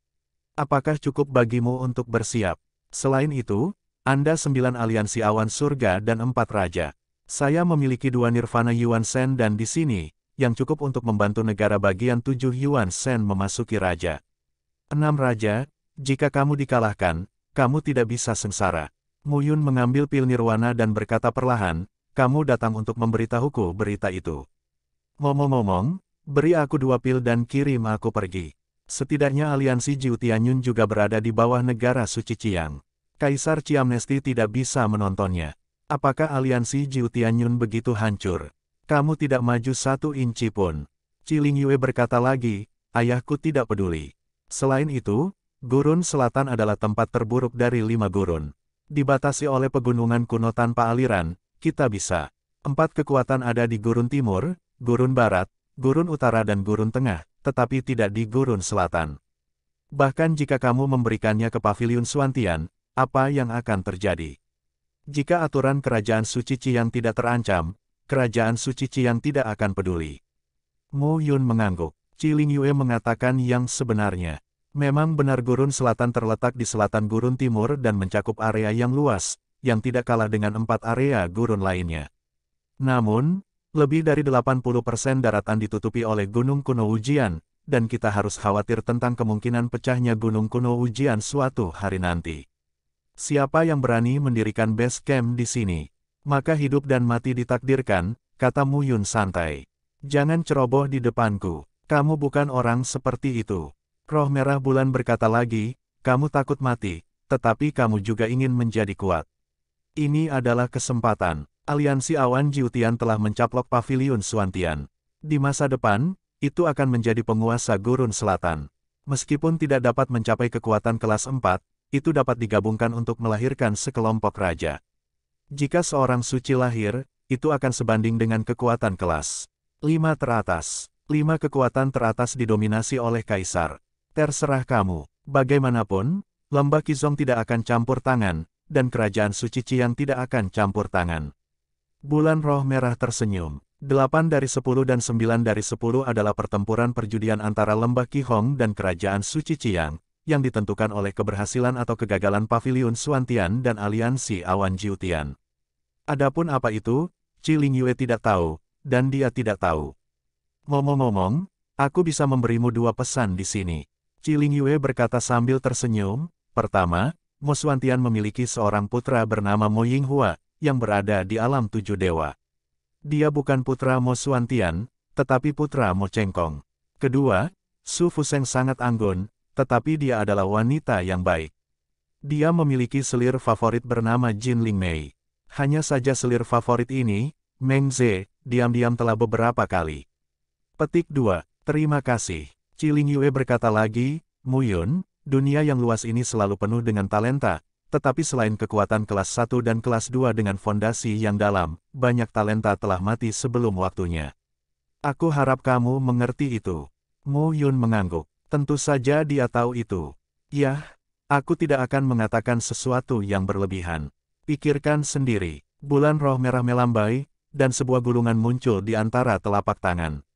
Apakah cukup bagimu untuk bersiap? Selain itu, Anda sembilan aliansi awan surga dan empat raja. Saya memiliki dua nirvana Yuan Shen dan di sini, yang cukup untuk membantu negara bagian tujuh Yuan Shen memasuki raja. Enam raja, jika kamu dikalahkan, kamu tidak bisa sengsara. Yun mengambil pil nirwana dan berkata perlahan, kamu datang untuk memberitahuku berita itu. Ngomong-ngomong, beri aku dua pil dan kirim aku pergi. Setidaknya aliansi Jiutianyun juga berada di bawah negara suci Ciang. Kaisar Ciamnesti tidak bisa menontonnya. Apakah aliansi Jiutianyun begitu hancur? Kamu tidak maju satu inci pun. Ciling Yue berkata lagi, ayahku tidak peduli. Selain itu, gurun selatan adalah tempat terburuk dari lima gurun. Dibatasi oleh pegunungan kuno tanpa aliran, kita bisa. Empat kekuatan ada di gurun timur, gurun barat, gurun utara dan gurun tengah, tetapi tidak di gurun selatan. Bahkan jika kamu memberikannya ke pavilion Suantian, apa yang akan terjadi? Jika aturan kerajaan suci yang tidak terancam, kerajaan suci Qian tidak akan peduli. Mo Yun mengangguk. Ciling Yue mengatakan yang sebenarnya. Memang benar gurun selatan terletak di selatan gurun timur dan mencakup area yang luas, yang tidak kalah dengan empat area gurun lainnya. Namun, lebih dari 80% daratan ditutupi oleh Gunung Kuno Ujian, dan kita harus khawatir tentang kemungkinan pecahnya Gunung Kuno Ujian suatu hari nanti. Siapa yang berani mendirikan base camp di sini? Maka hidup dan mati ditakdirkan, kata Mu Yun santai. Jangan ceroboh di depanku, kamu bukan orang seperti itu. Roh merah bulan berkata lagi, kamu takut mati, tetapi kamu juga ingin menjadi kuat. Ini adalah kesempatan. Aliansi Awan Jiutian telah mencaplok pavilion Suantian. Di masa depan, itu akan menjadi penguasa Gurun Selatan. Meskipun tidak dapat mencapai kekuatan kelas 4, itu dapat digabungkan untuk melahirkan sekelompok raja. Jika seorang suci lahir, itu akan sebanding dengan kekuatan kelas 5 teratas. 5 kekuatan teratas didominasi oleh kaisar. Terserah kamu. Bagaimanapun, lembah Kizong tidak akan campur tangan, dan kerajaan suci Qiang tidak akan campur tangan. Bulan roh merah tersenyum. Delapan dari sepuluh dan sembilan dari sepuluh adalah pertempuran perjudian antara lembah Kihong dan kerajaan suci Qiang, yang ditentukan oleh keberhasilan atau kegagalan Pavilion Suantian dan aliansi Awan Jiutian. Adapun apa itu, Ciling Yue tidak tahu, dan dia tidak tahu. Ngomong-ngomong, aku bisa memberimu dua pesan di sini. Ciling Yue berkata sambil tersenyum, pertama, Mo Suantian memiliki seorang putra bernama Mo Yinghua, yang berada di alam tujuh dewa. Dia bukan putra Mo Suantian, tetapi putra Mo Chengkong. Kedua, Su Fuseng sangat anggun, tetapi dia adalah wanita yang baik. Dia memiliki selir favorit bernama Jin Ling Mei. Hanya saja selir favorit ini, Meng Ze, diam-diam telah beberapa kali. Petik 2. Terima kasih. Ciling Yue berkata lagi, Muyun, dunia yang luas ini selalu penuh dengan talenta, tetapi selain kekuatan kelas 1 dan kelas 2 dengan fondasi yang dalam, banyak talenta telah mati sebelum waktunya. Aku harap kamu mengerti itu. Mu Yun mengangguk. Tentu saja dia tahu itu. Yah, aku tidak akan mengatakan sesuatu yang berlebihan. Pikirkan sendiri, bulan roh merah melambai, dan sebuah gulungan muncul di antara telapak tangan.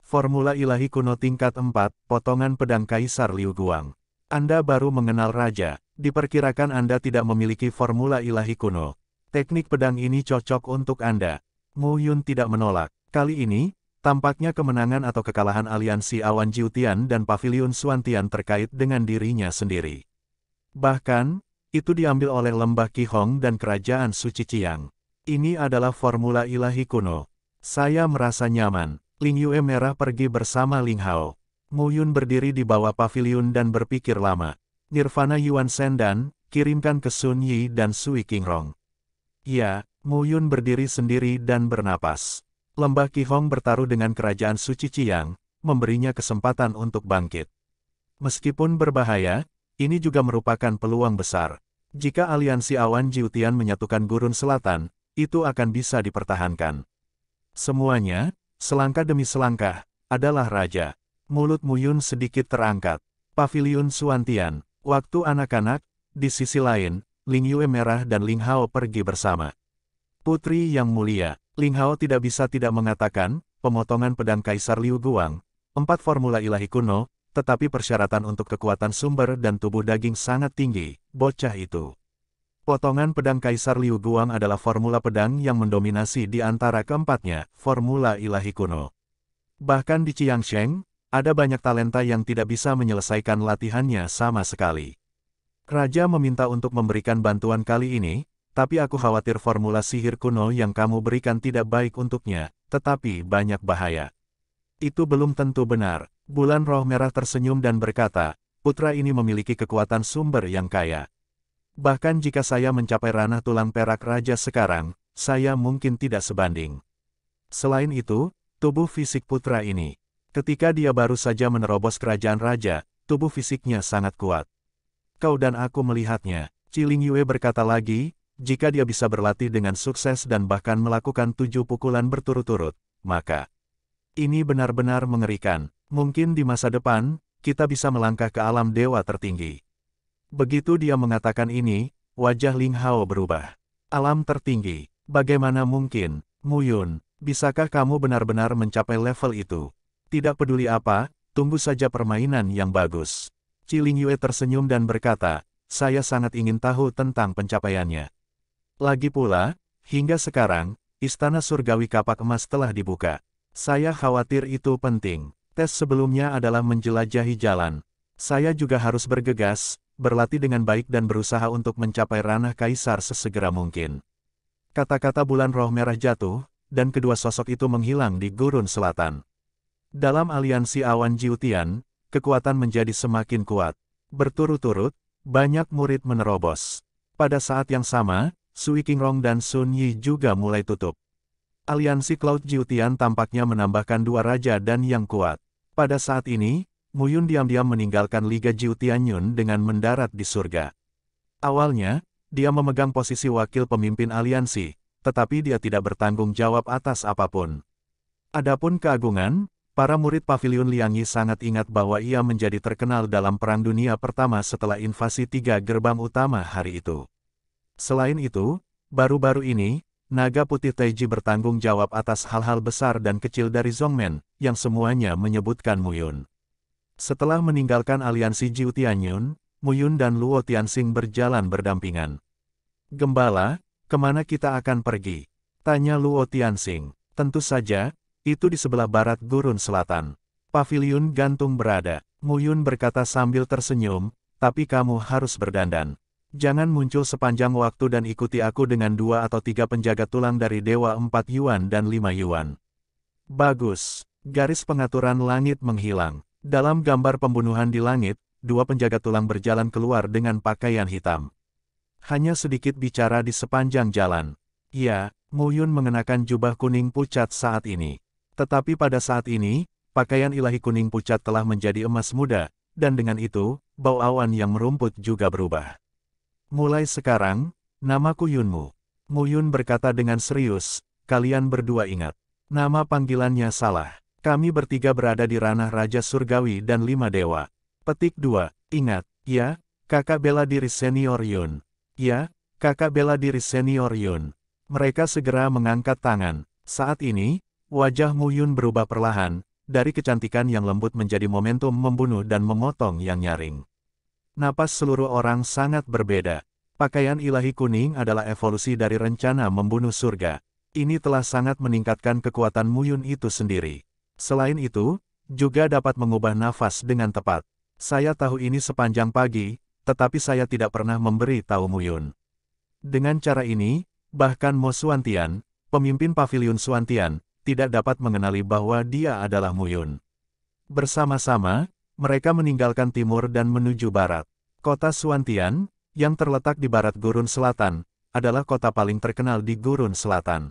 Formula ilahi kuno tingkat 4, potongan pedang Kaisar Liu Guang. Anda baru mengenal Raja, diperkirakan Anda tidak memiliki formula ilahi kuno. Teknik pedang ini cocok untuk Anda. Mu Yun tidak menolak. Kali ini, tampaknya kemenangan atau kekalahan aliansi Awan Jiutian dan Pavilion Suantian terkait dengan dirinya sendiri. Bahkan, itu diambil oleh lembah Kihong dan kerajaan Suci Chiang. Ini adalah formula ilahi kuno. Saya merasa nyaman. Ling Yue merah pergi bersama Ling Hao. Mu Yun berdiri di bawah pavilion dan berpikir lama. Nirvana Yuan Sendan, kirimkan ke Sun Yi dan Sui Qingrong. Ya, Mu Yun berdiri sendiri dan bernapas. Lembah Kihong bertaruh dengan kerajaan Suci Chiang, memberinya kesempatan untuk bangkit. Meskipun berbahaya, ini juga merupakan peluang besar. Jika aliansi awan Jiutian menyatukan gurun selatan, itu akan bisa dipertahankan. Semuanya, selangkah demi selangkah, adalah raja. Mulut Muyun sedikit terangkat. Paviliun Suantian, waktu anak-anak, di sisi lain, Ling Yue merah dan Ling Hao pergi bersama. Putri yang mulia, Ling Hao tidak bisa tidak mengatakan, pemotongan pedang Kaisar Liu Guang, empat formula ilahi kuno, tetapi persyaratan untuk kekuatan sumber dan tubuh daging sangat tinggi, bocah itu. Potongan pedang Kaisar Liu Guang adalah formula pedang yang mendominasi di antara keempatnya, formula ilahi kuno. Bahkan di Chiangsheng, ada banyak talenta yang tidak bisa menyelesaikan latihannya sama sekali. Raja meminta untuk memberikan bantuan kali ini, tapi aku khawatir formula sihir kuno yang kamu berikan tidak baik untuknya, tetapi banyak bahaya. Itu belum tentu benar, Bulan roh merah tersenyum dan berkata, putra ini memiliki kekuatan sumber yang kaya. Bahkan jika saya mencapai ranah tulang perak raja sekarang, saya mungkin tidak sebanding. Selain itu, tubuh fisik putra ini. Ketika dia baru saja menerobos kerajaan raja, tubuh fisiknya sangat kuat. Kau dan aku melihatnya, Ciling Yue berkata lagi, jika dia bisa berlatih dengan sukses dan bahkan melakukan tujuh pukulan berturut-turut, maka ini benar-benar mengerikan. Mungkin di masa depan, kita bisa melangkah ke alam dewa tertinggi. Begitu dia mengatakan ini, wajah Ling Hao berubah. Alam tertinggi, bagaimana mungkin, Muyun, bisakah kamu benar-benar mencapai level itu? Tidak peduli apa, tunggu saja permainan yang bagus. Ciling Yue tersenyum dan berkata, saya sangat ingin tahu tentang pencapaiannya. Lagi pula, hingga sekarang, istana surgawi kapak emas telah dibuka. Saya khawatir itu penting. Tes sebelumnya adalah menjelajahi jalan. Saya juga harus bergegas, berlatih dengan baik dan berusaha untuk mencapai ranah kaisar sesegera mungkin. Kata-kata bulan roh merah jatuh, dan kedua sosok itu menghilang di gurun selatan. Dalam aliansi awan Jiutian, kekuatan menjadi semakin kuat. Berturut-turut, banyak murid menerobos. Pada saat yang sama, Sui Qingrong dan Sun Yi juga mulai tutup. Aliansi Cloud Jiutian tampaknya menambahkan dua raja dan yang kuat. Pada saat ini, Muyun diam-diam meninggalkan Liga Jiutianyun dengan mendarat di surga. Awalnya, dia memegang posisi wakil pemimpin aliansi, tetapi dia tidak bertanggung jawab atas apapun. Adapun keagungan, para murid Paviliun Liangyi sangat ingat bahwa ia menjadi terkenal dalam Perang Dunia Pertama setelah invasi tiga gerbang utama hari itu. Selain itu, baru-baru ini, Naga Putih Taiji bertanggung jawab atas hal-hal besar dan kecil dari Zongmen, yang semuanya menyebutkan Muyun. Setelah meninggalkan aliansi Jiu Tianyun, Muyun dan Luo Tianxing berjalan berdampingan. Gembala, kemana kita akan pergi? Tanya Luo Tianxing. Tentu saja, itu di sebelah barat gurun selatan. Paviliun gantung berada. Muyun berkata sambil tersenyum, tapi kamu harus berdandan. Jangan muncul sepanjang waktu dan ikuti aku dengan dua atau tiga penjaga tulang dari Dewa Empat Yuan dan Lima Yuan. Bagus. Garis pengaturan langit menghilang. Dalam gambar pembunuhan di langit, dua penjaga tulang berjalan keluar dengan pakaian hitam. Hanya sedikit bicara di sepanjang jalan. Ya, Muyun mengenakan jubah kuning pucat saat ini. Tetapi pada saat ini, pakaian ilahi kuning pucat telah menjadi emas muda, dan dengan itu, bau awan yang merumput juga berubah. Mulai sekarang, namaku Yunmu. Muyun berkata dengan serius, kalian berdua ingat. Nama panggilannya salah. Kami bertiga berada di ranah Raja Surgawi dan Lima Dewa. Petik 2. Ingat, ya, kakak bela diri senior Yun. Ya, kakak bela diri senior Yun. Mereka segera mengangkat tangan. Saat ini, wajah Muyun berubah perlahan, dari kecantikan yang lembut menjadi momentum membunuh dan memotong yang nyaring. Napas seluruh orang sangat berbeda. Pakaian ilahi kuning adalah evolusi dari rencana membunuh surga. Ini telah sangat meningkatkan kekuatan Muyun itu sendiri. Selain itu, juga dapat mengubah nafas dengan tepat. Saya tahu ini sepanjang pagi, tetapi saya tidak pernah memberi tahu Muyun. Dengan cara ini, bahkan Mo Suantian, pemimpin pavilion Suantian, tidak dapat mengenali bahwa dia adalah Muyun. Bersama-sama, mereka meninggalkan timur dan menuju barat. Kota Suantian, yang terletak di barat Gurun Selatan, adalah kota paling terkenal di Gurun Selatan.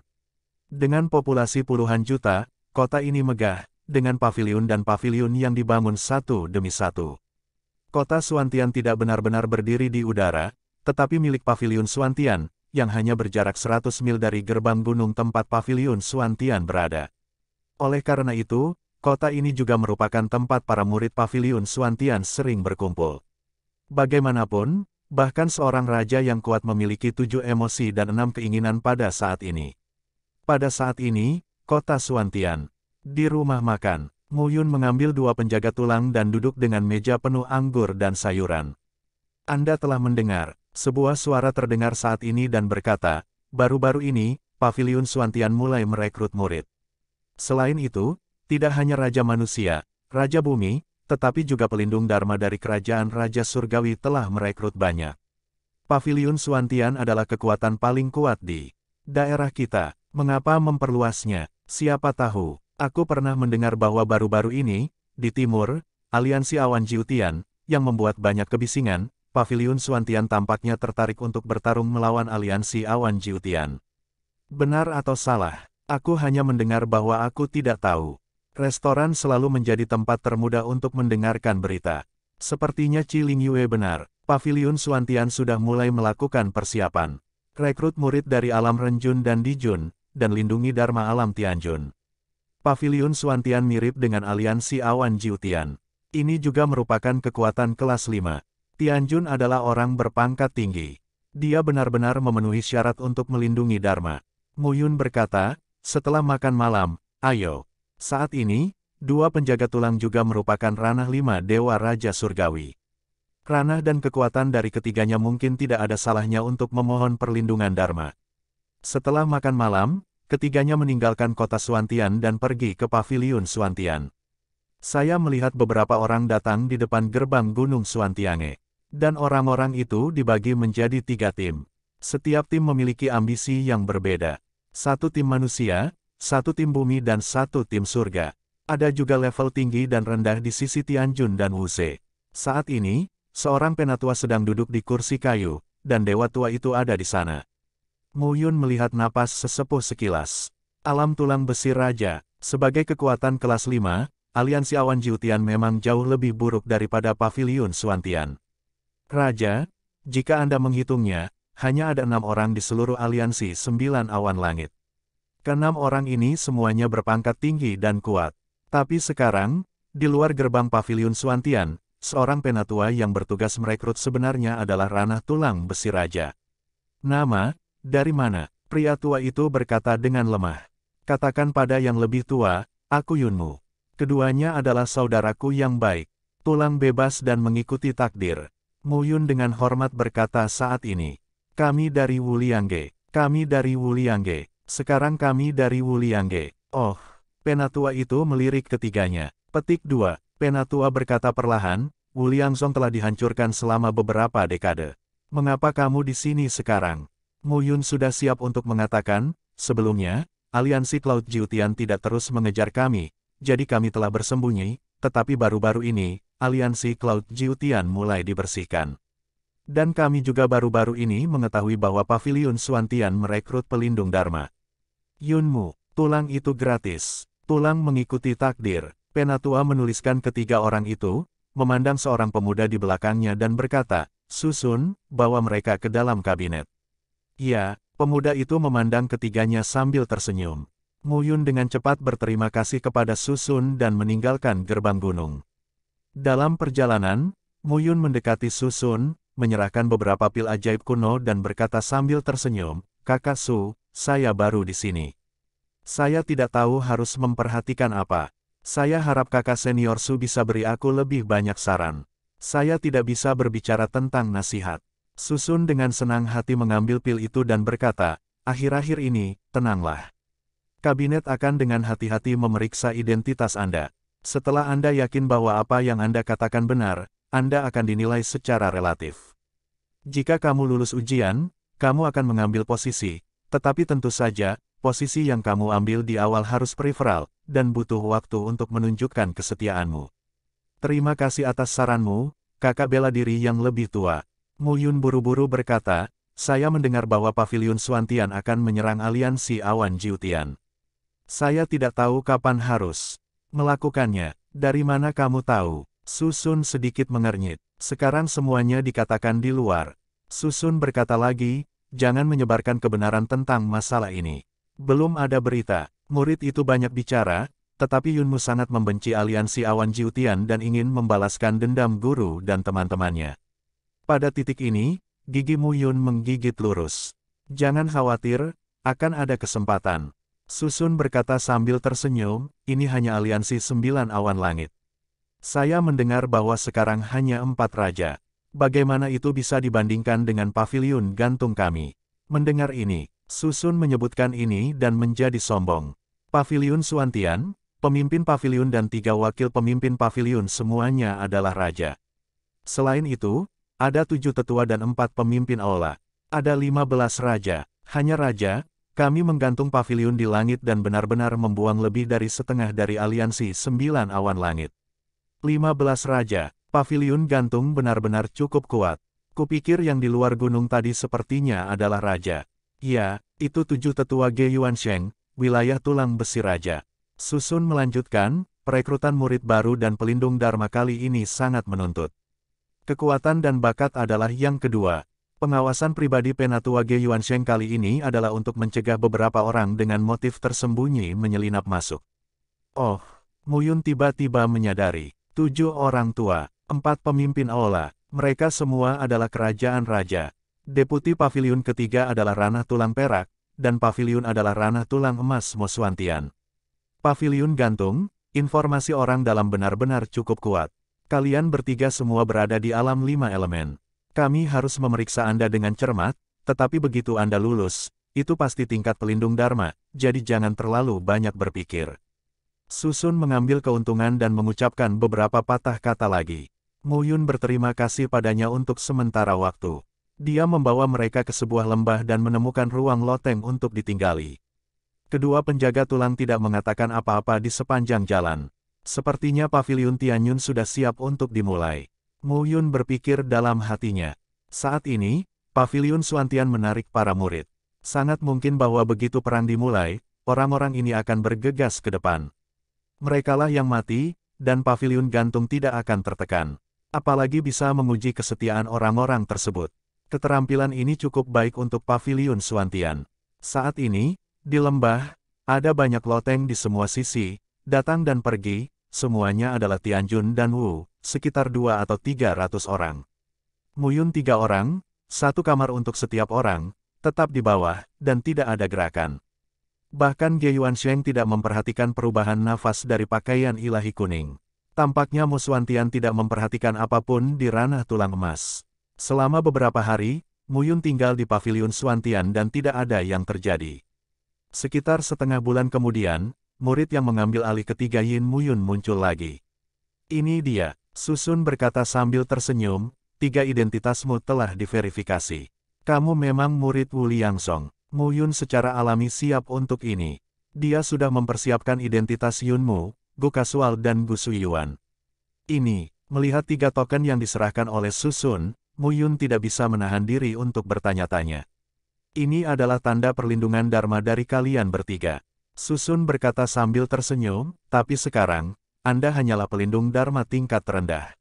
Dengan populasi puluhan juta, kota ini megah, dengan pavilion dan pavilion yang dibangun satu demi satu. Kota Suantian tidak benar-benar berdiri di udara, tetapi milik pavilion Suantian, yang hanya berjarak 100 mil dari gerbang gunung tempat pavilion Suantian berada. Oleh karena itu, kota ini juga merupakan tempat para murid pavilion Suantian sering berkumpul. Bagaimanapun, bahkan seorang raja yang kuat memiliki tujuh emosi dan enam keinginan pada saat ini. Pada saat ini, kota Suantian. Di rumah makan, Muyun mengambil dua penjaga tulang dan duduk dengan meja penuh anggur dan sayuran. Anda telah mendengar, sebuah suara terdengar saat ini dan berkata, baru-baru ini, Paviliun Suantian mulai merekrut murid. Selain itu, tidak hanya Raja manusia, Raja bumi, tetapi juga pelindung Dharma dari kerajaan Raja Surgawi telah merekrut banyak. Paviliun Suantian adalah kekuatan paling kuat di daerah kita. Mengapa memperluasnya? Siapa tahu, aku pernah mendengar bahwa baru-baru ini, di timur, aliansi awan Jiutian, yang membuat banyak kebisingan, Paviliun Suantian tampaknya tertarik untuk bertarung melawan aliansi awan Jiutian. Benar atau salah, aku hanya mendengar bahwa aku tidak tahu. Restoran selalu menjadi tempat termudah untuk mendengarkan berita. Sepertinya Ciling Yue benar, Paviliun Suantian sudah mulai melakukan persiapan. Rekrut murid dari alam Renjun dan Dijun, dan lindungi Dharma alam Tianjun. Paviliun Suantian mirip dengan aliansi Awan Jiutian. Ini juga merupakan kekuatan kelas 5. Tianjun adalah orang berpangkat tinggi. Dia benar-benar memenuhi syarat untuk melindungi Dharma. Muyun berkata, setelah makan malam, ayo, saat ini, dua penjaga tulang juga merupakan ranah lima Dewa Raja Surgawi. Ranah dan kekuatan dari ketiganya mungkin tidak ada salahnya untuk memohon perlindungan Dharma. Setelah makan malam, ketiganya meninggalkan kota Suantian dan pergi ke paviliun Suantian. Saya melihat beberapa orang datang di depan gerbang Gunung Suantiange. Dan orang-orang itu dibagi menjadi tiga tim. Setiap tim memiliki ambisi yang berbeda. Satu tim manusia, satu tim bumi dan satu tim surga. Ada juga level tinggi dan rendah di sisi Tianjun dan Wuze. Saat ini, seorang penatua sedang duduk di kursi kayu, dan dewa tua itu ada di sana. Mu Yun melihat napas sesepuh sekilas. Alam tulang besi raja, sebagai kekuatan kelas 5, aliansi awan Jiutian memang jauh lebih buruk daripada pavilion Suantian. Raja, jika Anda menghitungnya, hanya ada enam orang di seluruh aliansi sembilan awan langit. Kenam orang ini semuanya berpangkat tinggi dan kuat. Tapi sekarang, di luar gerbang pavilion Suantian, seorang penatua yang bertugas merekrut sebenarnya adalah ranah tulang besi raja. Nama, dari mana? Pria tua itu berkata dengan lemah. Katakan pada yang lebih tua, aku Yunmu. Keduanya adalah saudaraku yang baik. Tulang bebas dan mengikuti takdir. Mu Yun dengan hormat berkata saat ini. Kami dari Wuliangge. Kami dari Wuliangge. Sekarang kami dari Wuliangge. Oh, Penatua itu melirik ketiganya. Petik 2. Penatua berkata perlahan, Wuliangsong telah dihancurkan selama beberapa dekade. Mengapa kamu di sini sekarang? Yun sudah siap untuk mengatakan, sebelumnya, aliansi Cloud Jiutian tidak terus mengejar kami, jadi kami telah bersembunyi, tetapi baru-baru ini, aliansi Cloud Jiutian mulai dibersihkan. Dan kami juga baru-baru ini mengetahui bahwa Paviliun Suantian merekrut pelindung Dharma. Yunmu, tulang itu gratis. Tulang mengikuti takdir. Penatua menuliskan ketiga orang itu, memandang seorang pemuda di belakangnya dan berkata, Susun, bawa mereka ke dalam kabinet. Ya, pemuda itu memandang ketiganya sambil tersenyum. Muyun dengan cepat berterima kasih kepada Susun dan meninggalkan gerbang gunung. Dalam perjalanan, Muyun mendekati Susun, menyerahkan beberapa pil ajaib kuno dan berkata sambil tersenyum, Kakak Su, saya baru di sini. Saya tidak tahu harus memperhatikan apa. Saya harap kakak senior Su bisa beri aku lebih banyak saran. Saya tidak bisa berbicara tentang nasihat. Susun dengan senang hati mengambil pil itu dan berkata, akhir-akhir ini, tenanglah. Kabinet akan dengan hati-hati memeriksa identitas Anda. Setelah Anda yakin bahwa apa yang Anda katakan benar, Anda akan dinilai secara relatif. Jika kamu lulus ujian, kamu akan mengambil posisi, tetapi tentu saja, posisi yang kamu ambil di awal harus peripheral, dan butuh waktu untuk menunjukkan kesetiaanmu. Terima kasih atas saranmu, kakak bela diri yang lebih tua. Mulyun buru-buru berkata, saya mendengar bahwa Pavilion Suantian akan menyerang aliansi awan Jiutian. Saya tidak tahu kapan harus melakukannya. Dari mana kamu tahu? Susun sedikit mengernyit. Sekarang semuanya dikatakan di luar. Susun berkata lagi, Jangan menyebarkan kebenaran tentang masalah ini. Belum ada berita, murid itu banyak bicara, tetapi Yunmu sangat membenci aliansi awan Jiutian dan ingin membalaskan dendam guru dan teman-temannya. Pada titik ini, gigi Mu Yun menggigit lurus. Jangan khawatir, akan ada kesempatan. Susun berkata sambil tersenyum, ini hanya aliansi sembilan awan langit. Saya mendengar bahwa sekarang hanya empat raja. Bagaimana itu bisa dibandingkan dengan pavilion gantung kami? Mendengar ini, Susun menyebutkan ini dan menjadi sombong. Pavilion Suantian, pemimpin pavilion dan tiga wakil pemimpin pavilion semuanya adalah raja. Selain itu, ada tujuh tetua dan empat pemimpin aula. Ada lima belas raja. Hanya raja, kami menggantung pavilion di langit dan benar-benar membuang lebih dari setengah dari aliansi sembilan awan langit. Lima belas raja, Pavilion gantung benar-benar cukup kuat. Kupikir yang di luar gunung tadi sepertinya adalah raja. Ya, itu tujuh tetua Ge Yuan Sheng, wilayah tulang besi raja. Susun melanjutkan, perekrutan murid baru dan pelindung Dharma kali ini sangat menuntut. Kekuatan dan bakat adalah yang kedua. Pengawasan pribadi Penatua Ge Yuan Sheng kali ini adalah untuk mencegah beberapa orang dengan motif tersembunyi menyelinap masuk. Oh, Muyun tiba-tiba menyadari, tujuh orang tua, Empat pemimpin Aola, mereka semua adalah kerajaan raja. Deputi pavilion ketiga adalah ranah tulang perak, dan pavilion adalah ranah tulang emas Moswantian. Pavilion gantung, informasi orang dalam benar-benar cukup kuat. Kalian bertiga semua berada di alam lima elemen. Kami harus memeriksa Anda dengan cermat, tetapi begitu Anda lulus, itu pasti tingkat pelindung Dharma, jadi jangan terlalu banyak berpikir. Susun mengambil keuntungan dan mengucapkan beberapa patah kata lagi. Mu Yun berterima kasih padanya untuk sementara waktu. Dia membawa mereka ke sebuah lembah dan menemukan ruang loteng untuk ditinggali. Kedua penjaga tulang tidak mengatakan apa-apa di sepanjang jalan. Sepertinya pavilion Tianyun sudah siap untuk dimulai. Mu Yun berpikir dalam hatinya. Saat ini, pavilion Suantian menarik para murid. Sangat mungkin bahwa begitu perang dimulai, orang-orang ini akan bergegas ke depan. Merekalah yang mati, dan pavilion gantung tidak akan tertekan apalagi bisa menguji kesetiaan orang-orang tersebut. Keterampilan ini cukup baik untuk pavilion Suantian. Saat ini, di lembah, ada banyak loteng di semua sisi, datang dan pergi, semuanya adalah Tianjun dan Wu, sekitar dua atau tiga ratus orang. Muyun tiga orang, satu kamar untuk setiap orang, tetap di bawah, dan tidak ada gerakan. Bahkan Ge Yuan Sheng tidak memperhatikan perubahan nafas dari pakaian ilahi kuning. Tampaknya Muswantian tidak memperhatikan apapun di ranah tulang emas. Selama beberapa hari, Muyun tinggal di pavilion Swantian dan tidak ada yang terjadi. Sekitar setengah bulan kemudian, murid yang mengambil alih ketiga Yin Muyun muncul lagi. Ini dia, Susun berkata sambil tersenyum, tiga identitasmu telah diverifikasi. Kamu memang murid Wu Song. Muyun secara alami siap untuk ini. Dia sudah mempersiapkan identitas Yunmu, Gu Kasual dan Gu Suyuan. Ini, melihat tiga token yang diserahkan oleh Susun, Muyun tidak bisa menahan diri untuk bertanya-tanya. Ini adalah tanda perlindungan Dharma dari kalian bertiga. Susun berkata sambil tersenyum, tapi sekarang, Anda hanyalah pelindung Dharma tingkat terendah.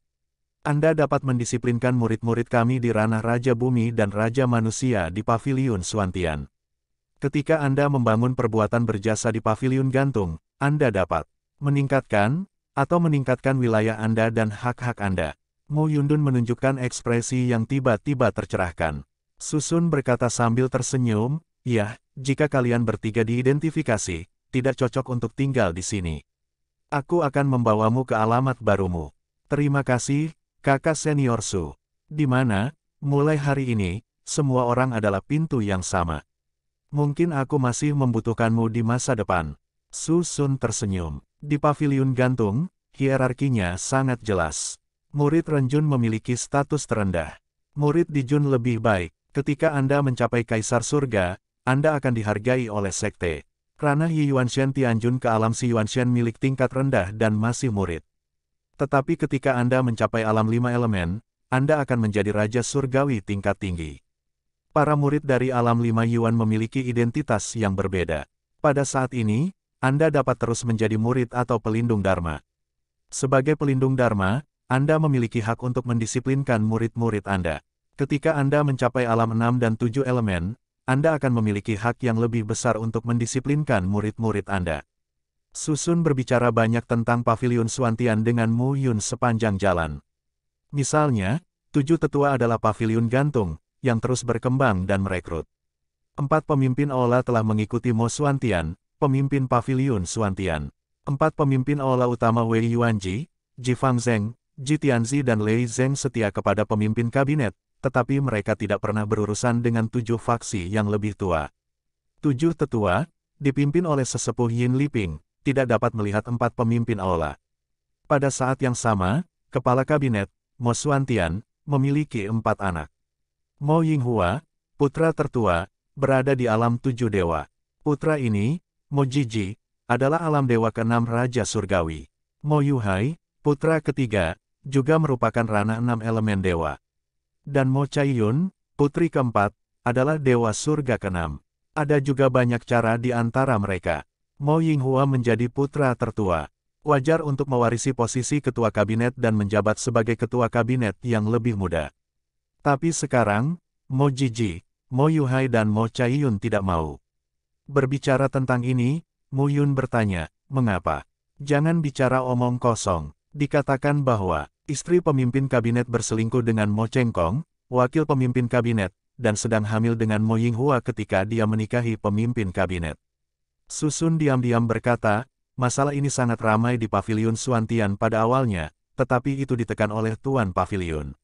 Anda dapat mendisiplinkan murid-murid kami di ranah Raja Bumi dan Raja Manusia di Paviliun Suantian. Ketika Anda membangun perbuatan berjasa di Paviliun Gantung, Anda dapat meningkatkan, atau meningkatkan wilayah Anda dan hak-hak Anda. Mu Yundun menunjukkan ekspresi yang tiba-tiba tercerahkan. Susun berkata sambil tersenyum, "Ya, jika kalian bertiga diidentifikasi, tidak cocok untuk tinggal di sini. Aku akan membawamu ke alamat barumu. Terima kasih, kakak senior Su. Di mana, mulai hari ini, semua orang adalah pintu yang sama. Mungkin aku masih membutuhkanmu di masa depan. Su Sun tersenyum. Di pavilion gantung, hierarkinya sangat jelas. Murid Renjun memiliki status terendah. Murid Dijun lebih baik. Ketika Anda mencapai kaisar surga, Anda akan dihargai oleh sekte. Ranah Yuanshen Tianjun ke alam si Yuanshen milik tingkat rendah dan masih murid. Tetapi ketika Anda mencapai alam lima elemen, Anda akan menjadi raja surgawi tingkat tinggi. Para murid dari alam lima Yuan memiliki identitas yang berbeda. Pada saat ini, anda dapat terus menjadi murid atau pelindung Dharma. Sebagai pelindung Dharma, Anda memiliki hak untuk mendisiplinkan murid-murid Anda. Ketika Anda mencapai alam enam dan tujuh elemen, Anda akan memiliki hak yang lebih besar untuk mendisiplinkan murid-murid Anda. Susun berbicara banyak tentang pavilion Suantian dengan Mu Yun sepanjang jalan. Misalnya, tujuh tetua adalah pavilion gantung, yang terus berkembang dan merekrut. Empat pemimpin Aula telah mengikuti Mo Suantian, pemimpin pavilion Suantian, empat pemimpin aula utama Wei Yuanji, Ji Fang Zheng, Ji Tianzi dan Lei Zeng setia kepada pemimpin kabinet, tetapi mereka tidak pernah berurusan dengan tujuh faksi yang lebih tua. Tujuh tetua, dipimpin oleh sesepuh Yin Liping, tidak dapat melihat empat pemimpin aula. Pada saat yang sama, Kepala Kabinet, Mo Suantian memiliki empat anak. Mo Yinghua, putra tertua, berada di alam tujuh dewa. Putra ini, Mojiji, adalah alam dewa keenam Raja Surgawi. Moyuhai, putra ketiga, juga merupakan ranah enam elemen dewa. Dan Mochaiyun, putri keempat, adalah dewa surga keenam. Ada juga banyak cara di antara mereka. Mo Yinghua menjadi putra tertua. Wajar untuk mewarisi posisi ketua kabinet dan menjabat sebagai ketua kabinet yang lebih muda. Tapi sekarang, Mo Jiji, Mo Yuhai dan Mo Chaiyun tidak mau. Berbicara tentang ini, Mu Yun bertanya, mengapa? Jangan bicara omong kosong. Dikatakan bahwa, istri pemimpin kabinet berselingkuh dengan Mo Kong, wakil pemimpin kabinet, dan sedang hamil dengan Mo Hua ketika dia menikahi pemimpin kabinet. Susun diam-diam berkata, masalah ini sangat ramai di pavilion Suantian pada awalnya, tetapi itu ditekan oleh Tuan Pavilion.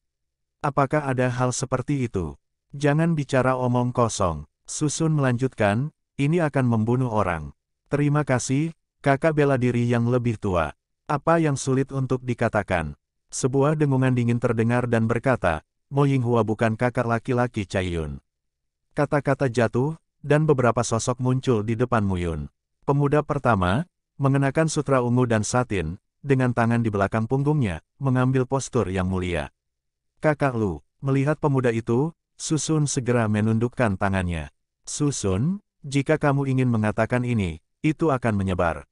Apakah ada hal seperti itu? Jangan bicara omong kosong. Susun melanjutkan, ini akan membunuh orang. Terima kasih, kakak bela diri yang lebih tua. Apa yang sulit untuk dikatakan? Sebuah dengungan dingin terdengar dan berkata, Mo Yinghua bukan kakak laki-laki Chaiyun. Kata-kata jatuh, dan beberapa sosok muncul di depan Muyun. Pemuda pertama, mengenakan sutra ungu dan satin, dengan tangan di belakang punggungnya, mengambil postur yang mulia. Kakak Lu, melihat pemuda itu, Susun segera menundukkan tangannya. Susun, jika kamu ingin mengatakan ini, itu akan menyebar.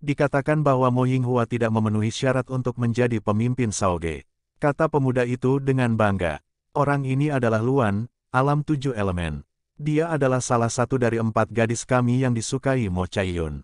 Dikatakan bahwa Mo Yinghua tidak memenuhi syarat untuk menjadi pemimpin Saoge. Kata pemuda itu dengan bangga. Orang ini adalah Luan, alam tujuh elemen. Dia adalah salah satu dari empat gadis kami yang disukai Mo Yun.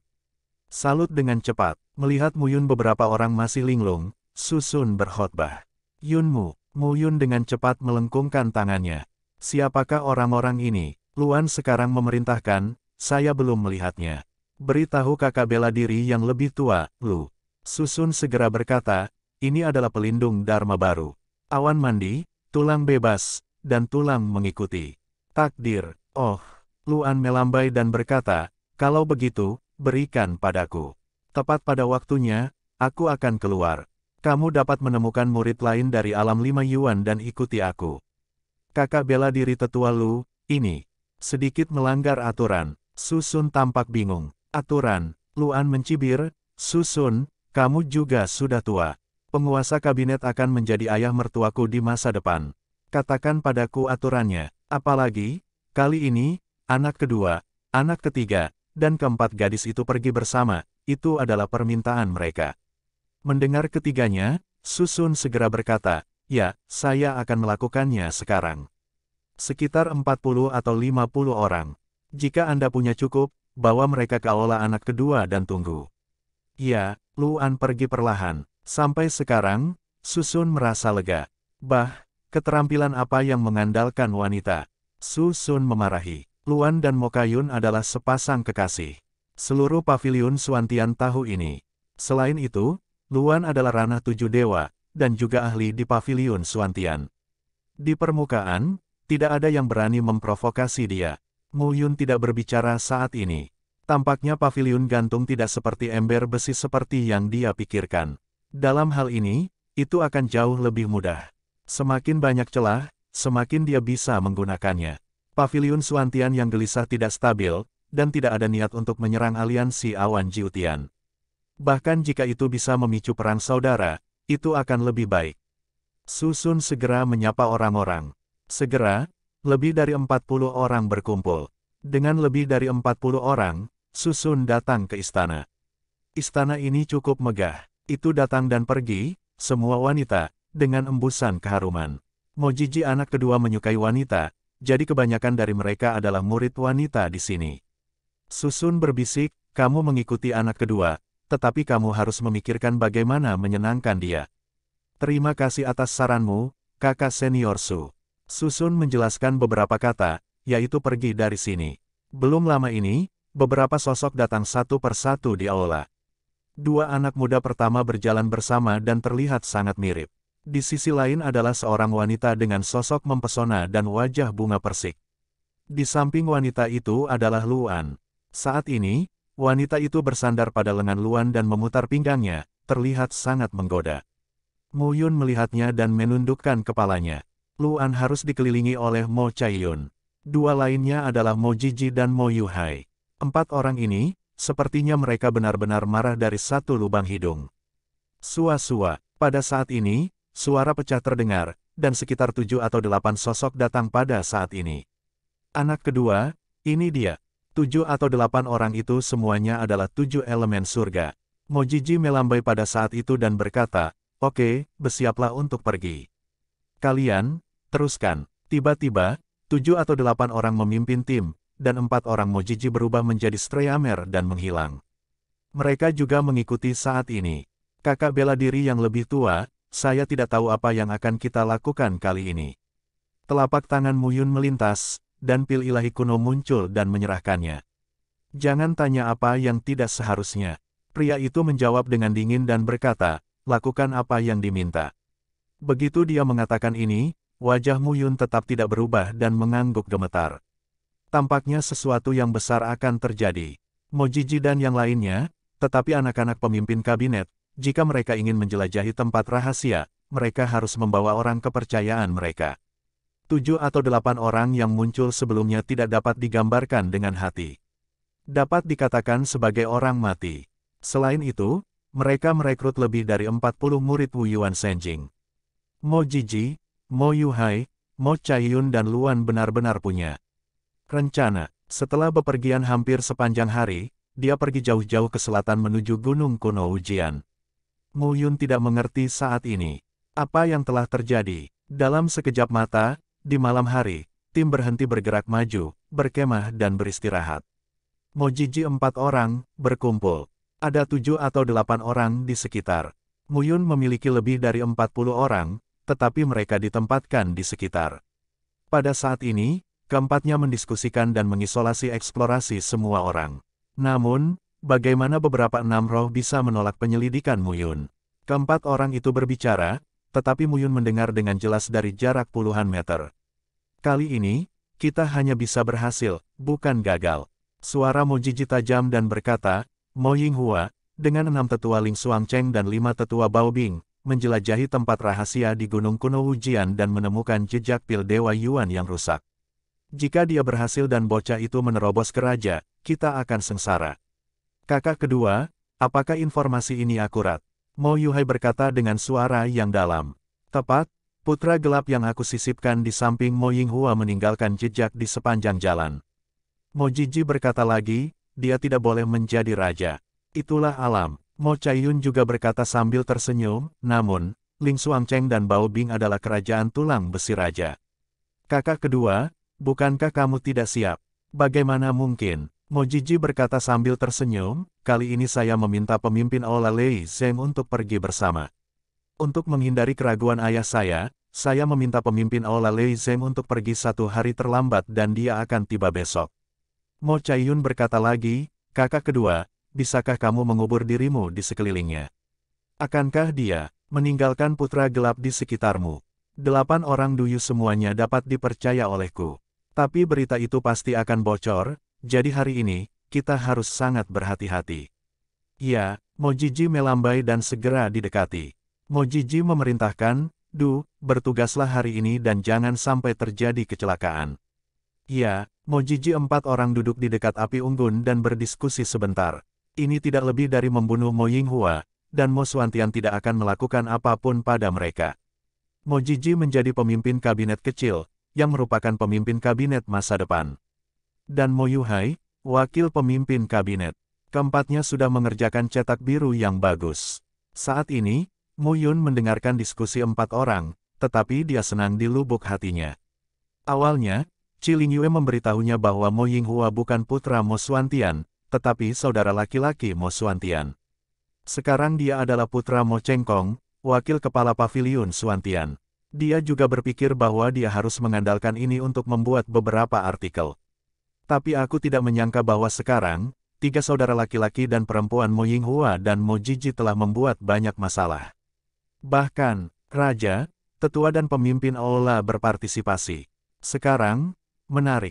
Salut dengan cepat. Melihat Yun beberapa orang masih linglung, Susun berkhotbah. Yunmu, Yun dengan cepat melengkungkan tangannya. Siapakah orang-orang ini? Luan sekarang memerintahkan, saya belum melihatnya. Beritahu kakak bela diri yang lebih tua, Lu. Susun segera berkata, ini adalah pelindung Dharma baru. Awan mandi, tulang bebas, dan tulang mengikuti. Takdir, oh, Luan melambai dan berkata, kalau begitu, berikan padaku. Tepat pada waktunya, aku akan keluar. Kamu dapat menemukan murid lain dari alam lima Yuan dan ikuti aku. Kakak bela diri tetua Lu, ini sedikit melanggar aturan. Susun tampak bingung. Aturan, Luan mencibir, Susun, kamu juga sudah tua. Penguasa kabinet akan menjadi ayah mertuaku di masa depan. Katakan padaku aturannya. Apalagi, kali ini, anak kedua, anak ketiga, dan keempat gadis itu pergi bersama, itu adalah permintaan mereka. Mendengar ketiganya, Susun segera berkata, Ya, saya akan melakukannya sekarang sekitar 40 atau 50 orang. Jika Anda punya cukup, bawa mereka ke aula anak kedua dan tunggu. Ya, Luan pergi perlahan. Sampai sekarang, Susun merasa lega. Bah, keterampilan apa yang mengandalkan wanita? Susun memarahi. Luan dan Mokayun adalah sepasang kekasih. Seluruh pavilion Suantian tahu ini. Selain itu, Luan adalah ranah tujuh dewa, dan juga ahli di pavilion Suantian. Di permukaan, tidak ada yang berani memprovokasi dia. Mu Yun tidak berbicara saat ini. Tampaknya pavilion gantung tidak seperti ember besi seperti yang dia pikirkan. Dalam hal ini, itu akan jauh lebih mudah. Semakin banyak celah, semakin dia bisa menggunakannya. Pavilion Suantian yang gelisah tidak stabil, dan tidak ada niat untuk menyerang aliansi awan Jiutian. Bahkan jika itu bisa memicu perang saudara, itu akan lebih baik. Susun segera menyapa orang-orang. Segera, lebih dari 40 orang berkumpul. Dengan lebih dari 40 orang, Susun datang ke istana. Istana ini cukup megah. Itu datang dan pergi, semua wanita, dengan embusan keharuman. Mojiji anak kedua menyukai wanita, jadi kebanyakan dari mereka adalah murid wanita di sini. Susun berbisik, kamu mengikuti anak kedua, tetapi kamu harus memikirkan bagaimana menyenangkan dia. Terima kasih atas saranmu, kakak senior Su. Susun menjelaskan beberapa kata, yaitu pergi dari sini. Belum lama ini, beberapa sosok datang satu persatu di aula. Dua anak muda pertama berjalan bersama dan terlihat sangat mirip. Di sisi lain adalah seorang wanita dengan sosok mempesona dan wajah bunga persik. Di samping wanita itu adalah Luan. Saat ini, wanita itu bersandar pada lengan Luan dan memutar pinggangnya, terlihat sangat menggoda. Muyun melihatnya dan menundukkan kepalanya. Luan harus dikelilingi oleh Mo Chaiyun. Dua lainnya adalah Mo Jiji dan Mo Yu Hai. Empat orang ini, sepertinya mereka benar-benar marah dari satu lubang hidung. Sua-sua, pada saat ini, suara pecah terdengar, dan sekitar tujuh atau delapan sosok datang pada saat ini. Anak kedua, ini dia. Tujuh atau delapan orang itu semuanya adalah tujuh elemen surga. Mo Jiji melambai pada saat itu dan berkata, Oke, bersiaplah untuk pergi. Kalian, Teruskan. Tiba-tiba, tujuh atau delapan orang memimpin tim, dan empat orang Mojiji berubah menjadi Streamer dan menghilang. Mereka juga mengikuti saat ini. Kakak bela diri yang lebih tua, saya tidak tahu apa yang akan kita lakukan kali ini. Telapak tangan Muyun melintas, dan pil ilahi kuno muncul dan menyerahkannya. Jangan tanya apa yang tidak seharusnya. Pria itu menjawab dengan dingin dan berkata, lakukan apa yang diminta. Begitu dia mengatakan ini, Wajah Yun tetap tidak berubah dan mengangguk gemetar. Tampaknya sesuatu yang besar akan terjadi. Mojiji dan yang lainnya, tetapi anak-anak pemimpin kabinet, jika mereka ingin menjelajahi tempat rahasia, mereka harus membawa orang kepercayaan mereka. Tujuh atau delapan orang yang muncul sebelumnya tidak dapat digambarkan dengan hati. Dapat dikatakan sebagai orang mati. Selain itu, mereka merekrut lebih dari empat puluh murid Wuyuan Senjing. Mojiji, Mo Hai, Mo Chaiyun dan Luan benar-benar punya rencana. Setelah bepergian hampir sepanjang hari, dia pergi jauh-jauh ke selatan menuju Gunung Kuno Ujian. Mo Yun tidak mengerti saat ini apa yang telah terjadi. Dalam sekejap mata, di malam hari, tim berhenti bergerak maju, berkemah dan beristirahat. Mo Jiji empat orang, berkumpul. Ada tujuh atau delapan orang di sekitar. Muyun memiliki lebih dari empat puluh orang, tetapi mereka ditempatkan di sekitar. Pada saat ini, keempatnya mendiskusikan dan mengisolasi eksplorasi semua orang. Namun, bagaimana beberapa enam roh bisa menolak penyelidikan Muyun? Keempat orang itu berbicara, tetapi Muyun mendengar dengan jelas dari jarak puluhan meter. Kali ini, kita hanya bisa berhasil, bukan gagal. Suara Mojiji tajam dan berkata, Mo Hua, dengan enam tetua Ling Suang Cheng dan lima tetua Bao Bing, menjelajahi tempat rahasia di Gunung Kuno Wujian dan menemukan jejak pil Dewa Yuan yang rusak. Jika dia berhasil dan bocah itu menerobos ke raja, kita akan sengsara. Kakak kedua, apakah informasi ini akurat? Mo Yuhai berkata dengan suara yang dalam. Tepat, putra gelap yang aku sisipkan di samping Mo Yinghua meninggalkan jejak di sepanjang jalan. Mo Jiji berkata lagi, dia tidak boleh menjadi raja. Itulah alam. Mo Chaiyun juga berkata sambil tersenyum, namun, Ling Suangcheng dan Bao Bing adalah kerajaan tulang besi raja. Kakak kedua, bukankah kamu tidak siap? Bagaimana mungkin? Mo Jiji berkata sambil tersenyum, kali ini saya meminta pemimpin Aula Lei Zeng untuk pergi bersama. Untuk menghindari keraguan ayah saya, saya meminta pemimpin Aula Lei Zeng untuk pergi satu hari terlambat dan dia akan tiba besok. Mo Chaiyun berkata lagi, kakak kedua, bisakah kamu mengubur dirimu di sekelilingnya? Akankah dia meninggalkan putra gelap di sekitarmu? Delapan orang duyu semuanya dapat dipercaya olehku. Tapi berita itu pasti akan bocor, jadi hari ini, kita harus sangat berhati-hati. Ya, Mojiji melambai dan segera didekati. Mojiji memerintahkan, Du, bertugaslah hari ini dan jangan sampai terjadi kecelakaan. Ya, Mojiji empat orang duduk di dekat api unggun dan berdiskusi sebentar. Ini tidak lebih dari membunuh Mo Yinghua, dan Mo Suantian tidak akan melakukan apapun pada mereka. Mo Jiji menjadi pemimpin kabinet kecil, yang merupakan pemimpin kabinet masa depan. Dan Mo Yuhai, wakil pemimpin kabinet. Keempatnya sudah mengerjakan cetak biru yang bagus. Saat ini, Mo Yun mendengarkan diskusi empat orang, tetapi dia senang di lubuk hatinya. Awalnya, Ciling Yue memberitahunya bahwa Mo Yinghua bukan putra Mo Suantian tetapi saudara laki-laki Mo Suantian. Sekarang dia adalah putra Mo Chengkong, wakil kepala pavilion Suantian. Dia juga berpikir bahwa dia harus mengandalkan ini untuk membuat beberapa artikel. Tapi aku tidak menyangka bahwa sekarang, tiga saudara laki-laki dan perempuan Mo Yinghua dan Mo Jiji telah membuat banyak masalah. Bahkan, raja, tetua dan pemimpin Ola berpartisipasi. Sekarang, menarik.